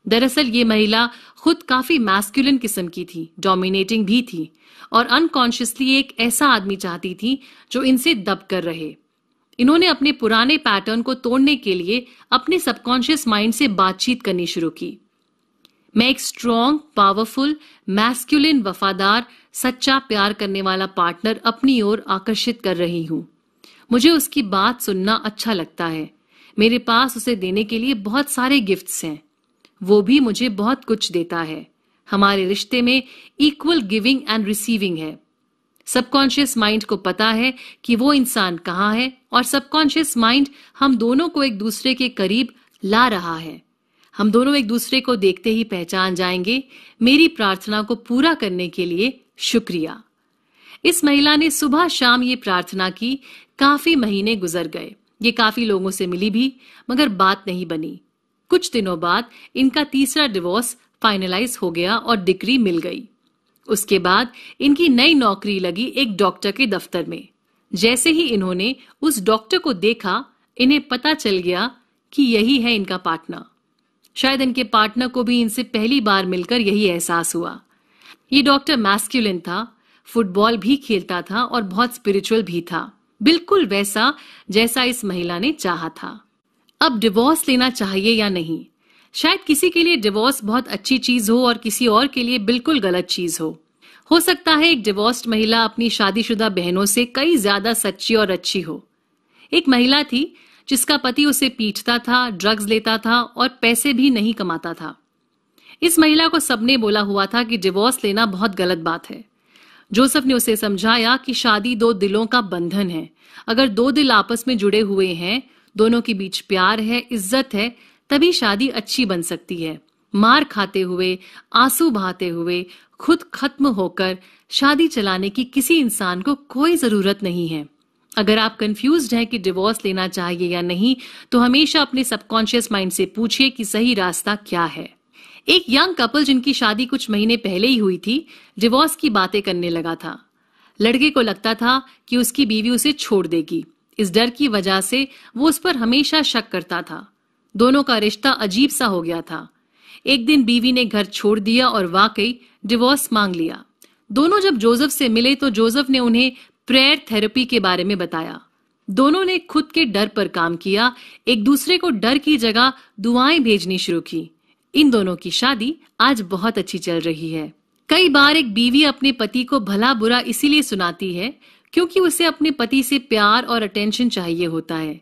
[SPEAKER 1] दरअसल ये महिला खुद काफी मैस्कुलिन किस्म की थी डोमिनेटिंग भी थी और अनकॉन्शियसली एक ऐसा आदमी चाहती थी जो इनसे दब कर रहे इन्होंने अपने पुराने पैटर्न को तोड़ने के लिए अपने सबकॉन्शियस माइंड से बातचीत करनी शुरू की मैं एक स्ट्रॉन्ग पावरफुल मैस्क्यूलिन वफादार सच्चा प्यार करने वाला पार्टनर अपनी ओर आकर्षित कर रही हूं मुझे उसकी बात सुनना अच्छा लगता है मेरे पास उसे देने के लिए बहुत सारे गिफ्ट्स हैं वो भी मुझे बहुत कुछ देता है हमारे रिश्ते में इक्वल गिविंग एंड रिसीविंग है सबकॉन्शियस माइंड को पता है कि वो इंसान कहाँ है और सबकॉन्शियस माइंड हम दोनों को एक दूसरे के करीब ला रहा है हम दोनों एक दूसरे को देखते ही पहचान जाएंगे मेरी प्रार्थना को पूरा करने के लिए शुक्रिया इस महिला ने सुबह शाम ये प्रार्थना की काफी महीने गुजर गए ये काफी लोगों से मिली भी मगर बात नहीं बनी कुछ दिनों बाद इनका तीसरा डिवोर्स फाइनलाइज हो गया और डिग्री मिल गई उसके बाद इनकी नई नौकरी लगी एक डॉक्टर के दफ्तर में जैसे ही इन्होंने उस डॉक्टर को देखा इन्हें पता चल गया कि यही है इनका पार्टनर शायद इनके पार्टनर को भी इनसे पहली बार मिलकर यही एहसास हुआ ये डॉक्टर मैस्क्यूलिन था फुटबॉल भी खेलता था और बहुत स्पिरिचुअल भी था बिल्कुल वैसा जैसा इस महिला ने चाहा था अब डिवोर्स लेना चाहिए या नहीं शायद किसी के लिए डिवोर्स बहुत अच्छी चीज हो और किसी और के लिए बिल्कुल गलत चीज हो हो सकता है एक डिवोर्स्ड महिला अपनी शादीशुदा बहनों से कई ज्यादा सच्ची और अच्छी हो एक महिला थी जिसका पति उसे पीटता था ड्रग्स लेता था और पैसे भी नहीं कमाता था इस महिला को सबने बोला हुआ था कि डिवोर्स लेना बहुत गलत बात है जोसेफ ने उसे समझाया कि शादी दो दिलों का बंधन है अगर दो दिल आपस में जुड़े हुए हैं दोनों के बीच प्यार है इज्जत है तभी शादी अच्छी बन सकती है मार खाते हुए आंसू बहाते हुए खुद खत्म होकर शादी चलाने की किसी इंसान को कोई जरूरत नहीं है अगर आप कंफ्यूज हैं कि डिवोर्स लेना चाहिए या नहीं तो हमेशा अपने सबकॉन्शियस माइंड से पूछिए कि सही रास्ता क्या है एक यंग कपल जिनकी शादी कुछ महीने पहले ही हुई थी डिवोर्स की बातें करने लगा था लड़के को लगता था कि उसकी बीवी उसे छोड़ देगी इस डर की वजह से वो उस पर हमेशा शक करता था दोनों का रिश्ता अजीब सा हो गया था एक दिन बीवी ने घर छोड़ दिया और वाकई डिवोर्स मांग लिया दोनों जब जोसेफ से मिले तो जोसेफ ने उन्हें प्रेयर थेरेपी के बारे में बताया दोनों ने खुद के डर पर काम किया एक दूसरे को डर की जगह दुआएं भेजनी शुरू की इन दोनों की शादी आज बहुत अच्छी चल रही है कई बार एक बीवी अपने पति को भला बुरा इसीलिए सुनाती है क्योंकि उसे अपने पति से प्यार और अटेंशन चाहिए होता है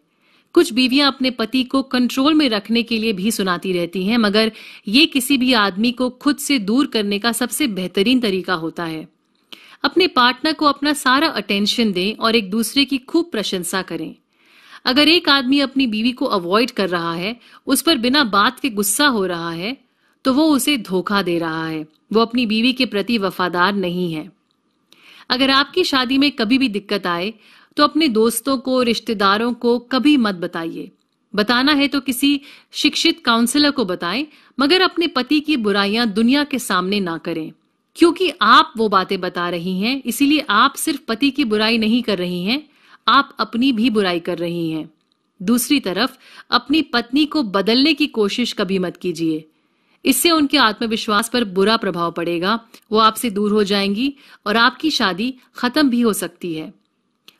[SPEAKER 1] कुछ बीवियां अपने पति को कंट्रोल में रखने के लिए भी सुनाती रहती हैं मगर ये किसी भी आदमी को खुद से दूर करने का सबसे बेहतरीन तरीका होता है अपने पार्टनर को अपना सारा अटेंशन दें और एक दूसरे की खूब प्रशंसा करें अगर एक आदमी अपनी बीवी को अवॉइड कर रहा है उस पर बिना बात के गुस्सा हो रहा है तो वो उसे धोखा दे रहा है वो अपनी बीवी के प्रति वफादार नहीं है अगर आपकी शादी में कभी भी दिक्कत आए तो अपने दोस्तों को रिश्तेदारों को कभी मत बताइए बताना है तो किसी शिक्षित काउंसलर को बताएं मगर अपने पति की बुराइयां दुनिया के सामने ना करें क्योंकि आप वो बातें बता रही हैं इसीलिए आप सिर्फ पति की बुराई नहीं कर रही हैं आप अपनी भी बुराई कर रही हैं दूसरी तरफ अपनी पत्नी को बदलने की कोशिश कभी मत कीजिए इससे उनके आत्मविश्वास पर बुरा प्रभाव पड़ेगा वो आपसे दूर हो जाएंगी और आपकी शादी खत्म भी हो सकती है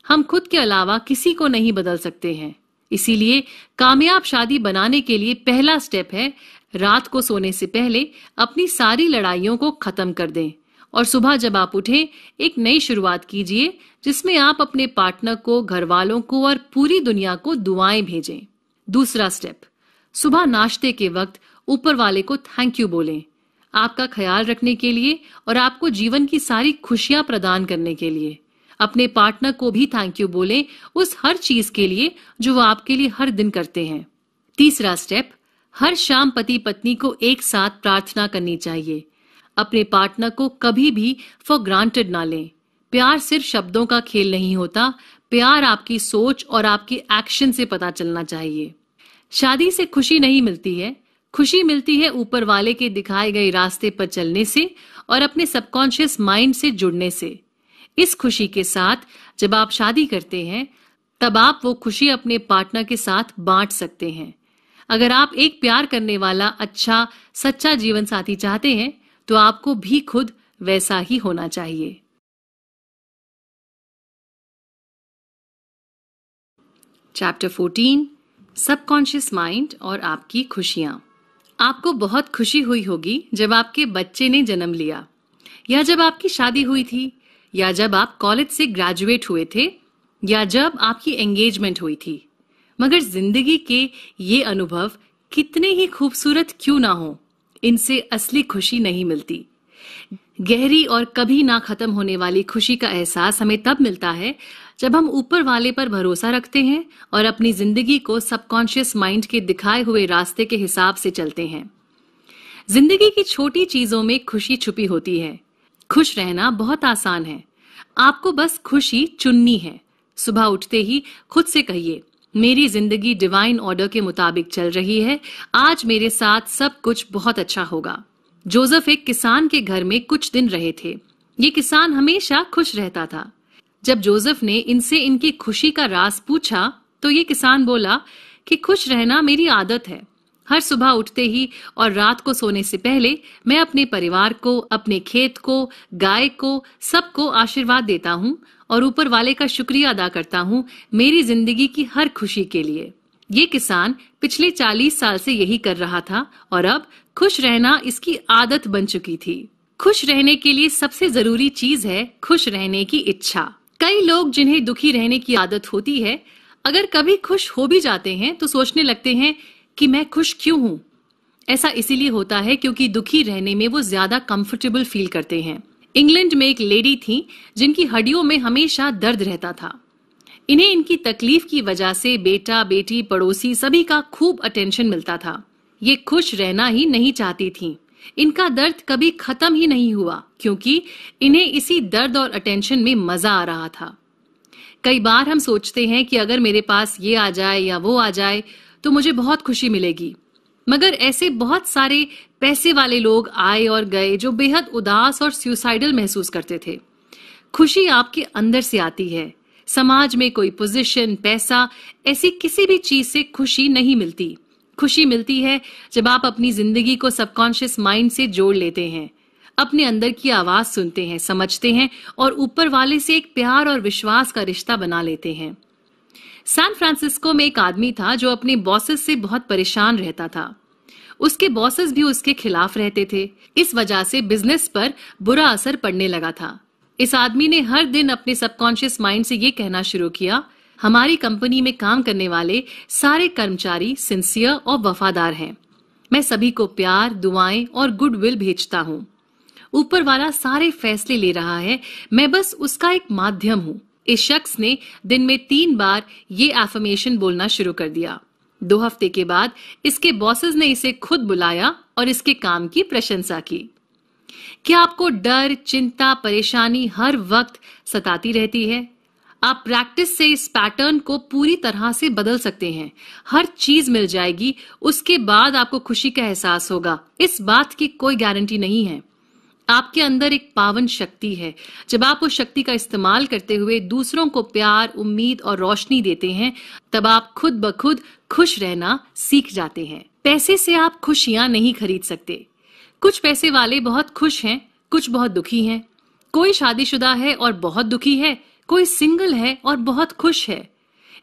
[SPEAKER 1] हम खुद के अलावा किसी को नहीं बदल सकते हैं इसीलिए कामयाब शादी बनाने के लिए पहला स्टेप है रात को सोने से पहले अपनी सारी लड़ाइयों को खत्म कर दें और सुबह जब आप उठे एक नई शुरुआत कीजिए जिसमें आप अपने पार्टनर को घर वालों को और पूरी दुनिया को दुआएं भेजें दूसरा स्टेप सुबह नाश्ते के वक्त ऊपर वाले को थैंक यू बोलें आपका ख्याल रखने के लिए और आपको जीवन की सारी खुशियां प्रदान करने के लिए अपने पार्टनर को भी थैंक यू बोलें उस हर चीज के लिए जो वो आपके लिए हर दिन करते हैं तीसरा स्टेप हर शाम पति पत्नी को एक साथ प्रार्थना करनी चाहिए अपने पार्टनर को कभी भी फॉर ग्रांटेड ना लें प्यार सिर्फ शब्दों का खेल नहीं होता प्यार आपकी सोच और आपके एक्शन से पता चलना चाहिए शादी से खुशी नहीं मिलती है खुशी मिलती है ऊपर वाले के दिखाए गए रास्ते पर चलने से और अपने सबकॉन्शियस माइंड से जुड़ने से इस खुशी के साथ जब आप शादी करते हैं तब आप वो खुशी अपने पार्टनर के साथ बांट सकते हैं अगर आप एक प्यार करने वाला अच्छा सच्चा जीवन साथी चाहते हैं तो आपको भी खुद वैसा ही होना चाहिए चैप्टर 14 सबकॉन्शियस माइंड और आपकी खुशियां आपको बहुत खुशी हुई होगी जब आपके बच्चे ने जन्म लिया या जब आपकी शादी हुई थी या जब आप कॉलेज से ग्रेजुएट हुए थे या जब आपकी एंगेजमेंट हुई थी मगर जिंदगी के ये अनुभव कितने ही खूबसूरत क्यों ना हो इनसे असली खुशी नहीं मिलती गहरी और कभी ना खत्म होने वाली खुशी का एहसास हमें तब मिलता है जब हम ऊपर वाले पर भरोसा रखते हैं और अपनी जिंदगी को सबकॉन्शियस माइंड के दिखाए हुए रास्ते के हिसाब से चलते हैं जिंदगी की छोटी चीजों में खुशी छुपी होती है खुश रहना बहुत आसान है आपको बस खुशी चुननी है सुबह उठते ही खुद से कहिए मेरी जिंदगी डिवाइन ऑर्डर के मुताबिक चल रही है आज मेरे साथ सब कुछ बहुत अच्छा होगा जोसेफ एक किसान के घर में कुछ दिन रहे थे ये किसान हमेशा खुश रहता था जब जोसेफ ने इनसे इनकी खुशी का राज पूछा तो ये किसान बोला कि खुश रहना मेरी आदत है हर सुबह उठते ही और रात को सोने से पहले मैं अपने परिवार को अपने खेत को गाय को सबको आशीर्वाद देता हूँ और ऊपर वाले का शुक्रिया अदा करता हूँ मेरी जिंदगी की हर खुशी के लिए ये किसान पिछले 40 साल से यही कर रहा था और अब खुश रहना इसकी आदत बन चुकी थी खुश रहने के लिए सबसे जरूरी चीज है खुश रहने की इच्छा कई लोग जिन्हें दुखी रहने की आदत होती है अगर कभी खुश हो भी जाते हैं तो सोचने लगते हैं कि मैं खुश क्यों हूं ऐसा इसीलिए होता है क्योंकि दुखी रहने में वो ज्यादा कंफर्टेबल फील करते हैं इंग्लैंड में एक लेडी थी जिनकी हड्डियों में हमेशा दर्द रहता था इन्हें इनकी तकलीफ की वजह से बेटा बेटी पड़ोसी सभी का खूब अटेंशन मिलता था ये खुश रहना ही नहीं चाहती थी इनका दर्द कभी खत्म ही नहीं हुआ क्योंकि इन्हें इसी दर्द और अटेंशन में मजा आ रहा था कई बार हम सोचते हैं कि अगर मेरे पास ये आ जाए या वो आ जाए तो मुझे बहुत खुशी मिलेगी मगर ऐसे बहुत सारे पैसे वाले लोग आए और गए जो बेहद उदास और सुसाइडल महसूस करते थे खुशी आपके अंदर से आती है समाज में कोई पोजीशन पैसा ऐसी किसी भी चीज से खुशी नहीं मिलती खुशी मिलती है जब आप अपनी जिंदगी को सबकॉन्शियस माइंड से जोड़ लेते हैं अपने अंदर की आवाज सुनते हैं समझते हैं और ऊपर वाले से एक प्यार और विश्वास का रिश्ता बना लेते हैं सैन फ्रांसिस्को में एक आदमी था जो अपने बॉसेस से बहुत परेशान रहता था उसके बॉसेस भी उसके खिलाफ रहते थे इस वजह से बिजनेस पर बुरा असर पड़ने लगा था इस आदमी ने हर दिन अपने सबकॉन्शियस माइंड से ये कहना शुरू किया हमारी कंपनी में काम करने वाले सारे कर्मचारी सिंसियर और वफादार हैं मैं सभी को प्यार दुआएं और गुडविल भेजता हूँ ऊपर वाला सारे फैसले ले रहा है मैं बस उसका एक माध्यम हूँ इस शख्स ने दिन में तीन बार ये एफर्मेशन बोलना शुरू कर दिया दो हफ्ते के बाद इसके बॉसेस ने इसे खुद बुलाया और इसके काम की प्रशंसा की क्या आपको डर चिंता परेशानी हर वक्त सताती रहती है आप प्रैक्टिस से इस पैटर्न को पूरी तरह से बदल सकते हैं हर चीज मिल जाएगी उसके बाद आपको खुशी का एहसास होगा इस बात की कोई गारंटी नहीं है आपके अंदर एक पावन शक्ति है जब आप उस शक्ति का इस्तेमाल करते हुए दूसरों को प्यार उम्मीद और रोशनी देते हैं तब आप खुद ब खुद खुश रहना सीख जाते हैं पैसे से आप खुशियां नहीं खरीद सकते कुछ पैसे वाले बहुत खुश हैं कुछ बहुत दुखी हैं कोई शादीशुदा है और बहुत दुखी है कोई सिंगल है और बहुत खुश है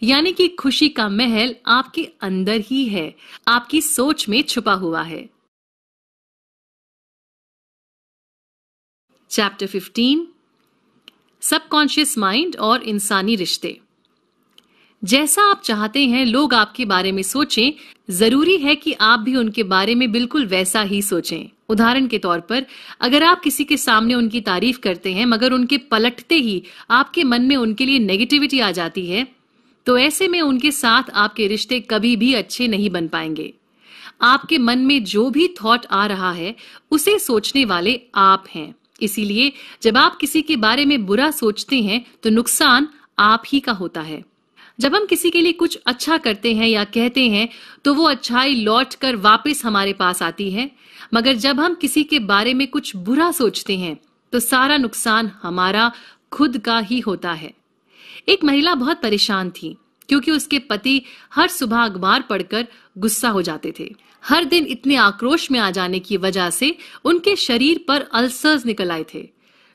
[SPEAKER 1] यानी कि खुशी का महल आपके अंदर ही है आपकी सोच में छुपा हुआ है चैप्टर 15 सबकॉन्शियस माइंड और इंसानी रिश्ते जैसा आप चाहते हैं लोग आपके बारे में सोचें जरूरी है कि आप भी उनके बारे में बिल्कुल वैसा ही सोचें उदाहरण के तौर पर अगर आप किसी के सामने उनकी तारीफ करते हैं मगर उनके पलटते ही आपके मन में उनके लिए नेगेटिविटी आ जाती है तो ऐसे में उनके साथ आपके रिश्ते कभी भी अच्छे नहीं बन पाएंगे आपके मन में जो भी थॉट आ रहा है उसे सोचने वाले आप हैं इसीलिए जब आप किसी के बारे में बुरा सोचते हैं तो नुकसान आप ही का होता है जब हम किसी के लिए कुछ अच्छा करते हैं या कहते हैं तो वो अच्छाई लौट कर वापिस हमारे पास आती है मगर जब हम किसी के बारे में कुछ बुरा सोचते हैं तो सारा नुकसान हमारा खुद का ही होता है एक महिला बहुत परेशान थी क्योंकि उसके पति हर सुबह अखबार पढ़कर गुस्सा हो जाते थे हर दिन इतने आक्रोश में आ जाने की वजह से उनके शरीर पर अल्सर्स निकल आए थे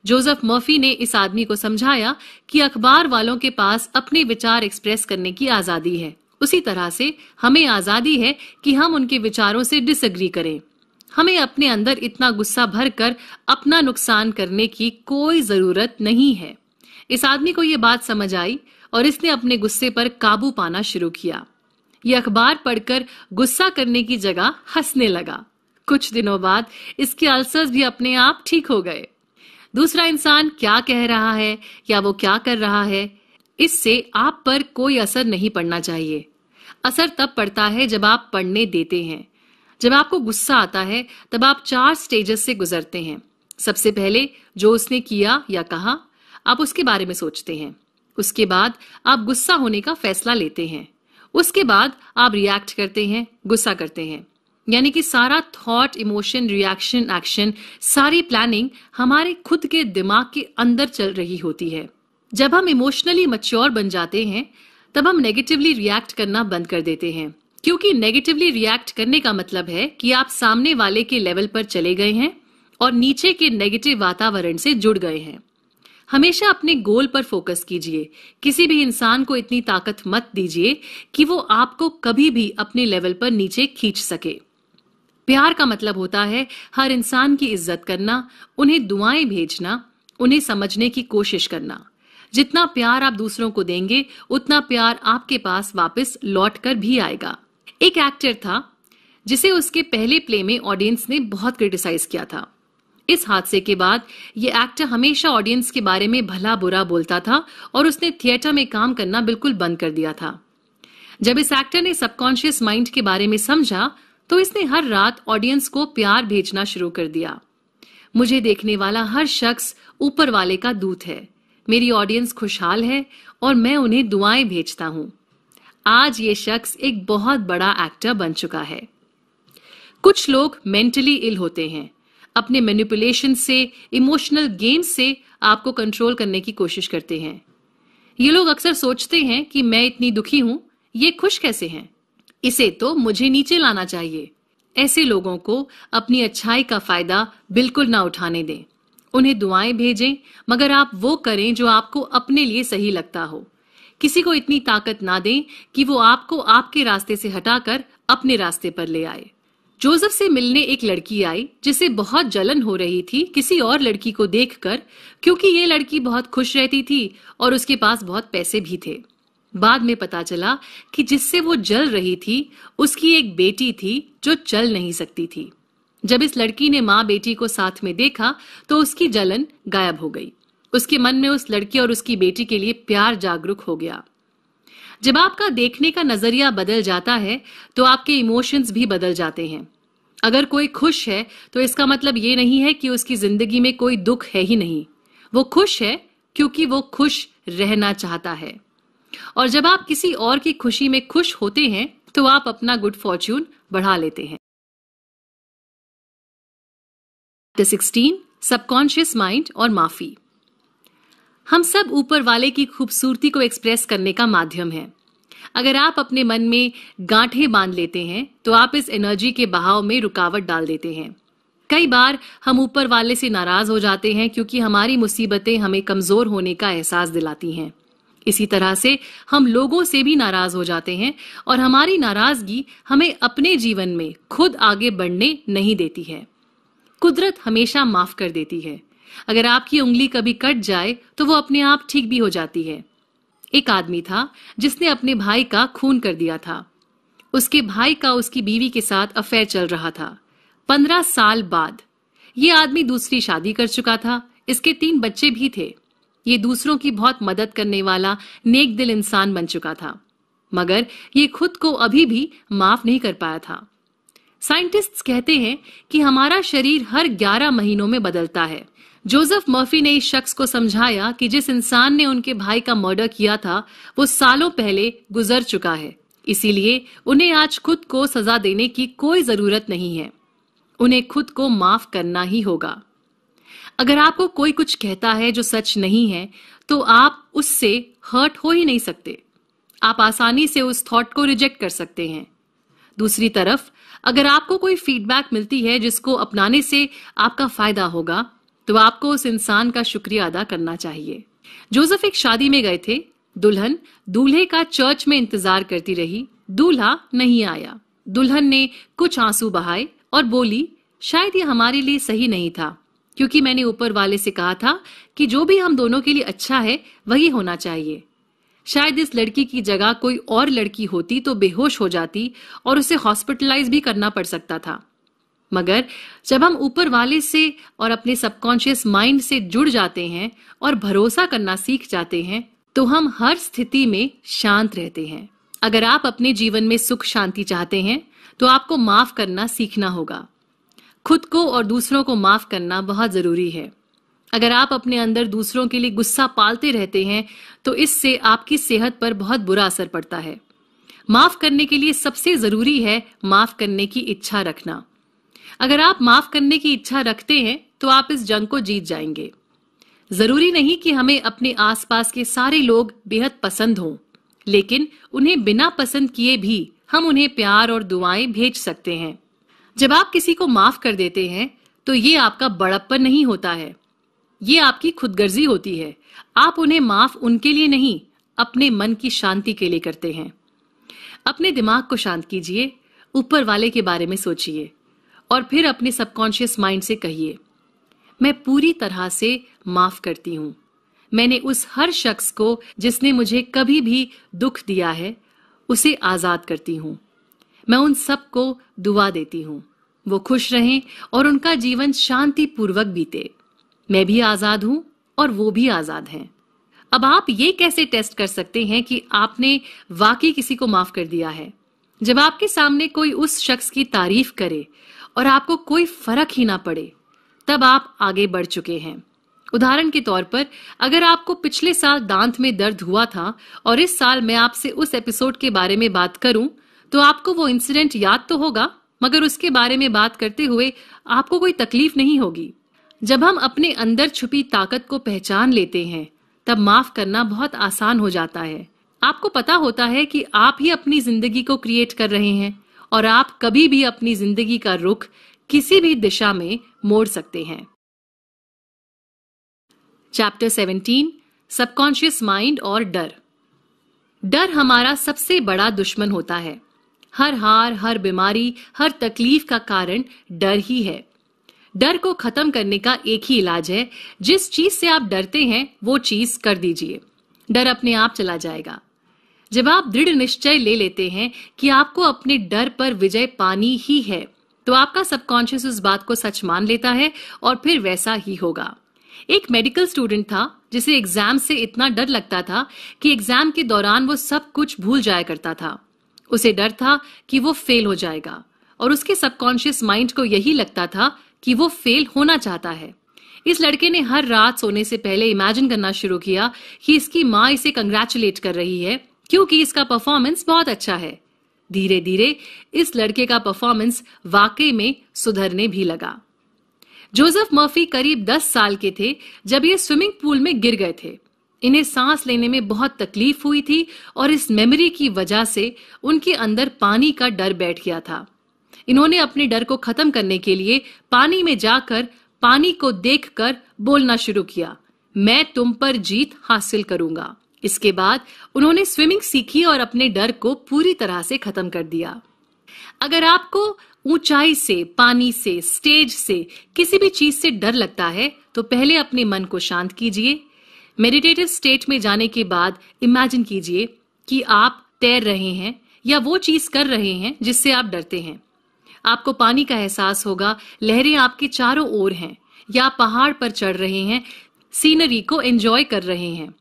[SPEAKER 1] जोसेफ मर्फी ने इस आदमी को समझाया कि अखबार वालों के पास अपने विचार एक्सप्रेस करने की आजादी है उसी तरह से हमें आजादी है कि हम उनके विचारों से डिसएग्री करें हमें अपने अंदर इतना गुस्सा भर कर अपना नुकसान करने की कोई जरूरत नहीं है इस आदमी को ये बात समझ आई और इसने अपने गुस्से पर काबू पाना शुरू किया ये अखबार पढ़कर गुस्सा करने की जगह हंसने लगा कुछ दिनों बाद इसके अल्सर्स भी अपने आप ठीक हो गए दूसरा इंसान क्या कह रहा है या वो क्या कर रहा है इससे आप पर कोई असर नहीं पड़ना चाहिए असर तब पड़ता है जब आप पढ़ने देते हैं जब आपको गुस्सा आता है तब आप चार स्टेजेस से गुजरते हैं सबसे पहले जो उसने किया या कहा आप उसके बारे में सोचते हैं उसके बाद आप गुस्सा होने का फैसला लेते हैं उसके बाद आप रिएक्ट करते हैं गुस्सा करते हैं यानी कि सारा थॉट इमोशन रिएक्शन एक्शन सारी प्लानिंग हमारे खुद के दिमाग के अंदर चल रही होती है जब हम इमोशनली मच्योर बन जाते हैं तब हम नेगेटिवली रिएक्ट करना बंद कर देते हैं क्योंकि नेगेटिवली रिएक्ट करने का मतलब है कि आप सामने वाले के लेवल पर चले गए हैं और नीचे के नेगेटिव वातावरण से जुड़ गए हैं हमेशा अपने गोल पर फोकस कीजिए किसी भी इंसान को इतनी ताकत मत दीजिए कि वो आपको कभी भी अपने लेवल पर नीचे खींच सके प्यार का मतलब होता है हर इंसान की इज्जत करना उन्हें दुआएं भेजना उन्हें समझने की कोशिश करना जितना प्यार आप दूसरों को देंगे उतना प्यार आपके पास वापस लौट कर भी आएगा एक एक्टर था जिसे उसके पहले प्ले में ऑडियंस ने बहुत क्रिटिसाइज किया था इस हादसे के बाद ये एक्टर हमेशा ऑडियंस के बारे में भला बुरा बोलता था और उसने थिएटर में काम करना बिल्कुल बंद कर दिया था जब इस एक्टर ने सबकॉन्शियस माइंड के बारे में समझा तो इसने हर रात ऑडियंस को प्यार भेजना शुरू कर दिया मुझे देखने वाला हर शख्स ऊपर वाले का दूत है मेरी ऑडियंस खुशहाल है और मैं उन्हें दुआएं भेजता हूं आज ये शख्स एक बहुत बड़ा एक्टर बन चुका है कुछ लोग मेंटली इल होते हैं अपने मैनिपुलेशन से इमोशनल गेम्स से आपको कंट्रोल करने की कोशिश करते हैं ये लोग अक्सर सोचते हैं कि मैं इतनी दुखी हूं ये खुश कैसे हैं इसे तो मुझे नीचे लाना चाहिए ऐसे लोगों को अपनी अच्छाई का फायदा बिल्कुल ना उठाने दें उन्हें दुआएं भेजें मगर आप वो करें जो आपको अपने लिए सही लगता हो किसी को इतनी ताकत ना दें कि वो आपको आपके रास्ते से हटाकर अपने रास्ते पर ले आए जोसेफ से मिलने एक लड़की आई जिसे बहुत जलन हो रही थी किसी और लड़की को देखकर क्योंकि ये लड़की बहुत खुश रहती थी और उसके पास बहुत पैसे भी थे बाद में पता चला कि जिससे वो जल रही थी उसकी एक बेटी थी जो चल नहीं सकती थी जब इस लड़की ने माँ बेटी को साथ में देखा तो उसकी जलन गायब हो गई उसके मन में उस लड़की और उसकी बेटी के लिए प्यार जागरूक हो गया जब आपका देखने का नजरिया बदल जाता है तो आपके इमोशंस भी बदल जाते हैं अगर कोई खुश है तो इसका मतलब ये नहीं है कि उसकी जिंदगी में कोई दुख है ही नहीं वो खुश है क्योंकि वो खुश रहना चाहता है और जब आप किसी और की खुशी में खुश होते हैं तो आप अपना गुड फॉर्च्यून बढ़ा लेते हैं सिक्सटीन सबकॉन्शियस माइंड और माफी हम सब ऊपर वाले की खूबसूरती को एक्सप्रेस करने का माध्यम है अगर आप अपने मन में गांठे बांध लेते हैं तो आप इस एनर्जी के बहाव में रुकावट डाल देते हैं कई बार हम ऊपर वाले से नाराज हो जाते हैं क्योंकि हमारी मुसीबतें हमें कमजोर होने का एहसास दिलाती हैं इसी तरह से हम लोगों से भी नाराज हो जाते हैं और हमारी नाराजगी हमें अपने जीवन में खुद आगे बढ़ने नहीं देती है कुदरत हमेशा माफ कर देती है अगर आपकी उंगली कभी कट जाए तो वो अपने आप ठीक भी हो जाती है एक आदमी था जिसने अपने भाई का खून कर दिया था उसके भाई का उसकी बीवी के साथ अफेयर चल रहा था पंद्रह साल बाद ये आदमी दूसरी शादी कर चुका था इसके तीन बच्चे भी थे ये दूसरों की बहुत मदद करने वाला नेक दिल इंसान बन चुका था मगर ये खुद को अभी भी माफ नहीं कर पाया था साइंटिस्ट्स कहते हैं कि हमारा शरीर हर 11 महीनों में बदलता है जोसेफ मर्फी ने इस शख्स को समझाया कि जिस इंसान ने उनके भाई का मर्डर किया था वो सालों पहले गुजर चुका है इसीलिए उन्हें आज खुद को सजा देने की कोई जरूरत नहीं है उन्हें खुद को माफ करना ही होगा अगर आपको कोई कुछ कहता है जो सच नहीं है तो आप उससे हर्ट हो ही नहीं सकते आप आसानी से उस थॉट को रिजेक्ट कर सकते हैं दूसरी तरफ अगर आपको कोई फीडबैक मिलती है जिसको अपनाने से आपका फायदा होगा तो आपको उस इंसान का शुक्रिया अदा करना चाहिए जोसेफ एक शादी में गए थे दुल्हन दूल्हे का चर्च में इंतजार करती रही दूल्हा नहीं आया दुल्हन ने कुछ आंसू बहाए और बोली शायद ये हमारे लिए सही नहीं था क्योंकि मैंने ऊपर वाले से कहा था कि जो भी हम दोनों के लिए अच्छा है वही होना चाहिए शायद इस लड़की की जगह कोई और लड़की होती तो बेहोश हो जाती और उसे हॉस्पिटलाइज भी करना पड़ सकता था मगर जब हम ऊपर वाले से और अपने सबकॉन्शियस माइंड से जुड़ जाते हैं और भरोसा करना सीख जाते हैं तो हम हर स्थिति में शांत रहते हैं अगर आप अपने जीवन में सुख शांति चाहते हैं तो आपको माफ करना सीखना होगा खुद को और दूसरों को माफ करना बहुत जरूरी है अगर आप अपने अंदर दूसरों के लिए गुस्सा पालते रहते हैं तो इससे आपकी सेहत पर बहुत बुरा असर पड़ता है माफ करने के लिए सबसे जरूरी है माफ करने की इच्छा रखना अगर आप माफ करने की इच्छा रखते हैं तो आप इस जंग को जीत जाएंगे जरूरी नहीं कि हमें अपने आसपास के सारे लोग बेहद पसंद हों लेकिन उन्हें बिना पसंद किए भी हम उन्हें प्यार और दुआएं भेज सकते हैं जब आप किसी को माफ कर देते हैं तो ये आपका बड़प्पन नहीं होता है ये आपकी खुदगर्जी होती है आप उन्हें माफ उनके लिए नहीं अपने मन की शांति के लिए करते हैं अपने दिमाग को शांत कीजिए ऊपर वाले के बारे में सोचिए और फिर अपने सबकॉन्शियस माइंड से कहिए मैं पूरी तरह से माफ करती हूं मैंने उस हर शख्स को जिसने मुझे कभी भी दुख दिया है उसे आजाद करती हूं मैं उन सबको दुआ देती हूं वो खुश रहें और उनका जीवन शांतिपूर्वक बीते मैं भी आजाद हूं और वो भी आजाद हैं अब आप ये कैसे टेस्ट कर सकते हैं कि आपने वाकई किसी को माफ कर दिया है जब आपके सामने कोई उस शख्स की तारीफ करे और आपको कोई फर्क ही ना पड़े तब आप आगे बढ़ चुके हैं उदाहरण के तौर पर अगर आपको पिछले साल दांत में दर्द हुआ था और इस साल मैं आपसे उस एपिसोड के बारे में बात करूं तो आपको वो इंसिडेंट याद तो होगा मगर उसके बारे में बात करते हुए आपको कोई तकलीफ नहीं होगी जब हम अपने अंदर छुपी ताकत को पहचान लेते हैं तब माफ करना बहुत आसान हो जाता है आपको पता होता है कि आप ही अपनी जिंदगी को क्रिएट कर रहे हैं और आप कभी भी अपनी जिंदगी का रुख किसी भी दिशा में मोड़ सकते हैं चैप्टर 17 सबकॉन्शियस माइंड और डर डर हमारा सबसे बड़ा दुश्मन होता है हर हार हर बीमारी हर तकलीफ का कारण डर ही है डर को खत्म करने का एक ही इलाज है जिस चीज से आप डरते हैं वो चीज कर दीजिए डर अपने आप चला जाएगा जब आप दृढ़ निश्चय ले लेते हैं कि आपको अपने डर पर विजय पानी ही है तो आपका सबकॉन्शियस उस बात को सच मान लेता है और फिर वैसा ही होगा एक मेडिकल स्टूडेंट था जिसे एग्जाम से इतना डर लगता था कि एग्जाम के दौरान वो सब कुछ भूल जाया करता था उसे डर था कि वो फेल हो जाएगा और उसके सबकॉन्शियस माइंड को यही लगता था कि वो फेल होना चाहता है इस लड़के ने हर रात सोने से पहले इमेजिन करना शुरू किया कि इसकी माँ इसे कंग्रेचुलेट कर रही है क्योंकि इसका परफॉर्मेंस बहुत अच्छा है धीरे धीरे इस लड़के का परफॉर्मेंस वाकई में सुधरने भी लगा जोसेफ मर्फी करीब 10 साल के थे जब ये स्विमिंग पूल में गिर गए थे इन्हें सांस लेने में बहुत तकलीफ हुई थी और इस मेमोरी की वजह से उनके अंदर पानी का डर बैठ गया था इन्होंने अपने डर को खत्म करने के लिए पानी में जाकर पानी को देखकर बोलना शुरू किया मैं तुम पर जीत हासिल करूंगा इसके बाद उन्होंने स्विमिंग सीखी और अपने डर को पूरी तरह से खत्म कर दिया अगर आपको ऊंचाई से पानी से स्टेज से किसी भी चीज से डर लगता है तो पहले अपने मन को शांत कीजिए मेडिटेटिव स्टेट में जाने के बाद इमेजिन कीजिए कि आप तैर रहे हैं या वो चीज कर रहे हैं जिससे आप डरते हैं आपको पानी का एहसास होगा लहरें आपके चारों ओर हैं या पहाड़ पर चढ़ रहे हैं सीनरी को एंजॉय कर रहे हैं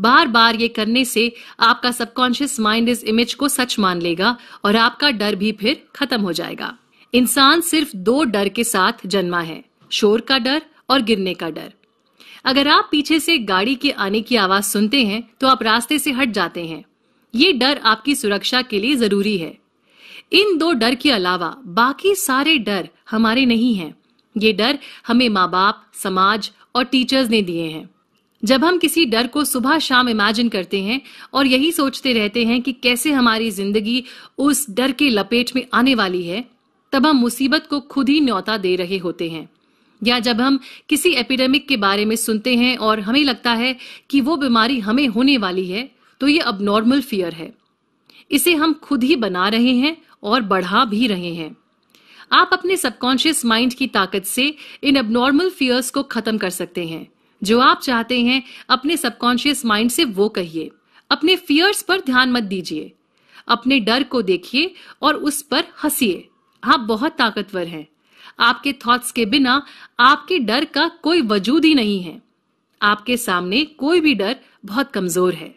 [SPEAKER 1] बार बार ये करने से आपका सबकॉन्शियस माइंड इस इमेज को सच मान लेगा और आपका डर भी फिर खत्म हो जाएगा इंसान सिर्फ दो डर के साथ जन्मा है शोर का डर और गिरने का डर अगर आप पीछे से गाड़ी के आने की आवाज सुनते हैं तो आप रास्ते से हट जाते हैं ये डर आपकी सुरक्षा के लिए जरूरी है इन दो डर के अलावा बाकी सारे डर हमारे नहीं हैं ये डर हमें माँ बाप समाज और टीचर्स ने दिए हैं जब हम किसी डर को सुबह शाम इमेजिन करते हैं और यही सोचते रहते हैं कि कैसे हमारी जिंदगी उस डर के लपेट में आने वाली है तब हम मुसीबत को खुद ही न्योता दे रहे होते हैं या जब हम किसी एपिडेमिक के बारे में सुनते हैं और हमें लगता है कि वो बीमारी हमें होने वाली है तो ये अब नॉर्मल फियर है इसे हम खुद ही बना रहे हैं और बढ़ा भी रहे हैं आप अपने सबकॉन्शियस माइंड की ताकत से इन अब नॉर्मल फियर्स को खत्म कर सकते हैं जो आप चाहते हैं अपने सबकॉन्शियस माइंड से वो कहिए अपने फियर्स पर ध्यान मत दीजिए अपने डर को देखिए और उस पर हंसिए आप बहुत ताकतवर हैं आपके थॉट्स के बिना आपके डर का कोई वजूद ही नहीं है आपके सामने कोई भी डर बहुत कमजोर है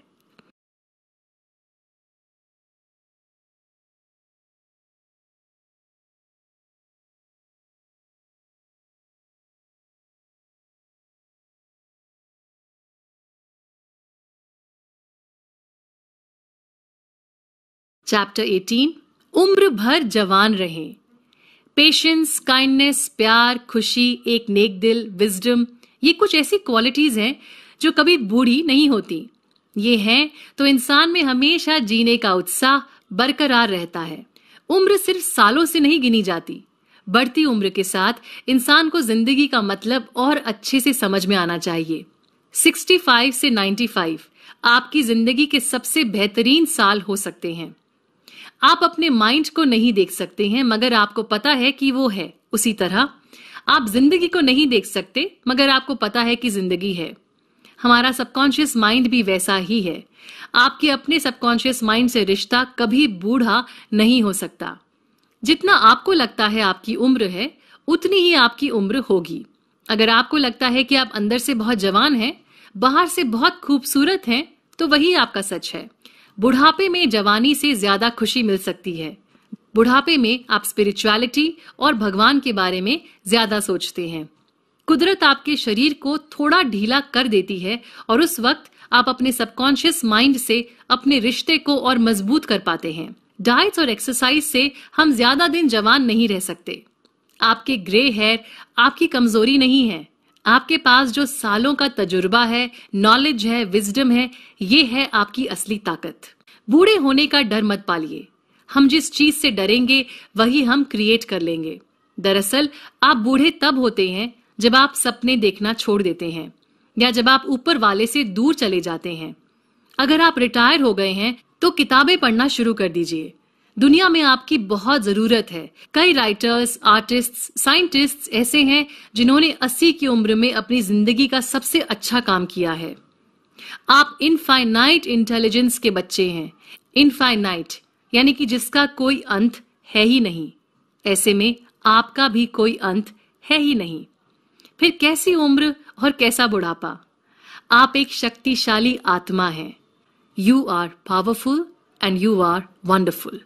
[SPEAKER 1] चैप्टर 18 उम्र भर जवान रहें पेशेंस काइंडनेस प्यार खुशी एक नेक दिल विजडम ये कुछ ऐसी क्वालिटीज हैं जो कभी बूढ़ी नहीं होती ये हैं तो इंसान में हमेशा जीने का उत्साह बरकरार रहता है उम्र सिर्फ सालों से नहीं गिनी जाती बढ़ती उम्र के साथ इंसान को जिंदगी का मतलब और अच्छे से समझ में आना चाहिए 65 से 95 आपकी जिंदगी के सबसे बेहतरीन साल हो सकते हैं आप अपने माइंड को नहीं देख सकते हैं मगर आपको पता है कि वो है उसी तरह आप जिंदगी को नहीं देख सकते मगर आपको पता है कि जिंदगी है हमारा सबकॉन्शियस माइंड भी वैसा ही है आपके अपने सबकॉन्शियस माइंड से रिश्ता कभी बूढ़ा नहीं हो सकता जितना आपको लगता है आपकी उम्र है उतनी ही आपकी उम्र होगी अगर आपको लगता है कि आप अंदर से बहुत जवान हैं बाहर से बहुत खूबसूरत हैं तो वही आपका सच है बुढ़ापे में जवानी से ज्यादा खुशी मिल सकती है बुढ़ापे में आप स्पिरिचुअलिटी और भगवान के बारे में ज्यादा सोचते हैं कुदरत आपके शरीर को थोड़ा ढीला कर देती है और उस वक्त आप अपने सबकॉन्शियस माइंड से अपने रिश्ते को और मजबूत कर पाते हैं डाइट्स और एक्सरसाइज से हम ज्यादा दिन जवान नहीं रह सकते आपके ग्रे हेयर आपकी कमजोरी नहीं है आपके पास जो सालों का तजुर्बा है नॉलेज है विजडम है ये है आपकी असली ताकत बूढ़े होने का डर मत पालिए हम जिस चीज से डरेंगे वही हम क्रिएट कर लेंगे दरअसल आप बूढ़े तब होते हैं जब आप सपने देखना छोड़ देते हैं या जब आप ऊपर वाले से दूर चले जाते हैं अगर आप रिटायर हो गए हैं तो किताबें पढ़ना शुरू कर दीजिए दुनिया में आपकी बहुत जरूरत है कई राइटर्स आर्टिस्ट साइंटिस्ट ऐसे हैं जिन्होंने 80 की उम्र में अपनी जिंदगी का सबसे अच्छा काम किया है आप इनफाइनाइट इंटेलिजेंस के बच्चे हैं इनफाइनाइट यानी कि जिसका कोई अंत है ही नहीं ऐसे में आपका भी कोई अंत है ही नहीं फिर कैसी उम्र और कैसा बुढ़ापा आप एक शक्तिशाली आत्मा हैं you are powerful and you are wonderful